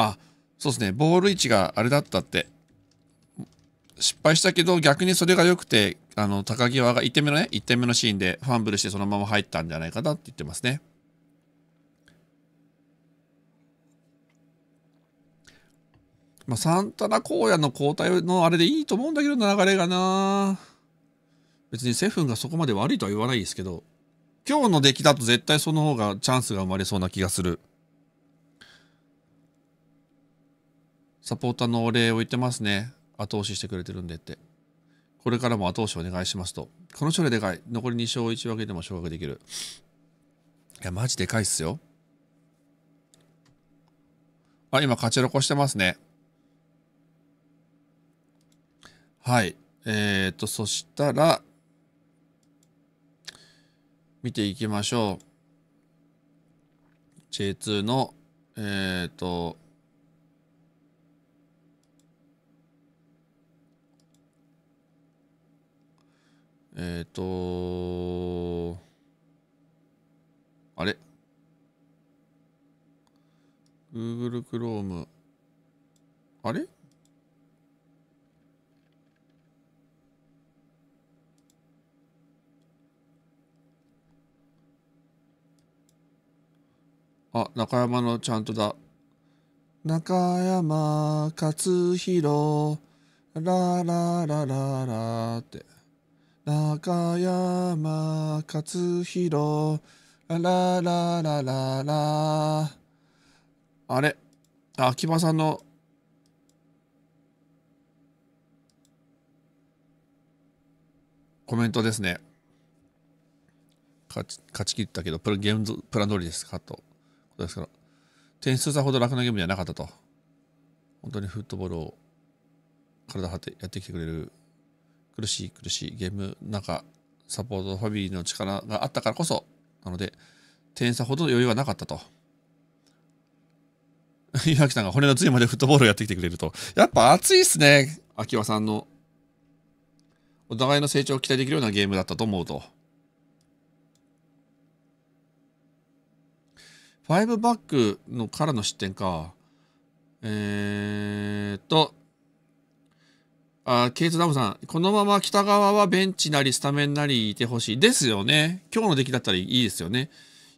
あ、そうですね、ボール位置があれだったって。失敗したけど、逆にそれが良くて、あの、高際が1点目のね、1点目のシーンでファンブルしてそのまま入ったんじゃないかなって言ってますね。まあ、サンタナ荒野の交代のあれでいいと思うんだけどな、流れがな。別にセフンがそこまで悪いとは言わないですけど、今日の出来だと絶対その方がチャンスが生まれそうな気がする。サポーターのお礼を言ってますね。後押ししてくれてるんでって。これからも後押しお願いしますと。この勝利でかい。残り2勝1分けでも昇格できる。いや、マジでかいっすよ。あ、今、勝ち残してますね。はい。えっ、ー、と、そしたら、見ていきましょう。J2 の、えっ、ー、と、えっ、ー、とあれ ?Google Chrome。あれあ、中山のちゃんとだ。中山勝弘、ラララララって。中山勝弘、ララララララ。あれあ、秋葉さんの。コメントですね。勝ち勝ち切ったけど、プラゲームプラ通りですかと。ことですから。点数差ほど楽なゲームじゃなかったと。本当にフットボールを体張ってやってきてくれる苦しい苦しいゲームなんかサポートファミリーの力があったからこそなので点差ほど余裕はなかったと 岩城さんが骨の髄いまでフットボールをやってきてくれるとやっぱ熱いっすね秋葉さんのお互いの成長を期待できるようなゲームだったと思うと5バックのからの失点かえー、っとあケイト・ダムさん、このまま北側はベンチなりスタメンなりいてほしい。ですよね。今日の出来だったらいいですよね。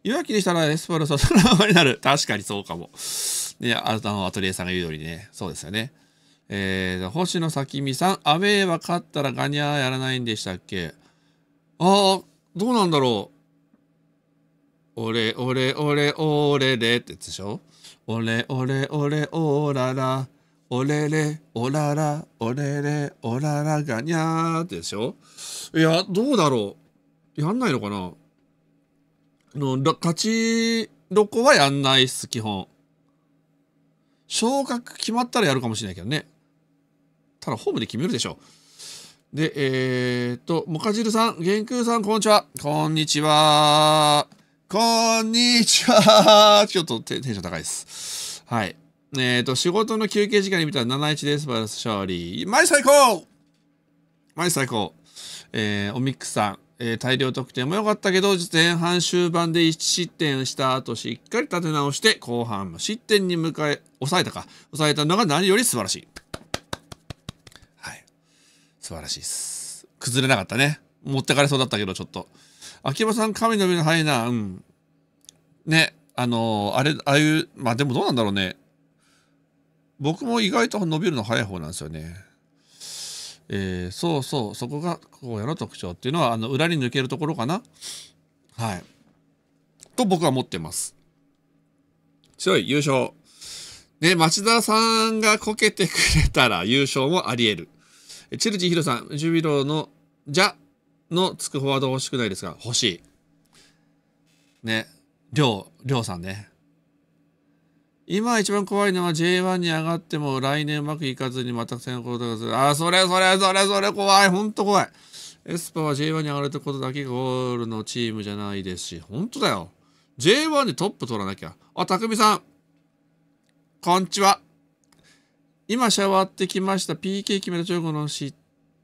岩木でしたらエスパルスはそのままになる。確かにそうかも。ね、あなたの、アトリエさんが言う通りね、そうですよね。えー、星野咲美さん、アウェーは勝ったらガニャーやらないんでしたっけああ、どうなんだろう。俺、俺、俺、俺、でってやつでしょ俺、俺、俺、オーララ。おれれ、おらら、おれれ、おららがにゃーってでしょいや、どうだろう。やんないのかなの、勝ちどこはやんないっす、基本。昇格決まったらやるかもしれないけどね。ただ、ホームで決めるでしょ。で、えー、っと、もかじるさん、げんくうさん、こんにちは。こんにちは。こんにちは。ちょっとテンション高いです。はい。えっ、ー、と、仕事の休憩時間に見たら71晴らバい勝利。マイ最高マイ最高。えー、おみくさん。えー、大量得点も良かったけど、前半終盤で1失点した後、しっかり立て直して、後半も失点に迎え、抑えたか。抑えたのが何より素晴らしい。はい。素晴らしいです。崩れなかったね。持ってかれそうだったけど、ちょっと。秋葉さん、神の目の早いな。うん。ね。あのー、あれ、ああいう、まあでもどうなんだろうね。僕も意外と伸びるの早い方なんですよね。えー、そうそうそこが荒野の特徴っていうのはあの裏に抜けるところかなはいと僕は持ってます強い優勝ね町田さんがこけてくれたら優勝もあり得るチルジヒロさんジュビロのじゃのつくフォワード欲しくないですが欲しいねりょうりょうさんね今一番怖いのは J1 に上がっても来年うまくいかずにまた戦うことがする。あ、それそれそれそれ怖い。ほんと怖い。エスパは J1 に上がるってことだけがゴールのチームじゃないですし、ほんとだよ。J1 でトップ取らなきゃ。あ、たくみさん。こんにちは。今シャワーってきました。PK 決めた直後の失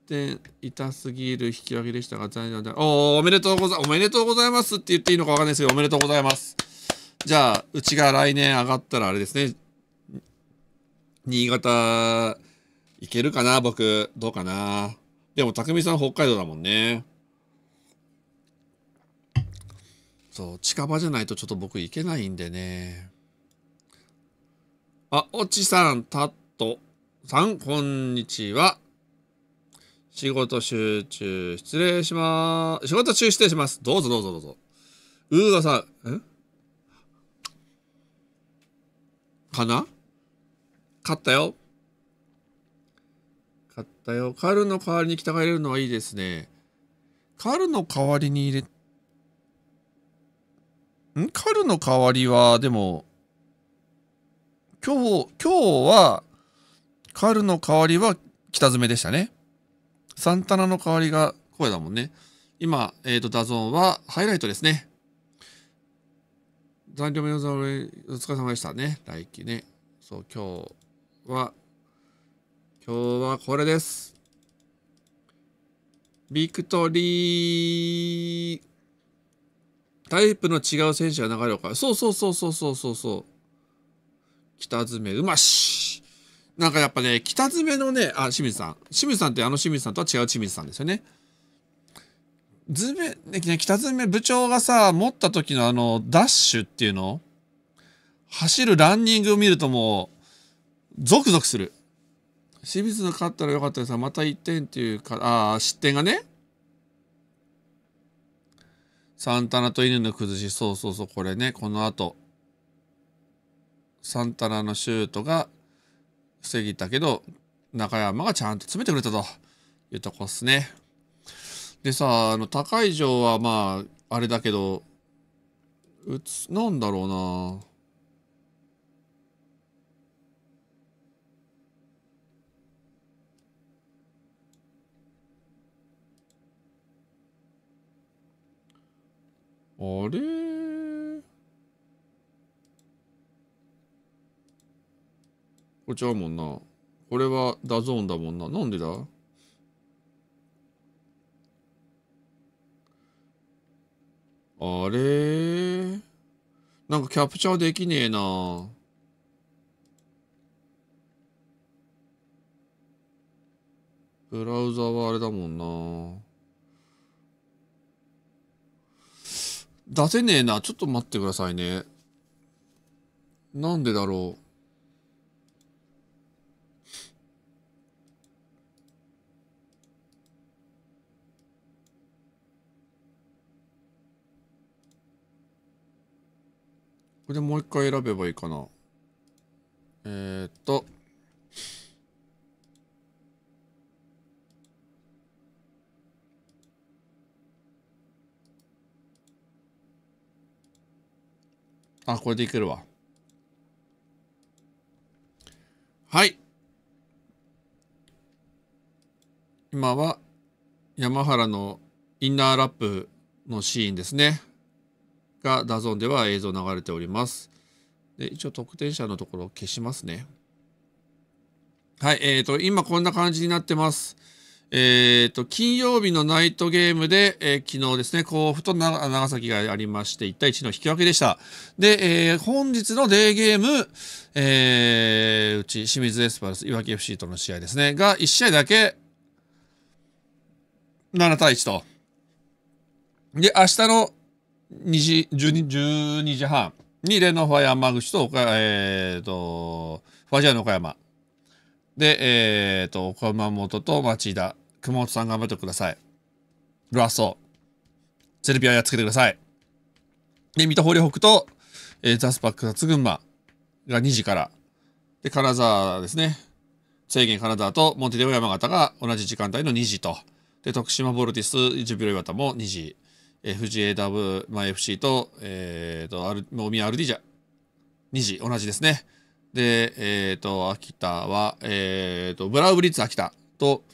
点、痛すぎる引き分けでしたが、残念なおおめでとうございます。おめでとうございますって言っていいのかわかんないですけど、おめでとうございます。じゃあ、うちが来年上がったらあれですね。新潟、行けるかな僕。どうかなでも、匠さん北海道だもんね。そう、近場じゃないとちょっと僕行けないんでね。あ、おちさん、たっとさん、こんにちは。仕事集中、失礼しまーす。仕事中、失礼します。どうぞどうぞどうぞ。うーガさん、んかな勝ったよ。勝ったよ。カルの代わりに北が入れるのはいいですね。カルの代わりに入れ、んカルの代わりは、でも、今日、今日は、カルの代わりは北詰めでしたね。サンタナの代わりが声だもんね。今、えっ、ー、と、ダゾーンはハイライトですね。残業目のお疲れ様でしたね。来期ね。そう、今日は、今日はこれです。ビクトリー。タイプの違う選手が流れを変えそうそうそうそうそうそうそう。北爪うまし。なんかやっぱね、北爪のね、あ、清水さん。清水さんってあの清水さんとは違う清水さんですよね。ズメ、ね、北ズメ部長がさ、持った時のあの、ダッシュっていうの走るランニングを見るともう、ゾクゾクする。清水の勝ったらよかったですが、また1点っていうか、ああ、失点がね。サンタナと犬の崩し、そうそうそう、これね、この後。サンタナのシュートが防ぎたけど、中山がちゃんと詰めてくれたというとこっすね。でさ、あの、高い城はまあ、あれだけど、うつ、なんだろうなあれこれちゃうもんな。これはダゾーンだもんな。なんでだあれなんかキャプチャーできねえな。ブラウザはあれだもんな。出せねえな。ちょっと待ってくださいね。なんでだろう。これもう一回選べばいいかな。えー、っと。あ、これでいけるわ。はい。今は山原のインナーラップのシーンですね。がダゾンでは映像流れております。で一応得点者のところを消しますね。はい、えっ、ー、と、今こんな感じになってます。えっ、ー、と、金曜日のナイトゲームで、えー、昨日ですね、甲府と長崎がありまして、1対1の引き分けでした。で、えー、本日のデーゲーム、えー、うち清水エスパルス、いわき FC との試合ですね、が1試合だけ、7対1と。で、明日の2時 12, 12時半にレノファ山口と岡、えーと、ファジアの岡山で、えーと、と熊本と町田熊本さん頑張ってくださいグラストセルビアやっつけてくださいで水戸堀北と、えー、ザスパック薩群馬が2時からで金沢ですね制限金沢とモンテデオ山形が同じ時間帯の2時とで徳島ボルティスジュビロ田も2時 FGAW、まあ、FC と、えっ、ー、と、R、大宮ディジャ、2時同じですね。で、えっ、ー、と、秋田は、えっ、ー、と、ブラウブリッツ秋田と、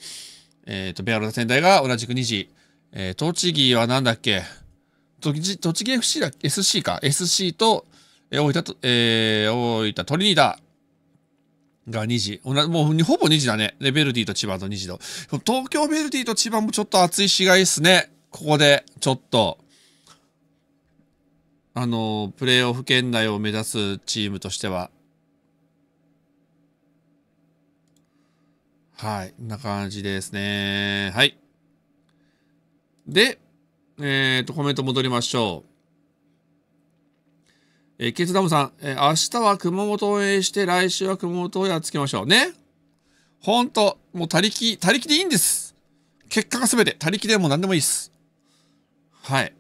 えっ、と、ベアロダ仙台が同じく2時。え栃木はなんだっけ栃木 FC だっけ ?SC か。SC と、え大分と、え大分トリニダが2時。同じ、もうほぼ2時だね。で、ベルディと千葉と2時と。東京ベルディと千葉もちょっと暑い市いですね。ここでちょっと、あの、プレーオフ圏内を目指すチームとしては、はい、こんな感じですね。はい。で、えっ、ー、と、コメント戻りましょう。えー、ケツダムさん、えー、明日は熊本を応援して、来週は熊本をやっつけましょう。ね。ほんと、もう他力、他力でいいんです。結果が全て、他力でも何でもいいです。はい。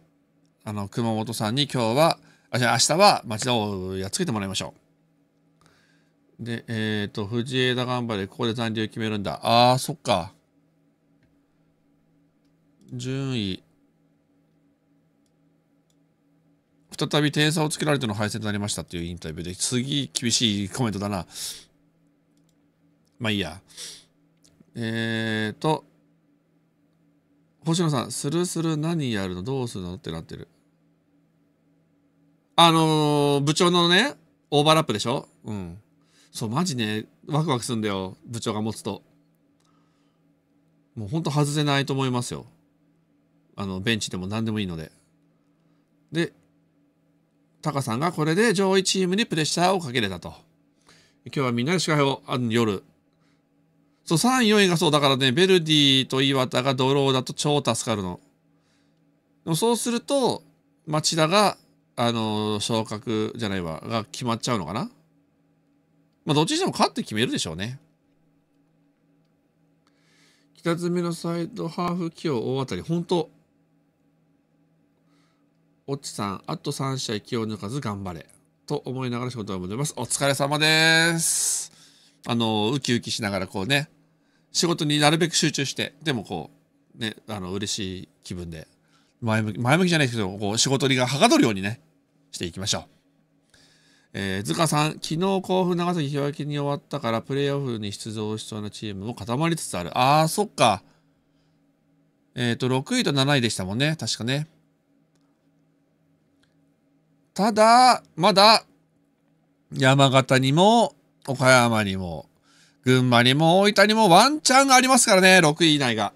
あの、熊本さんに今日は、あ、じゃあ明日は町田をやっつけてもらいましょう。で、えっ、ー、と、藤枝頑張れ、ここで残留決めるんだ。ああ、そっか。順位。再び点差をつけられての敗戦となりましたっていうインタビューで、次、厳しいコメントだな。まあいいや。えっ、ー、と、星野さん、スルスル何やるのどうするのってなってる。あのー、部長のね、オーバーラップでしょうん。そう、マジね、ワクワクするんだよ。部長が持つと。もうほんと外せないと思いますよ。あの、ベンチでも何でもいいので。で、タカさんがこれで上位チームにプレッシャーをかけれたと。今日はみんなで司会を夜そう、3 4位がそう、だからね、ベルディと岩田がドローだと超助かるの。でもそうすると、町田が、あのー、昇格じゃないわ、が決まっちゃうのかな。まあ、どっちにしても勝って決めるでしょうね。北詰のサイドハーフ起用大当たり、本当オッチさん、あと3試合気を抜かず頑張れ。と思いながら仕事を戻ります。お疲れ様です。あの、ウキウキしながらこうね、仕事になるべく集中して、でもこう、ね、あの、嬉しい気分で、前向き、前向きじゃないですけど、こう、仕事にがはかどるようにね、していきましょう。えー、塚さん、昨日甲府長崎日分けに終わったから、プレーオフに出場しそうなチームも固まりつつある。あー、そっか。えっ、ー、と、6位と7位でしたもんね、確かね。ただ、まだ、山形にも岡山にも、群馬にも、大分にもワンチャンがありますからね、6位以内が。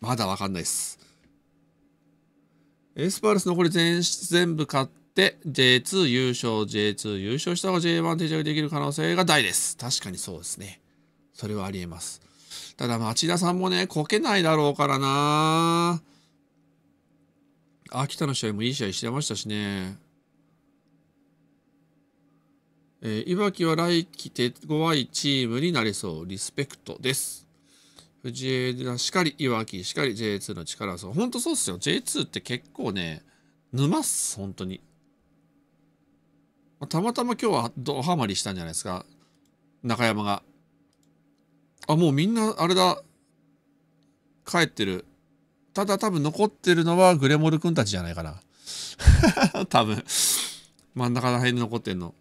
まだわかんないです。エスパルス残り全全部勝って、J2 優勝、J2 優勝した方が J1 定着できる可能性が大です。確かにそうですね。それはありえます。ただ町田さんもね、こけないだろうからな秋田の試合もいい試合してましたしね。えー、いわきは来季手強いチームになれそう。リスペクトです。藤枝しかり、いわきしかり、J2 の力はそう。ほんとそうっすよ。J2 って結構ね、沼っす、本当に。たまたま今日はドハマりしたんじゃないですか。中山が。あ、もうみんな、あれだ。帰ってる。ただ多分残ってるのはグレモル君たちじゃないかな。多分。真ん中ら辺に残ってんの。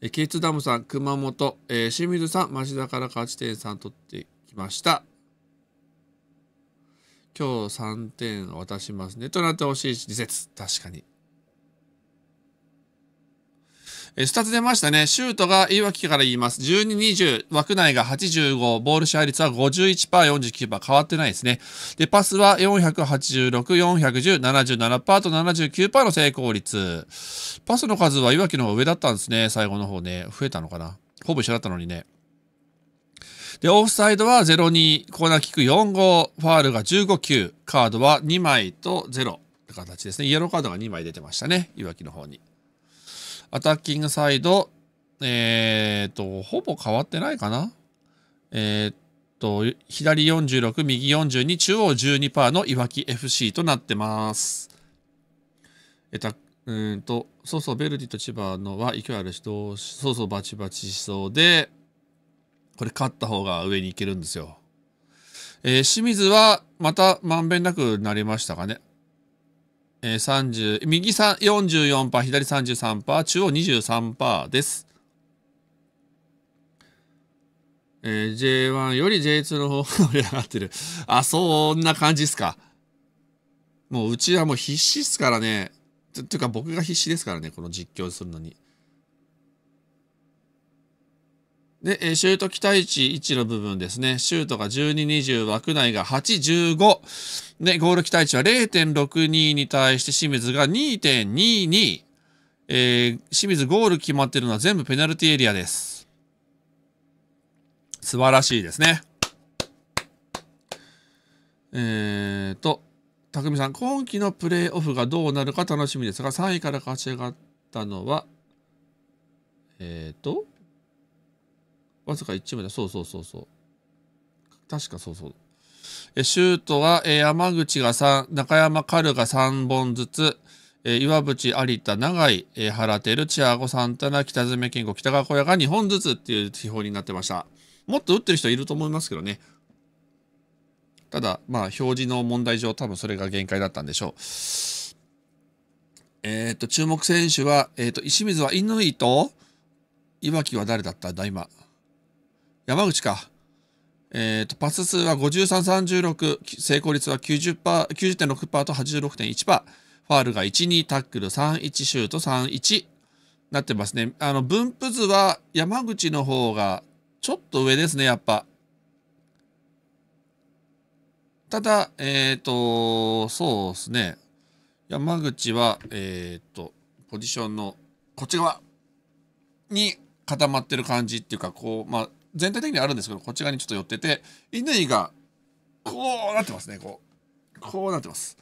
えキッズダムさん、熊本、えー、清水さん、町田から勝ち点3取ってきました。今日3点渡しますね。となってほしい事節。確かに。えー、2つ出ましたね。シュートが言い訳から言います。12、20、枠内が85、ボール支配率は51%、49%、変わってないですね。で、パスは486、410、77%と79%の成功率。パスの数は岩木の方が上だったんですね。最後の方ね。増えたのかな。ほぼ一緒だったのにね。で、オフサイドは02、コーナーキック4 5ファールが15球、カードは2枚と0って形ですね。イエローカードが2枚出てましたね。いわきの方に。アタッキングサイド、えー、っと、ほぼ変わってないかな。えー、っと、左46、右42、中央12%のいわき FC となってます。えた、うんと、そうそう、ベルディと千葉のは勢いあるし、そうそう、バチバチしそうで、これ勝った方が上に行けるんですよ。えー、清水はまたまんべんなくなりましたかね。えー、30右44%左33%中央23%です、えー、J1 より J2 の方が盛り上がってるあそんな感じっすかもううちはもう必死っすからねっていうか僕が必死ですからねこの実況するのにで、えー、シュート期待値1の部分ですね。シュートが12、20、枠内が8、15。ね、ゴール期待値は0.62に対して清水が2.22。えー、清水ゴール決まってるのは全部ペナルティエリアです。素晴らしいですね。えーと、匠さん、今季のプレーオフがどうなるか楽しみですが、3位から勝ち上がったのは、えーと、わずか1チームだ。そうそうそうそう。確かそうそう。シュートは、え山口が3、中山軽が3本ずつ、え岩渕、有田、長井、え原照、チアゴ、サンタナ、北爪健吾、北川小屋が2本ずつっていう手法になってました。もっと打ってる人いると思いますけどね。ただ、まあ、表示の問題上、多分それが限界だったんでしょう。えっ、と、注目選手は、えっ、と、石水は乾と、岩木は誰だったんだ、今。山口か。えーと、パス数は5336成功率は90.6% 90と86.1%ファールが12タックル31シュート31なってますねあの分布図は山口の方がちょっと上ですねやっぱただえっ、ー、とそうですね山口はえっ、ー、とポジションのこっち側に固まってる感じっていうかこうまあ全体的にあるんですけどこっち側にちょっと寄ってて犬がこうなってますねこうこうなってます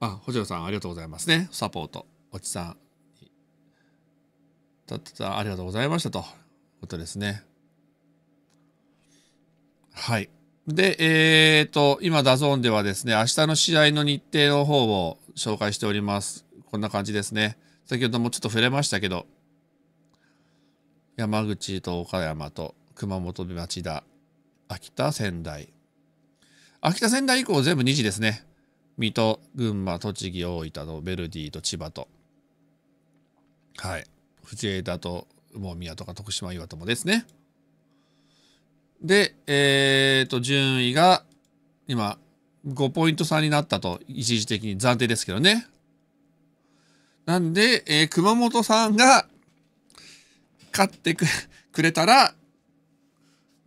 あ補助さんありがとうございますねサポートおちさんたったありがとうございましたとことですねはいで、えっ、ー、と、今、ダゾーンではですね、明日の試合の日程の方を紹介しております。こんな感じですね。先ほどもちょっと触れましたけど、山口と岡山と熊本町田、秋田、仙台。秋田、仙台以降全部2時ですね。水戸、群馬、栃木、大分と、ベルディと千葉と。はい。藤枝と、もう宮とか徳島、岩友ですね。で、えっ、ー、と、順位が、今、5ポイント差になったと、一時的に暫定ですけどね。なんで、えー、熊本さんが勝って くれたら、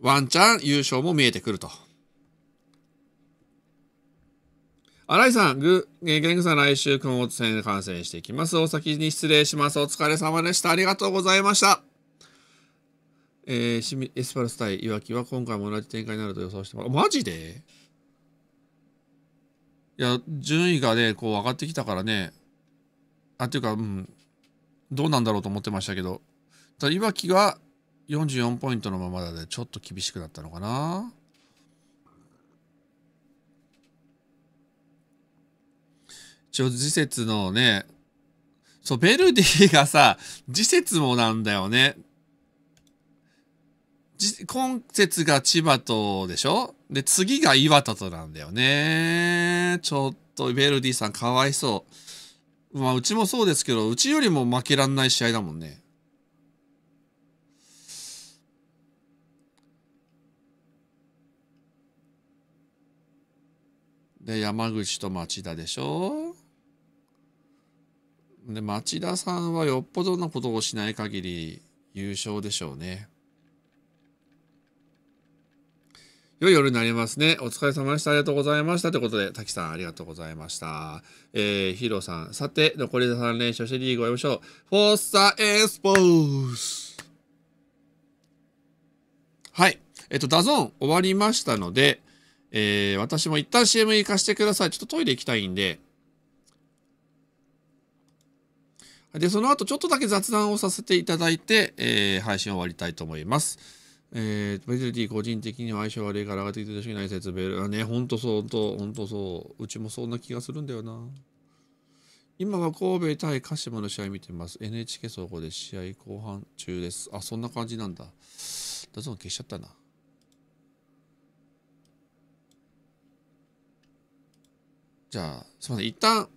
ワンチャン優勝も見えてくると。新井さん、グ、ゲングさん来週熊本戦観戦していきます。お先に失礼します。お疲れ様でした。ありがとうございました。えー、エスパルス対いわきは今回も同じ展開になると予想してます。マジでいや、順位がね、こう上がってきたからね、あ、とていうか、うん、どうなんだろうと思ってましたけど、ただ、いわきが44ポイントのままだで、ちょっと厳しくなったのかな。一応、次節のね、そう、ベルディがさ、次節もなんだよね。今節が千葉とでしょで、次が岩田となんだよね。ちょっと、ベルディさんかわいそう。まあ、うちもそうですけど、うちよりも負けらんない試合だもんね。で、山口と町田でしょで、町田さんはよっぽどのことをしない限り優勝でしょうね。良い夜になりますね。お疲れ様でした。ありがとうございました。ということで、滝さんありがとうございました。えー、ヒーローさん。さて、残りで3連勝してリーグをやりましょう。フォースサエスポーズはい。えっと、ダゾーン終わりましたので、えー、私も一旦 CM 行かせてください。ちょっとトイレ行きたいんで。で、その後ちょっとだけ雑談をさせていただいて、えー、配信を終わりたいと思います。えー、メジルティ個人的には相性悪いから上がってきてほしくない説明あね、ほんとそう、ほんと、そう。うちもそんな気がするんだよな。今は神戸対鹿島の試合見てます。NHK 総合で試合後半中です。あ、そんな感じなんだ。ダゾ消しちゃったな。じゃあ、すみません。一旦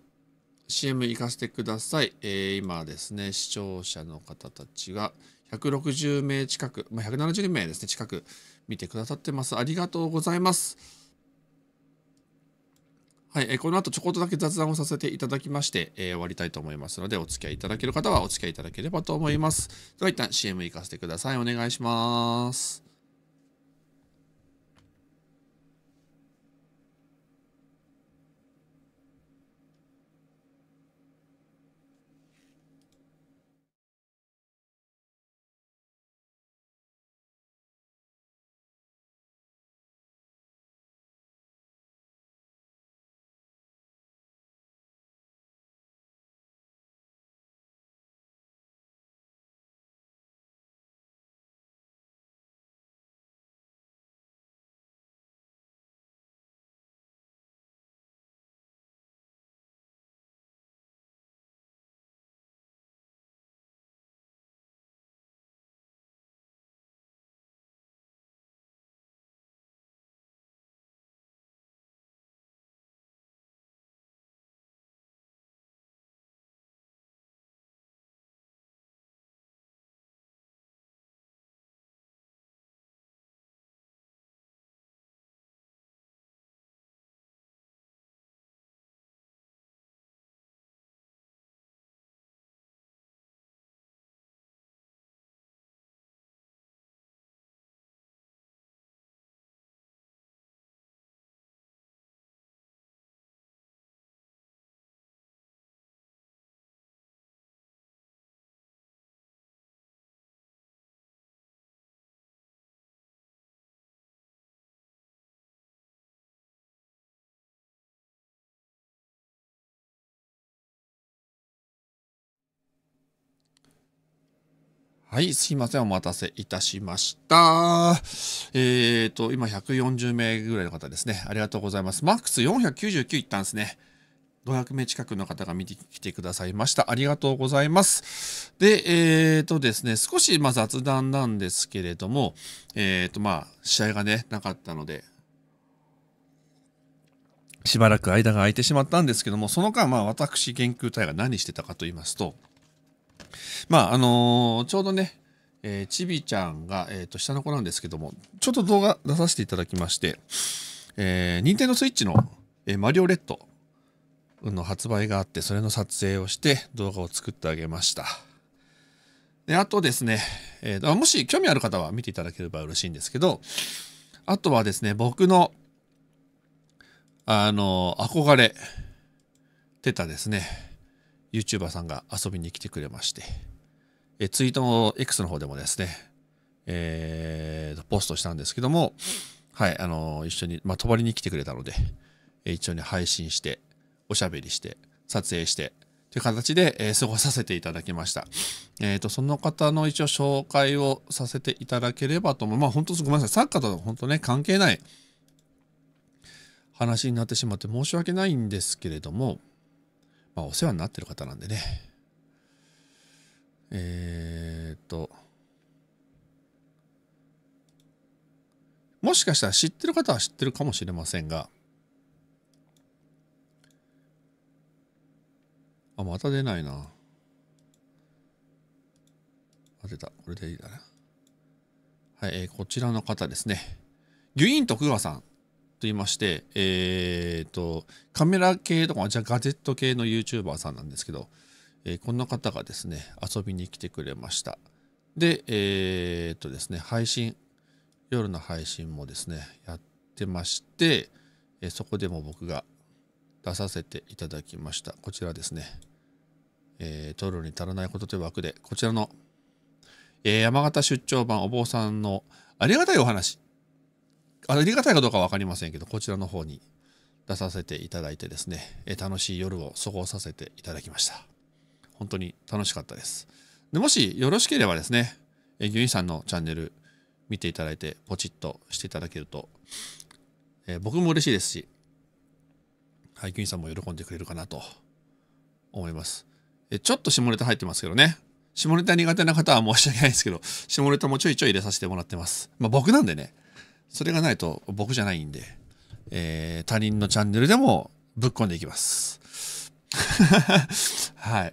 CM 行かせてください。えー、今ですね、視聴者の方たちが、160名近く、まあ、170名ですね、近く見てくださってます。ありがとうございます。はい、えこの後ちょこっとだけ雑談をさせていただきまして、えー、終わりたいと思いますので、お付き合いいただける方はお付き合いいただければと思います。では一旦 CM 行かせてください。お願いします。はい、すいません。お待たせいたしました。えっ、ー、と、今140名ぐらいの方ですね。ありがとうございます。マックス499いったんですね。500名近くの方が見てきてくださいました。ありがとうございます。で、えっ、ー、とですね、少しま雑談なんですけれども、えっ、ー、とまあ、試合がね、なかったので、しばらく間が空いてしまったんですけども、その間、まあ私、研空隊が何してたかと言いますと、まああのー、ちょうどね、えー、ちびちゃんが、えーと、下の子なんですけどもちょっと動画出させていただきまして、えー、任天堂スイッチの、えー、マリオレッドの発売があってそれの撮影をして動画を作ってあげましたであとですね、えー、もし興味ある方は見ていただければ嬉しいんですけどあとはですね僕のあの憧れてたですね YouTuber さんが遊びに来てくれまして、えツイートの X の方でもですね、えー、ポストしたんですけども、はい、あの一緒に、まあ、泊まりに来てくれたので、え一緒に配信して、おしゃべりして、撮影して、という形で、えー、過ごさせていただきました。えっ、ー、と、その方の一応紹介をさせていただければと思う。まあ、本当ごめんなさい。サッカーとは本当ね、関係ない話になってしまって申し訳ないんですけれども、まあ、お世話になってる方なんでね。えー、っと、もしかしたら知ってる方は知ってるかもしれませんが、あ、また出ないな。あ、出た。これでいいだな。はい、えー、こちらの方ですね。ギュイン徳川さん。と言いまして、えー、と、カメラ系とか、じゃあガジェット系の YouTuber さんなんですけど、えー、こんな方がですね、遊びに来てくれました。で、えっ、ー、とですね、配信、夜の配信もですね、やってまして、えそこでも僕が出させていただきました。こちらですね、えー、取るに足らないことという枠で、こちらの、え山形出張版お坊さんのありがたいお話ありがたいかどうか分かりませんけど、こちらの方に出させていただいてですね、え楽しい夜を過ごさせていただきました。本当に楽しかったです。でもしよろしければですね、えギュインさんのチャンネル見ていただいて、ポチッとしていただけると、え僕も嬉しいですし、はい、ギュインさんも喜んでくれるかなと思います。えちょっと下ネタ入ってますけどね、下ネタ苦手な方は申し訳ないですけど、下ネタもちょいちょい入れさせてもらってます。まあ僕なんでね、それがないと僕じゃないんで、えー、他人のチャンネルでもぶっこんでいきます。はい。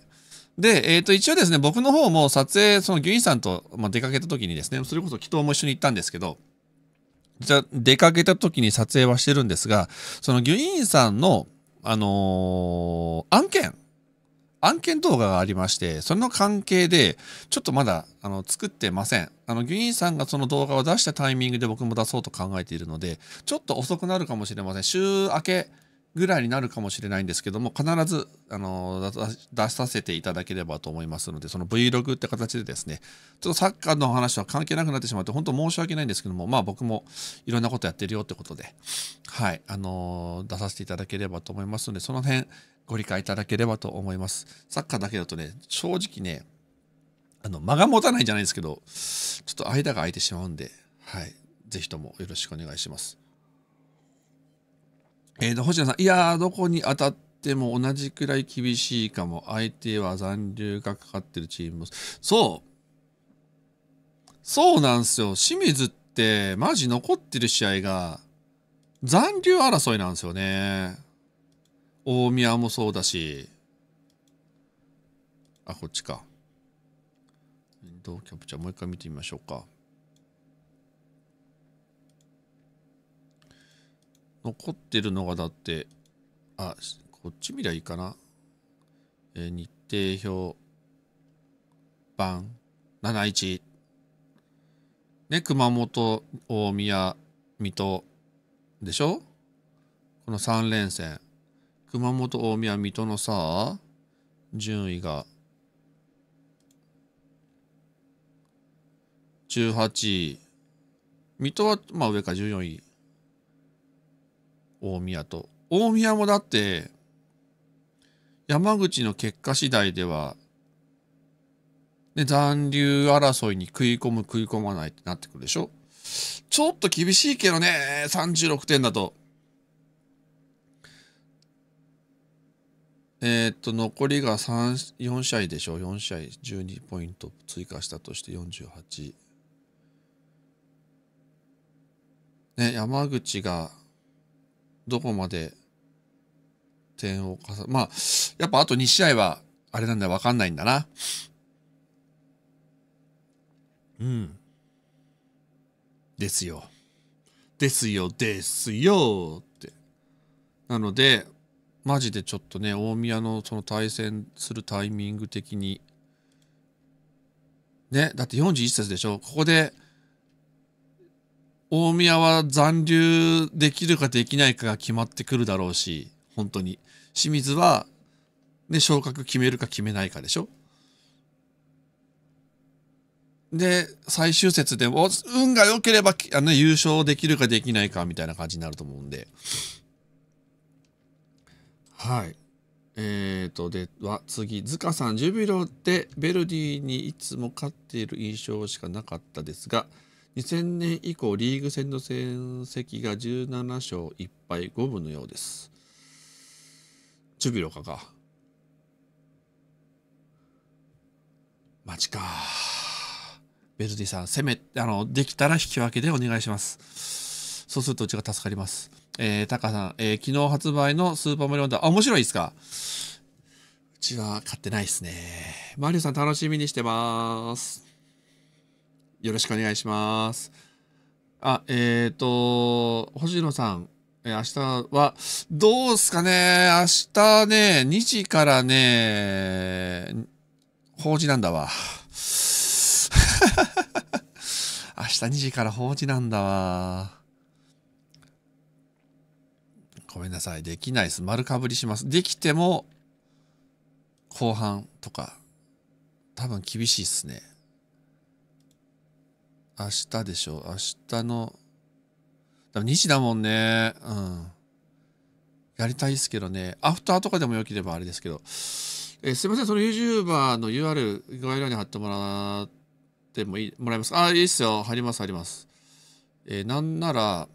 で、えっ、ー、と、一応ですね、僕の方も撮影、その牛員さんと、まあ、出かけた時にですね、それこそ祈祷も一緒に行ったんですけど、じゃ出かけた時に撮影はしてるんですが、その牛員さんの、あのー、案件案件動画がありまして、その関係で、ちょっとまだあの作ってません。あの、ギュインさんがその動画を出したタイミングで僕も出そうと考えているので、ちょっと遅くなるかもしれません。週明けぐらいになるかもしれないんですけども、必ずあの出させていただければと思いますので、その Vlog って形でですね、ちょっとサッカーの話は関係なくなってしまって、本当申し訳ないんですけども、まあ僕もいろんなことやってるよってことで、はい、あの出させていただければと思いますので、その辺、ご理解いただければと思います。サッカーだけだとね、正直ね、あの、間が持たないじゃないですけど、ちょっと間が空いてしまうんで、はい。ぜひともよろしくお願いします。えっ、ー、と、星野さん、いやー、どこに当たっても同じくらい厳しいかも。相手は残留がかかってるチームも。そう。そうなんですよ。清水って、マジ残ってる試合が、残留争いなんですよね。大宮もそうだし、あ、こっちか。どうキャプチャー、もう一回見てみましょうか。残ってるのがだって、あ、こっち見りゃいいかな。えー、日程表、番、71。ね、熊本、大宮、水戸、でしょこの3連戦。熊本、大宮、水戸のさ、順位が、18位。水戸は、まあ上か、14位。大宮と。大宮もだって、山口の結果次第では、ね、残留争いに食い込む食い込まないってなってくるでしょちょっと厳しいけどね、36点だと。えー、っと、残りが3 4試合でしょう。4試合、12ポイント追加したとして48。ね、山口がどこまで点を重まあ、やっぱあと2試合は、あれなんだ、わかんないんだな。うん。ですよ。ですよ、ですよって。なので、マジでちょっとね、大宮のその対戦するタイミング的に。ね、だって41節でしょ。ここで、大宮は残留できるかできないかが決まってくるだろうし、本当に。清水は、ね、昇格決めるか決めないかでしょ。で、最終節でも、運が良ければ、あの、優勝できるかできないかみたいな感じになると思うんで。はい。えーと、では次、塚さん、10秒でヴェルディにいつも勝っている印象しかなかったですが、2000年以降、リーグ戦の戦績が17勝1敗5分のようです。10秒かか。マジか。ヴェルディさん、攻め、あの、できたら引き分けでお願いします。そうするとうちが助かります。えー、タカさん、えー、昨日発売のスーパーマリオワンダー、あ、面白いですかうちは買ってないですね。マリオさん楽しみにしてます。よろしくお願いします。あ、えっ、ー、と、星野さん、えー、明日は、どうすかね明日ね、2時からね、法事なんだわ。明日2時から法事なんだわ。ごめんなさい。できないです。丸かぶりします。できても、後半とか、多分厳しいっすね。明日でしょ。明日の、多分2時だもんね。うん。やりたいですけどね。アフターとかでも良ければあれですけど。えー、すいません。その YouTuber の URL 概要欄に貼ってもらってもいい、もらえますかあ、いいっすよ。貼ります、貼ります。えー、なんなら、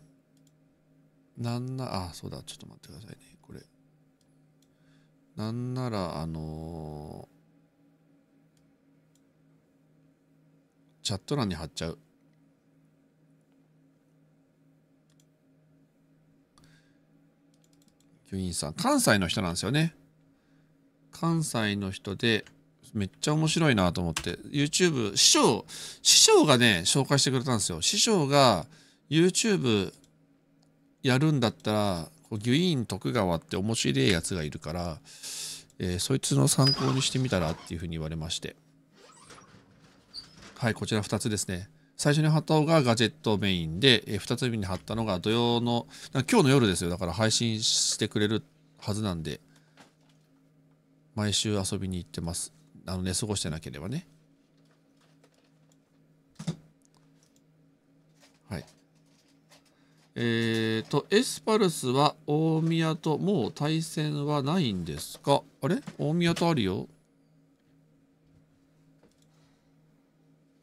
なんな、あ、そうだ、ちょっと待ってくださいね、これ。なんなら、あのー、チャット欄に貼っちゃう。教員さん、関西の人なんですよね。関西の人で、めっちゃ面白いなと思って、YouTube、師匠、師匠がね、紹介してくれたんですよ。師匠が YouTube やるんだったらギュイーン徳川って面白いやつがいるから、えー、そいつの参考にしてみたらっていうふうに言われましてはいこちら2つですね最初に貼った方がガジェットメインで、えー、2つ目に貼ったのが土曜の今日の夜ですよだから配信してくれるはずなんで毎週遊びに行ってますあの寝過ごしてなければねえーと、エスパルスは大宮ともう対戦はないんですかあれ大宮とあるよ。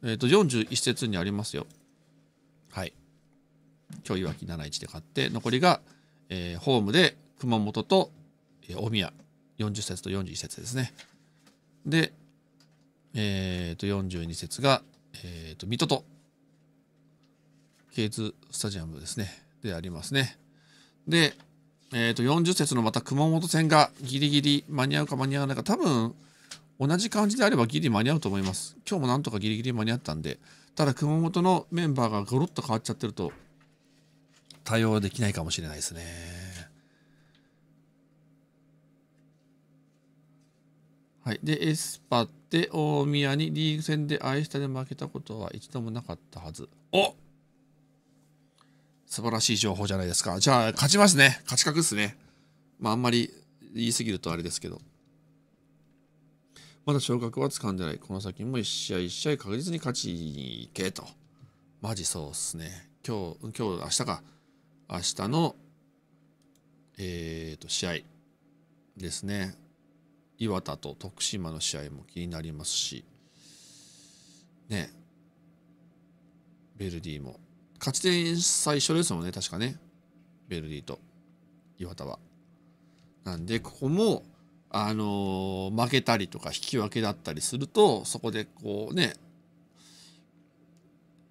えっ、ー、と、41節にありますよ。はい。今日いわき71で勝って、残りが、えー、ホームで熊本と、えー、大宮。40節と41節ですね。で、えっ、ー、と、42節が、えっ、ー、と、水戸と K2 スタジアムですね、でありますね。で、えー、と40節のまた熊本戦がギリギリ間に合うか間に合わないか、多分同じ感じであればギリ間に合うと思います。今日もなんとかギリギリ間に合ったんで、ただ熊本のメンバーがゴロッと変わっちゃってると、対応できないかもしれないですね。はい、で、エスパって大宮にリーグ戦で愛したで負けたことは一度もなかったはず。おっ素晴らしい情報じゃないですか。じゃあ、勝ちますね。勝ち確っすね。まあ、あんまり言いすぎるとあれですけど。まだ昇格は掴んでない。この先も1試合1試合確実に勝ちに行けと。マジそうっすね。今日、今日、明日か。明日の、えっ、ー、と、試合ですね。岩田と徳島の試合も気になりますし、ね、ベルディも勝ち点差一緒ですもんね、確かね。ベルディと岩田は。なんで、ここも、あのー、負けたりとか引き分けだったりすると、そこでこうね、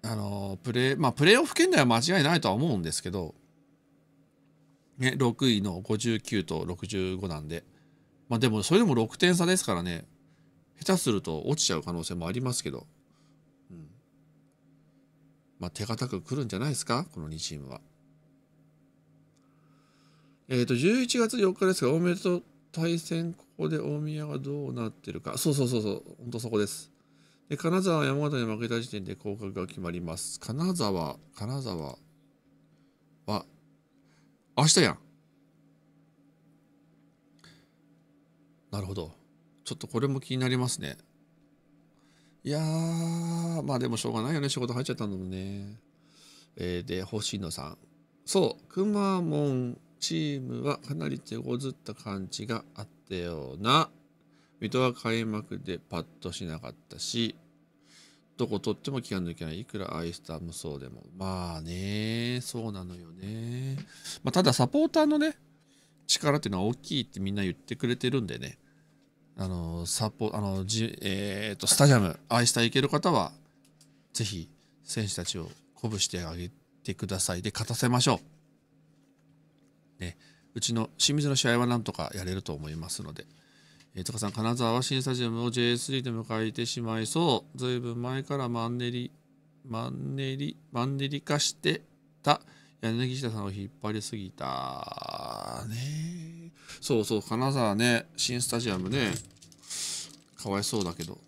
あのー、プレー、まあ、プレーオフ圏内は間違いないとは思うんですけど、ね、6位の59と65なんで、まあ、でもそれでも6点差ですからね、下手すると落ちちゃう可能性もありますけど、まあ、手堅く来るんじゃないですかこの2チームは。えっ、ー、と、11月4日ですが、大宮と対戦、ここで大宮がどうなってるか。そうそうそうそう、ほんとそこです。で、金沢、山形に負けた時点で降格が決まります。金沢、金沢は、明日やん。なるほど。ちょっとこれも気になりますね。いやー、まあでもしょうがないよね。仕事入っちゃったんだもんね。えー、で、星野さん。そう、くまモンチームはかなり手こずった感じがあったような。水戸は開幕でパッとしなかったし、どこ取っても気が抜けない。いくらアイスターもそうでも。まあね、そうなのよね。まあ、ただサポーターのね、力っていうのは大きいってみんな言ってくれてるんでね。あのサポあのじ、えーと、とスタジアムアイスター行ける方はぜひ選手たちを鼓舞してあげてくださいで勝たせましょう、ね、うちの清水の試合はなんとかやれると思いますので。えー、塚さん、金沢は新スタジアムを J3 で迎えてしまいそう。ずいぶん前からマンネリ、マンネリ、マンネリ化してた柳下さんを引っ張りすぎた。ねそうそう、金沢ね、新スタジアムね、かわいそうだけど、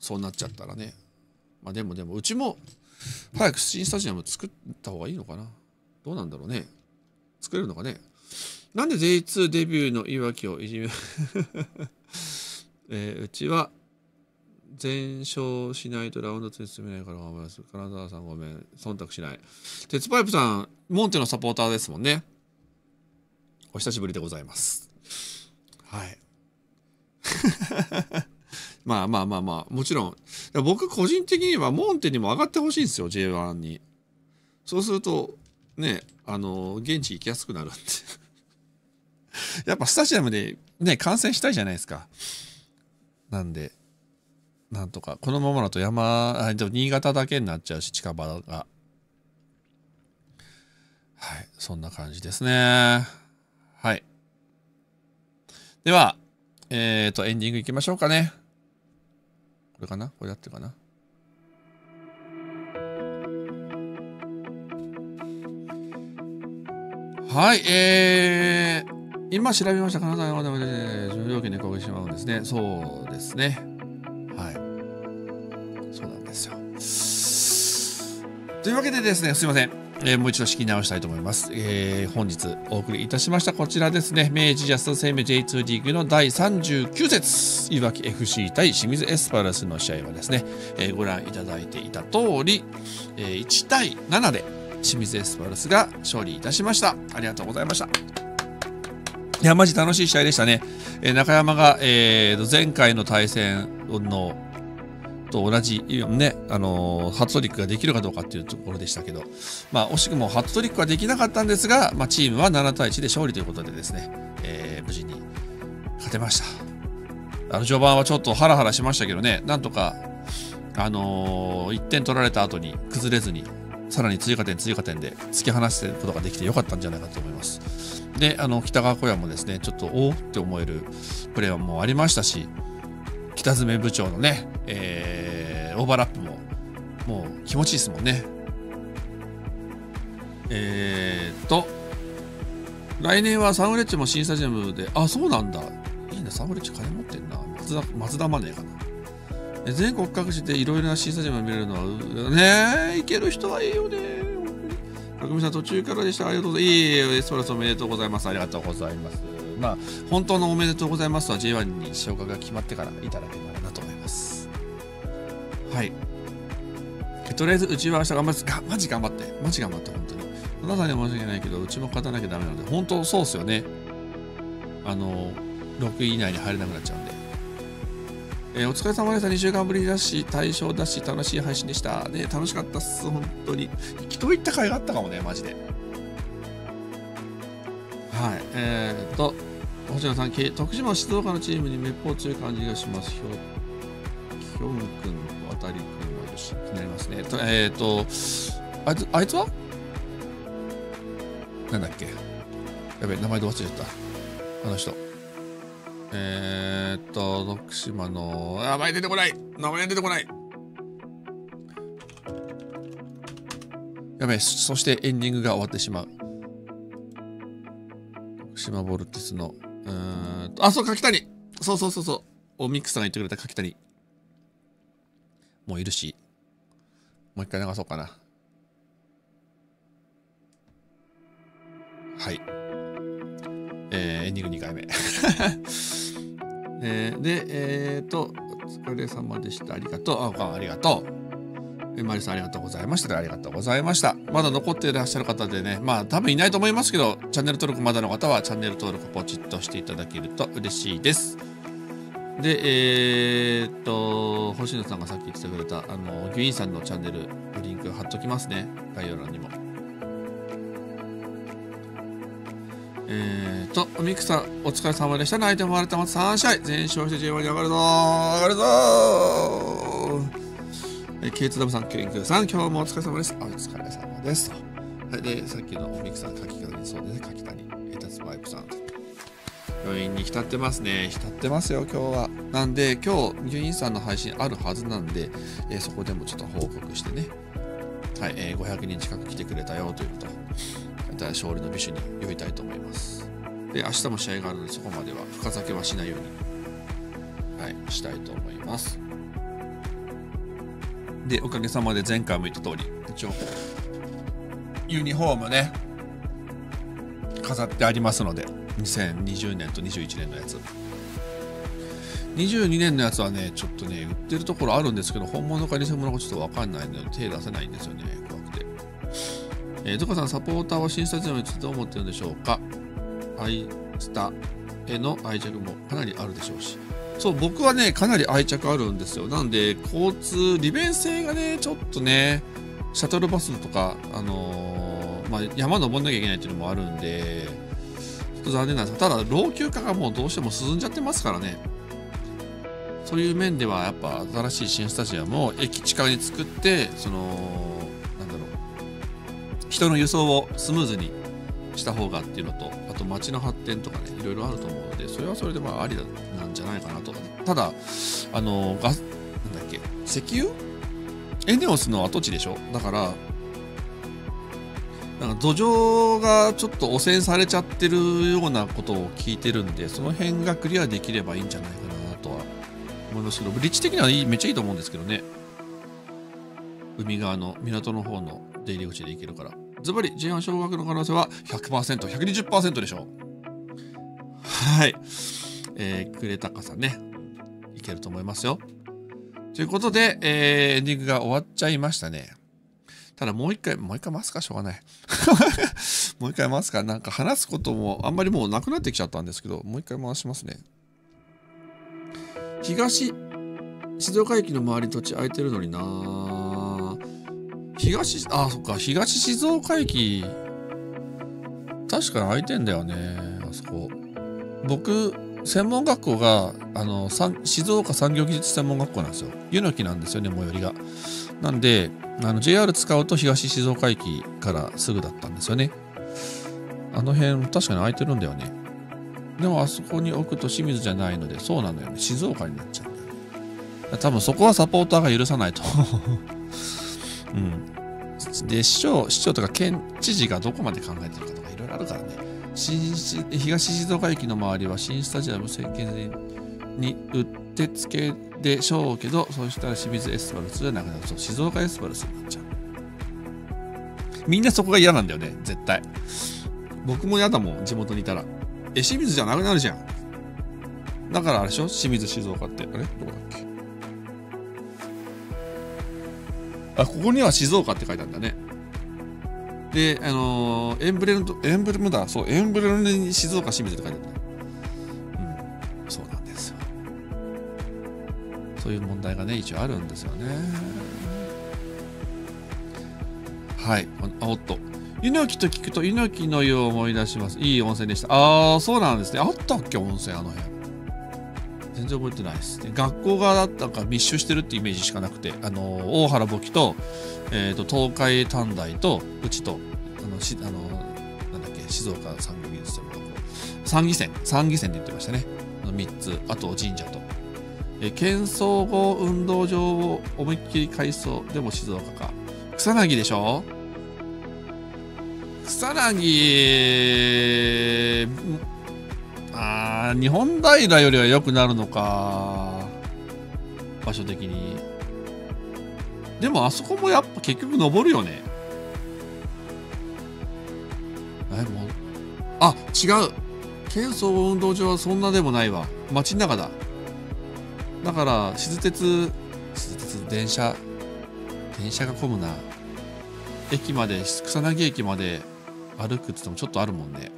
そうなっちゃったらね。まあでもでも、うちも、早く新スタジアム作った方がいいのかな。どうなんだろうね。作れるのかね。なんで J2 デビューのい訳をいじめ えー、うちは全勝しないとラウンド2進めないから頑張ります。金沢さんごめん。忖度しない。鉄パイプさん、モンテのサポーターですもんね。お久しぶりでございます。はい。まあまあまあまあ、もちろん。僕個人的にはモンテにも上がってほしいんですよ、J1 に。そうすると、ね、あの、現地行きやすくなるって。やっぱスタジアムでね、観戦したいじゃないですか。なんで、なんとか、このままだと山、あでも新潟だけになっちゃうし、近場が。はい、そんな感じですね。はい。では、えっ、ー、と、エンディングいきましょうかね。これかなこれだってるかなはい、えー、今調べました。金沢のでも、ね、重量級に攻撃してまうんですね。そうですね。はい。そうなんですよ。というわけでですね、すいません。えー、もう一度式直したいと思います、えー、本日お送りいたしましたこちらですね明治ジャスト生命 J2 リーグの第39節いわき FC 対清水エスパルスの試合はですね、えー、ご覧いただいていた通り、えー、1対7で清水エスパルスが勝利いたしましたありがとうございましたいやマジ楽しい試合でしたね、え中山が、えー、前回の対戦のと同じ、ね、あのハットリックができるかどうかっていうところでしたけど、まあ、惜しくもハットリックはできなかったんですが、まあ、チームは7対1で勝利ということでですね、えー、無事に勝てました。あの、序盤はちょっとハラハラしましたけどね、なんとか、あのー、1点取られた後に崩れずに、さらに追加点追加点で突き放すことができてよかったんじゃないかと思います。で、あの、北川小屋もですね、ちょっとおおって思えるプレーはもうありましたし、北爪部長のね、えー、オーバーラップももう気持ちいいですもんねえー、っと来年はサンフレッチェも新スタジアムであそうなんだいいなサンフレッチェ金持ってんな松田松田マネーかな全国各地でいろいろな新スタジアム見れるのはねえ行ける人はいいよねあくみさん途中からでしたありがとうございますいいエスパラスおめでとうございますありがとうございますまあ、本当のおめでとうございますは J1 に昇格が決まってからいただけたらなと思います。はい。とりあえず、うちは明日頑張って、マジ頑張って、マジ頑張って、本当に。あなたには申し訳ないけど、うちも勝たなきゃダメなので、本当そうっすよね。あの、6位以内に入れなくなっちゃうんで。えー、お疲れ様でした。2週間ぶりだし、対象だし、楽しい配信でした。ね、楽しかったっす、本当に。行きといった甲斐があったかもね、マジで。はい、えー、っと。星野さん徳島静岡のチームにめっぽう強い感じがしますひょきょん君渡り君もよし気になりますねとえっ、ー、とあいつあいつはなんだっけやべ名前で忘れちゃったあの人えー、っと徳島の名前出てこない名前出てこないやべそしてエンディングが終わってしまう徳島ボルティスのうんあ、そう、柿谷そうそうそうそう。おミックさんが言ってくれた柿谷。もういるし。もう一回流そうかな。はい。えー、エンディング2回目。えー、で、えっ、ー、と、お疲れ様でした。ありがとう。あ、ありがとう。えマリさんありがとうございましたありがとうございました。まだ残っていらっしゃる方でね、まあ多分いないと思いますけど、チャンネル登録まだの方はチャンネル登録ポチッとしていただけると嬉しいです。で、えー、っと、星野さんがさっき言ってくれた、あの、ギュインさんのチャンネル、リンク貼っときますね。概要欄にも。えーと、ミクさん、お疲れ様でした。内定もられたまた3試合、全勝して J1 に上がるぞ上がるぞえー、K2W さん、ケリンクさん、今日もお疲れ様です。お疲れ様です。はい、で、さっきのミクさん、書き方にそうですね、書き谷、えタスバイクさん。病院に浸ってますね。浸ってますよ、今日は。なんで、今日、入院さんの配信あるはずなんで、えー、そこでもちょっと報告してね。はい、えー、500人近く来てくれたよということ。た勝利の美酒に酔いたいと思います。で、明日も試合があるので、そこまでは深酒はしないように、はい、したいと思います。で、おかげさまで前回も言った通り、一応、ユニフォームね、飾ってありますので、2020年と21年のやつ。22年のやつはね、ちょっとね、売ってるところあるんですけど、本物か偽物かちょっとわかんないので、手出せないんですよね、怖くて。えどかさん、サポーターは新スタジアつどう思ってるんでしょうかアイスタへの愛着もかなりあるでしょうし。そう僕はねかなり愛着あるんですよなんで交通利便性がねちょっとねシャトルバスとか、あのー、まあ、山登んなきゃいけないっていうのもあるんでちょっと残念なんですただ老朽化がもうどうしても進んじゃってますからねそういう面ではやっぱ新しい新スタジアムを駅地下に作ってそのなんだろう人の輸送をスムーズにした方がっていうのとあと街の発展とかねいろいろあると思うそれはそれでまあありなんじゃないかなとただあのガスなんだっけ石油エネオスの跡地でしょだからなんか土壌がちょっと汚染されちゃってるようなことを聞いてるんでその辺がクリアできればいいんじゃないかなとは思いますけど立地的にはめっちゃいいと思うんですけどね海側の港の方の出入り口で行けるからズバリ J1 小学の可能性は 100%120% でしょはい。えー、くれたかさんね、いけると思いますよ。ということで、えー、エンディングが終わっちゃいましたね。ただもう一回、もう一回回すかしょうがない。もう一回回すか。なんか話すこともあんまりもうなくなってきちゃったんですけど、もう一回回しますね。東、静岡駅の周り土地空いてるのにな東、あ、そっか、東静岡駅、確かに空いてんだよね、あそこ。僕専門学校があの静岡産業技術専門学校なんですよ。湯の木なんですよね、最寄りが。なんで、あの JR 使うと東静岡駅からすぐだったんですよね。あの辺、確かに空いてるんだよね。でも、あそこに置くと清水じゃないので、そうなのよね。静岡になっちゃうんだよね。多分そこはサポーターが許さないと うん。で、市長、市長とか県知事がどこまで考えてるかとかいろいろあるからね。新東静岡駅の周りは新スタジアム設計にうってつけでしょうけどそうしたら清水エスパルスじゃなくなるう静岡エスパルスになっちゃうみんなそこが嫌なんだよね絶対僕も嫌だもん地元にいたらえ清水じゃなくなるじゃんだからあれでしょ清水静岡ってあれどこだっけあここには静岡って書いてあるんだねで、あのー、エンブレム、エンブレムだ、そう、エンブレムに静岡清水って書いてあるうん、そうなんですよ。そういう問題がね、一応あるんですよね。はい、おっと。猪木と聞くと猪木の湯を思い出します。いい温泉でした。ああ、そうなんですね。あったっけ、温泉、あの辺。全然覚えてないですね。学校がなんか密集してるってイメージしかなくて、あの、大原簿記と、えっ、ー、と、東海短大と、うちと、あの、し、あの、なんだっけ、静岡産業技術専門学校。議線、三議線で言ってましたね。の3つ、あと神社と。え喧騒後運動場を思いっきり改装、でも静岡か。草薙でしょ草薙あー日本平よりは良くなるのか場所的にでもあそこもやっぱ結局登るよねえもうあ違う県総運動場はそんなでもないわ街の中だだから静鉄静鉄電車電車が混むな駅まで草薙駅まで歩くっつってもちょっとあるもんね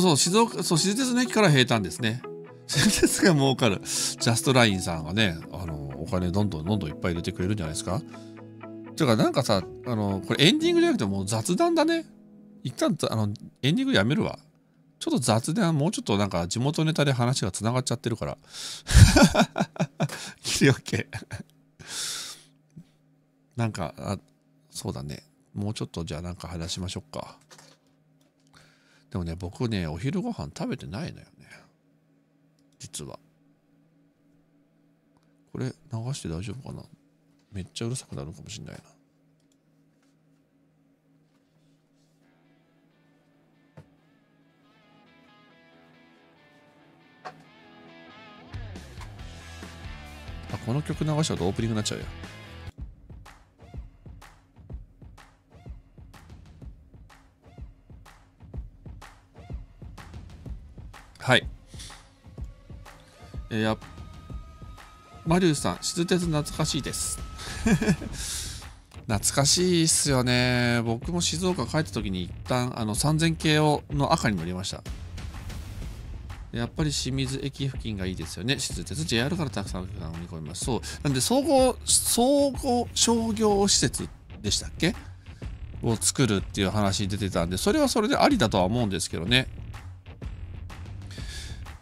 そうそう、静岡、そう、静鉄の駅から平坦ですね。静鉄が儲かる。ジャストラインさんがね、あの、お金どんどんどんどんいっぱい入れてくれるんじゃないですか。てか、なんかさ、あの、これエンディングじゃなくてもう雑談だね。一旦、あの、エンディングやめるわ。ちょっと雑談、もうちょっとなんか地元ネタで話がつながっちゃってるから。切り分け。なんか、あ、そうだね。もうちょっとじゃあなんか話しましょうか。でもね、僕ね、お昼ご飯食べてないのよね。実は。これ流して大丈夫かなめっちゃうるさくなるかもしんないな。あ、この曲流したゃとオープニングになっちゃうよ。はい。えー、やマリュウさん、静鉄懐かしいです。懐かしいっすよね。僕も静岡帰った時に一旦あの3000系をの赤に乗りました。やっぱり清水駅付近がいいですよね。静鉄 JR からたくさんの人が乗り込みます。そう。なんで、総合、総合商業施設でしたっけを作るっていう話出てたんで、それはそれでありだとは思うんですけどね。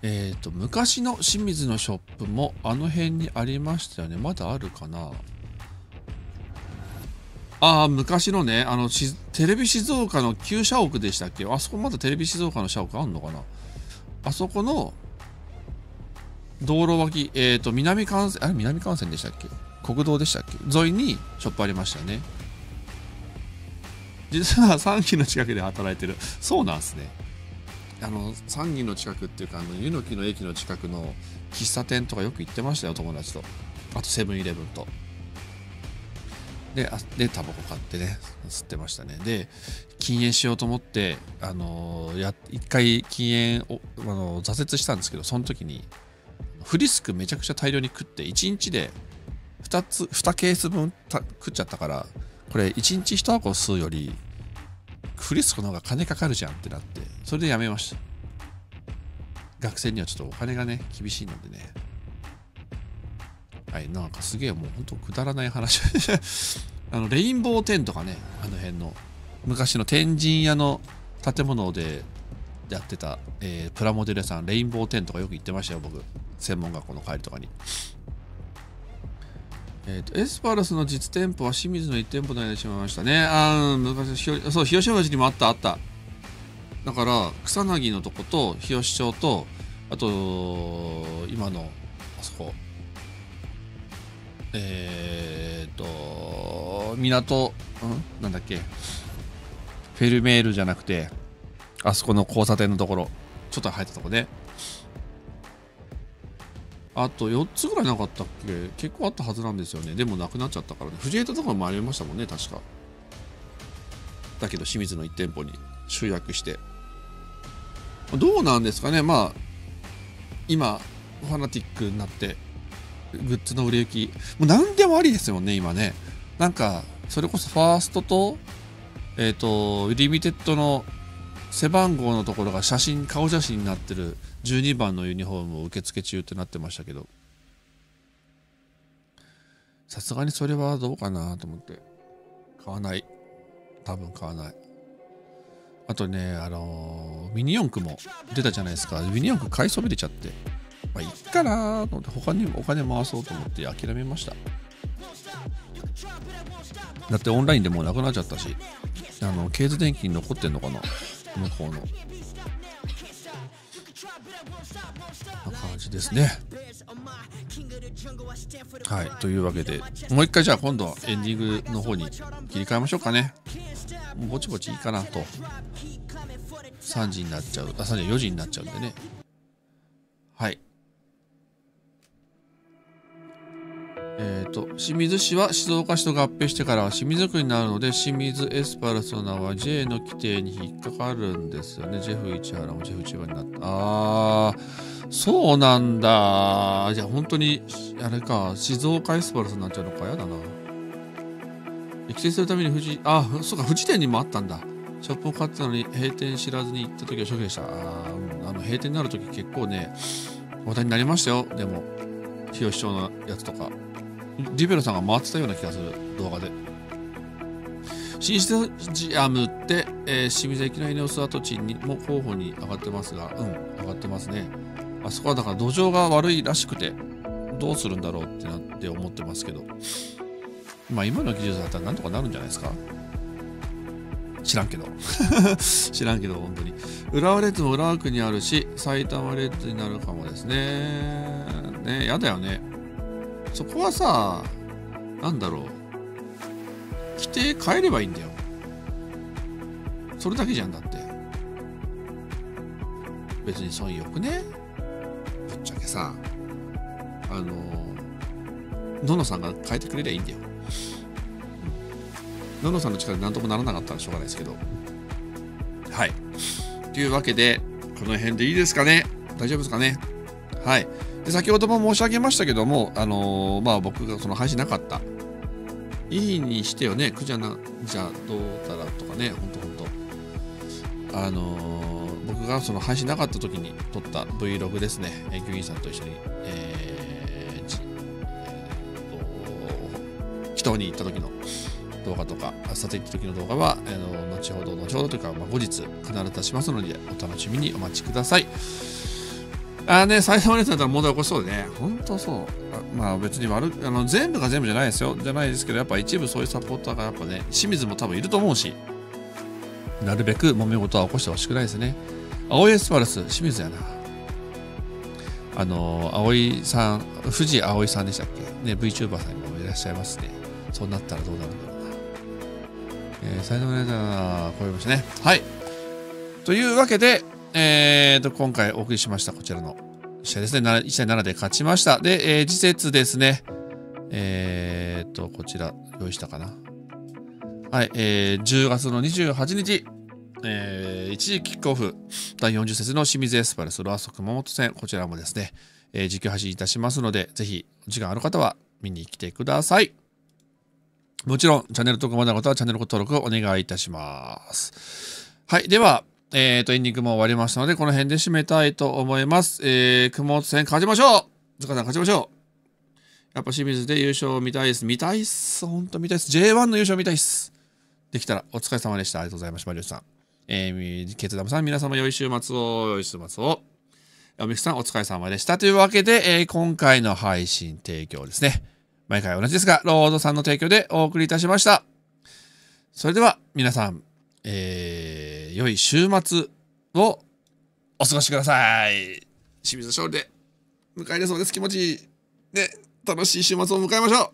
えっ、ー、と、昔の清水のショップもあの辺にありましたよね。まだあるかなああ、昔のね、あの、テレビ静岡の旧社屋でしたっけあそこまだテレビ静岡の社屋あんのかなあそこの道路脇、えっ、ー、と、南幹線、あれ南幹線でしたっけ国道でしたっけ沿いにショップありましたよね。実は3期の近くで働いてる。そうなんすね。あの三銀の近くっていうかあの湯の木の駅の近くの喫茶店とかよく行ってましたよ友達とあとセブンイレブンとであでタバコ買ってね吸ってましたねで禁煙しようと思ってあのや一回禁煙をあの挫折したんですけどその時にフリスクめちゃくちゃ大量に食って1日で2つ2ケース分食っちゃったからこれ1日1箱吸うよりクリスコの方が金かかるじゃんってなってそれでやめました学生にはちょっとお金がね厳しいのでねはいなんかすげえもうほんとくだらない話 あのレインボーテンとかねあの辺の昔の天神屋の建物でやってた、えー、プラモデル屋さんレインボーテンとかよく行ってましたよ僕専門学校の帰りとかにえーと、エスパルスの実店舗は清水の1店舗となしまいましたね。ああ、昔、そう、日吉町にもあった、あった。だから、草薙のとこと、日吉町と、あと、今の、あそこ、えっ、ー、と、港、うんなんだっけ、フェルメールじゃなくて、あそこの交差点のところ、ちょっと入ったとこね。あと4つぐらいなかったっけ結構あったはずなんですよね。でもなくなっちゃったからね。藤枝とかもありましたもんね、確か。だけど清水の1店舗に集約して。どうなんですかねまあ、今、ファナティックになって、グッズの売れ行き。もう何でもありですよね、今ね。なんか、それこそファーストと、えっ、ー、と、リミテッドの背番号のところが写真、顔写真になってる12番のユニフォームを受付中ってなってましたけどさすがにそれはどうかなと思って買わない多分買わないあとねあのー、ミニ四駆も出たじゃないですかミニ四駆買いそびれちゃってまあいっかなと思って他にもお金回そうと思って諦めましただってオンラインでもうなくなっちゃったしあのケーズ電気に残ってんのかな向こうのですね。はい、というわけで、もう一回じゃあ今度エンディングの方に切り替えましょうかね。もうぼちぼちいいかなと。3時になっちゃう、あ、3時、4時になっちゃうんでね。はい。えーと、清水市は静岡市と合併してからは清水区になるので清水エスパルスの名は J の規定に引っかかるんですよねジェフ市原もジェフ千葉になったあーそうなんだじゃあ本当にあれか静岡エスパルスになっちゃうのかやだな規定するために富士あそうか富士店にもあったんだショップを買ってたのに閉店知らずに行った時はショックでしたあ,、うん、あの閉店になる時結構ね話題になりましたよでも清吉町のやつとかリベロさんが回ってたような気がする、動画で。新スタジアムって、えー、清水駅のイネオス跡地にも候補に上がってますが、うん、上がってますね。あそこはだから土壌が悪いらしくて、どうするんだろうってなって思ってますけど、まあ今の技術だったらなんとかなるんじゃないですか知らんけど。知らんけど、本当に。浦和レッズも浦和区にあるし、埼玉レッズになるかもですね。ね、やだよね。そこはさなんだろう規定変えればいいんだよそれだけじゃんだって別に損よくねぶっちゃけさあのののさんが変えてくれりゃいいんだよののさんの力で何ともならなかったらしょうがないですけどはいというわけでこの辺でいいですかね大丈夫ですかねはい。で先ほども申し上げましたけども、あのー、まあ、僕がその配信なかったいいにしてよね苦じゃなじゃどうだらとかねほんとほんとあのー、僕がその配信なかった時に撮った Vlog ですねギュインさんと一緒に、えー、えー、と人に行った時の動画とか、撮影行った時の動画は、えー、後ほど、後ほどというか、まあ、後日必ず出しますので、お楽しみにお待ちください。あね、再犯率だったら問題起こしそうでね。本当そう。まあ別に悪あの全部が全部じゃないですよ。じゃないですけど、やっぱ一部そういうサポーターがやっぱね、清水も多分いると思うし、なるべく揉め事は起こしてほしくないですね。青いエスパルス、清水やな。あの、葵さん、藤葵さんでしたっけね、VTuber さんにもいらっしゃいますね。そうなったらどうなるんだろうな。えー、才能レーダー、こういうましたね。はい。というわけで、えーと、今回お送りしました、こちらの試合ですね。1対7で勝ちました。で、えー、次節ですね。えーと、こちら、用意したかな。はい、えー、10月の28日、えー、一時キックオフ、第40節の清水エスパルスロアソ熊本戦、こちらもですね、えー、実況配信いたしますので、ぜひ、時間ある方は見に来てください。もちろん、チャンネル登録まだの方はチャンネル登録をお願いいたします。はい、では、えっ、ー、と、エンディングも終わりましたので、この辺で締めたいと思います。えー、雲本戦勝ちましょう塚さん勝ちましょうやっぱ清水で優勝見たいです。見たいっす。ほんと見たいっす。J1 の優勝見たいっす。できたらお疲れ様でした。ありがとうございました。マリオさん。えー、ケツダムさん、皆様良い週末を、良い週末を。おみくさん、お疲れ様でした。というわけで、えー、今回の配信提供ですね。毎回同じですが、ロードさんの提供でお送りいたしました。それでは、皆さん、えー、良い週末をお過ごしください。清水勝利で迎えれそうです。気持ちいい。ね、楽しい週末を迎えましょ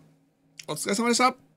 う。お疲れ様でした。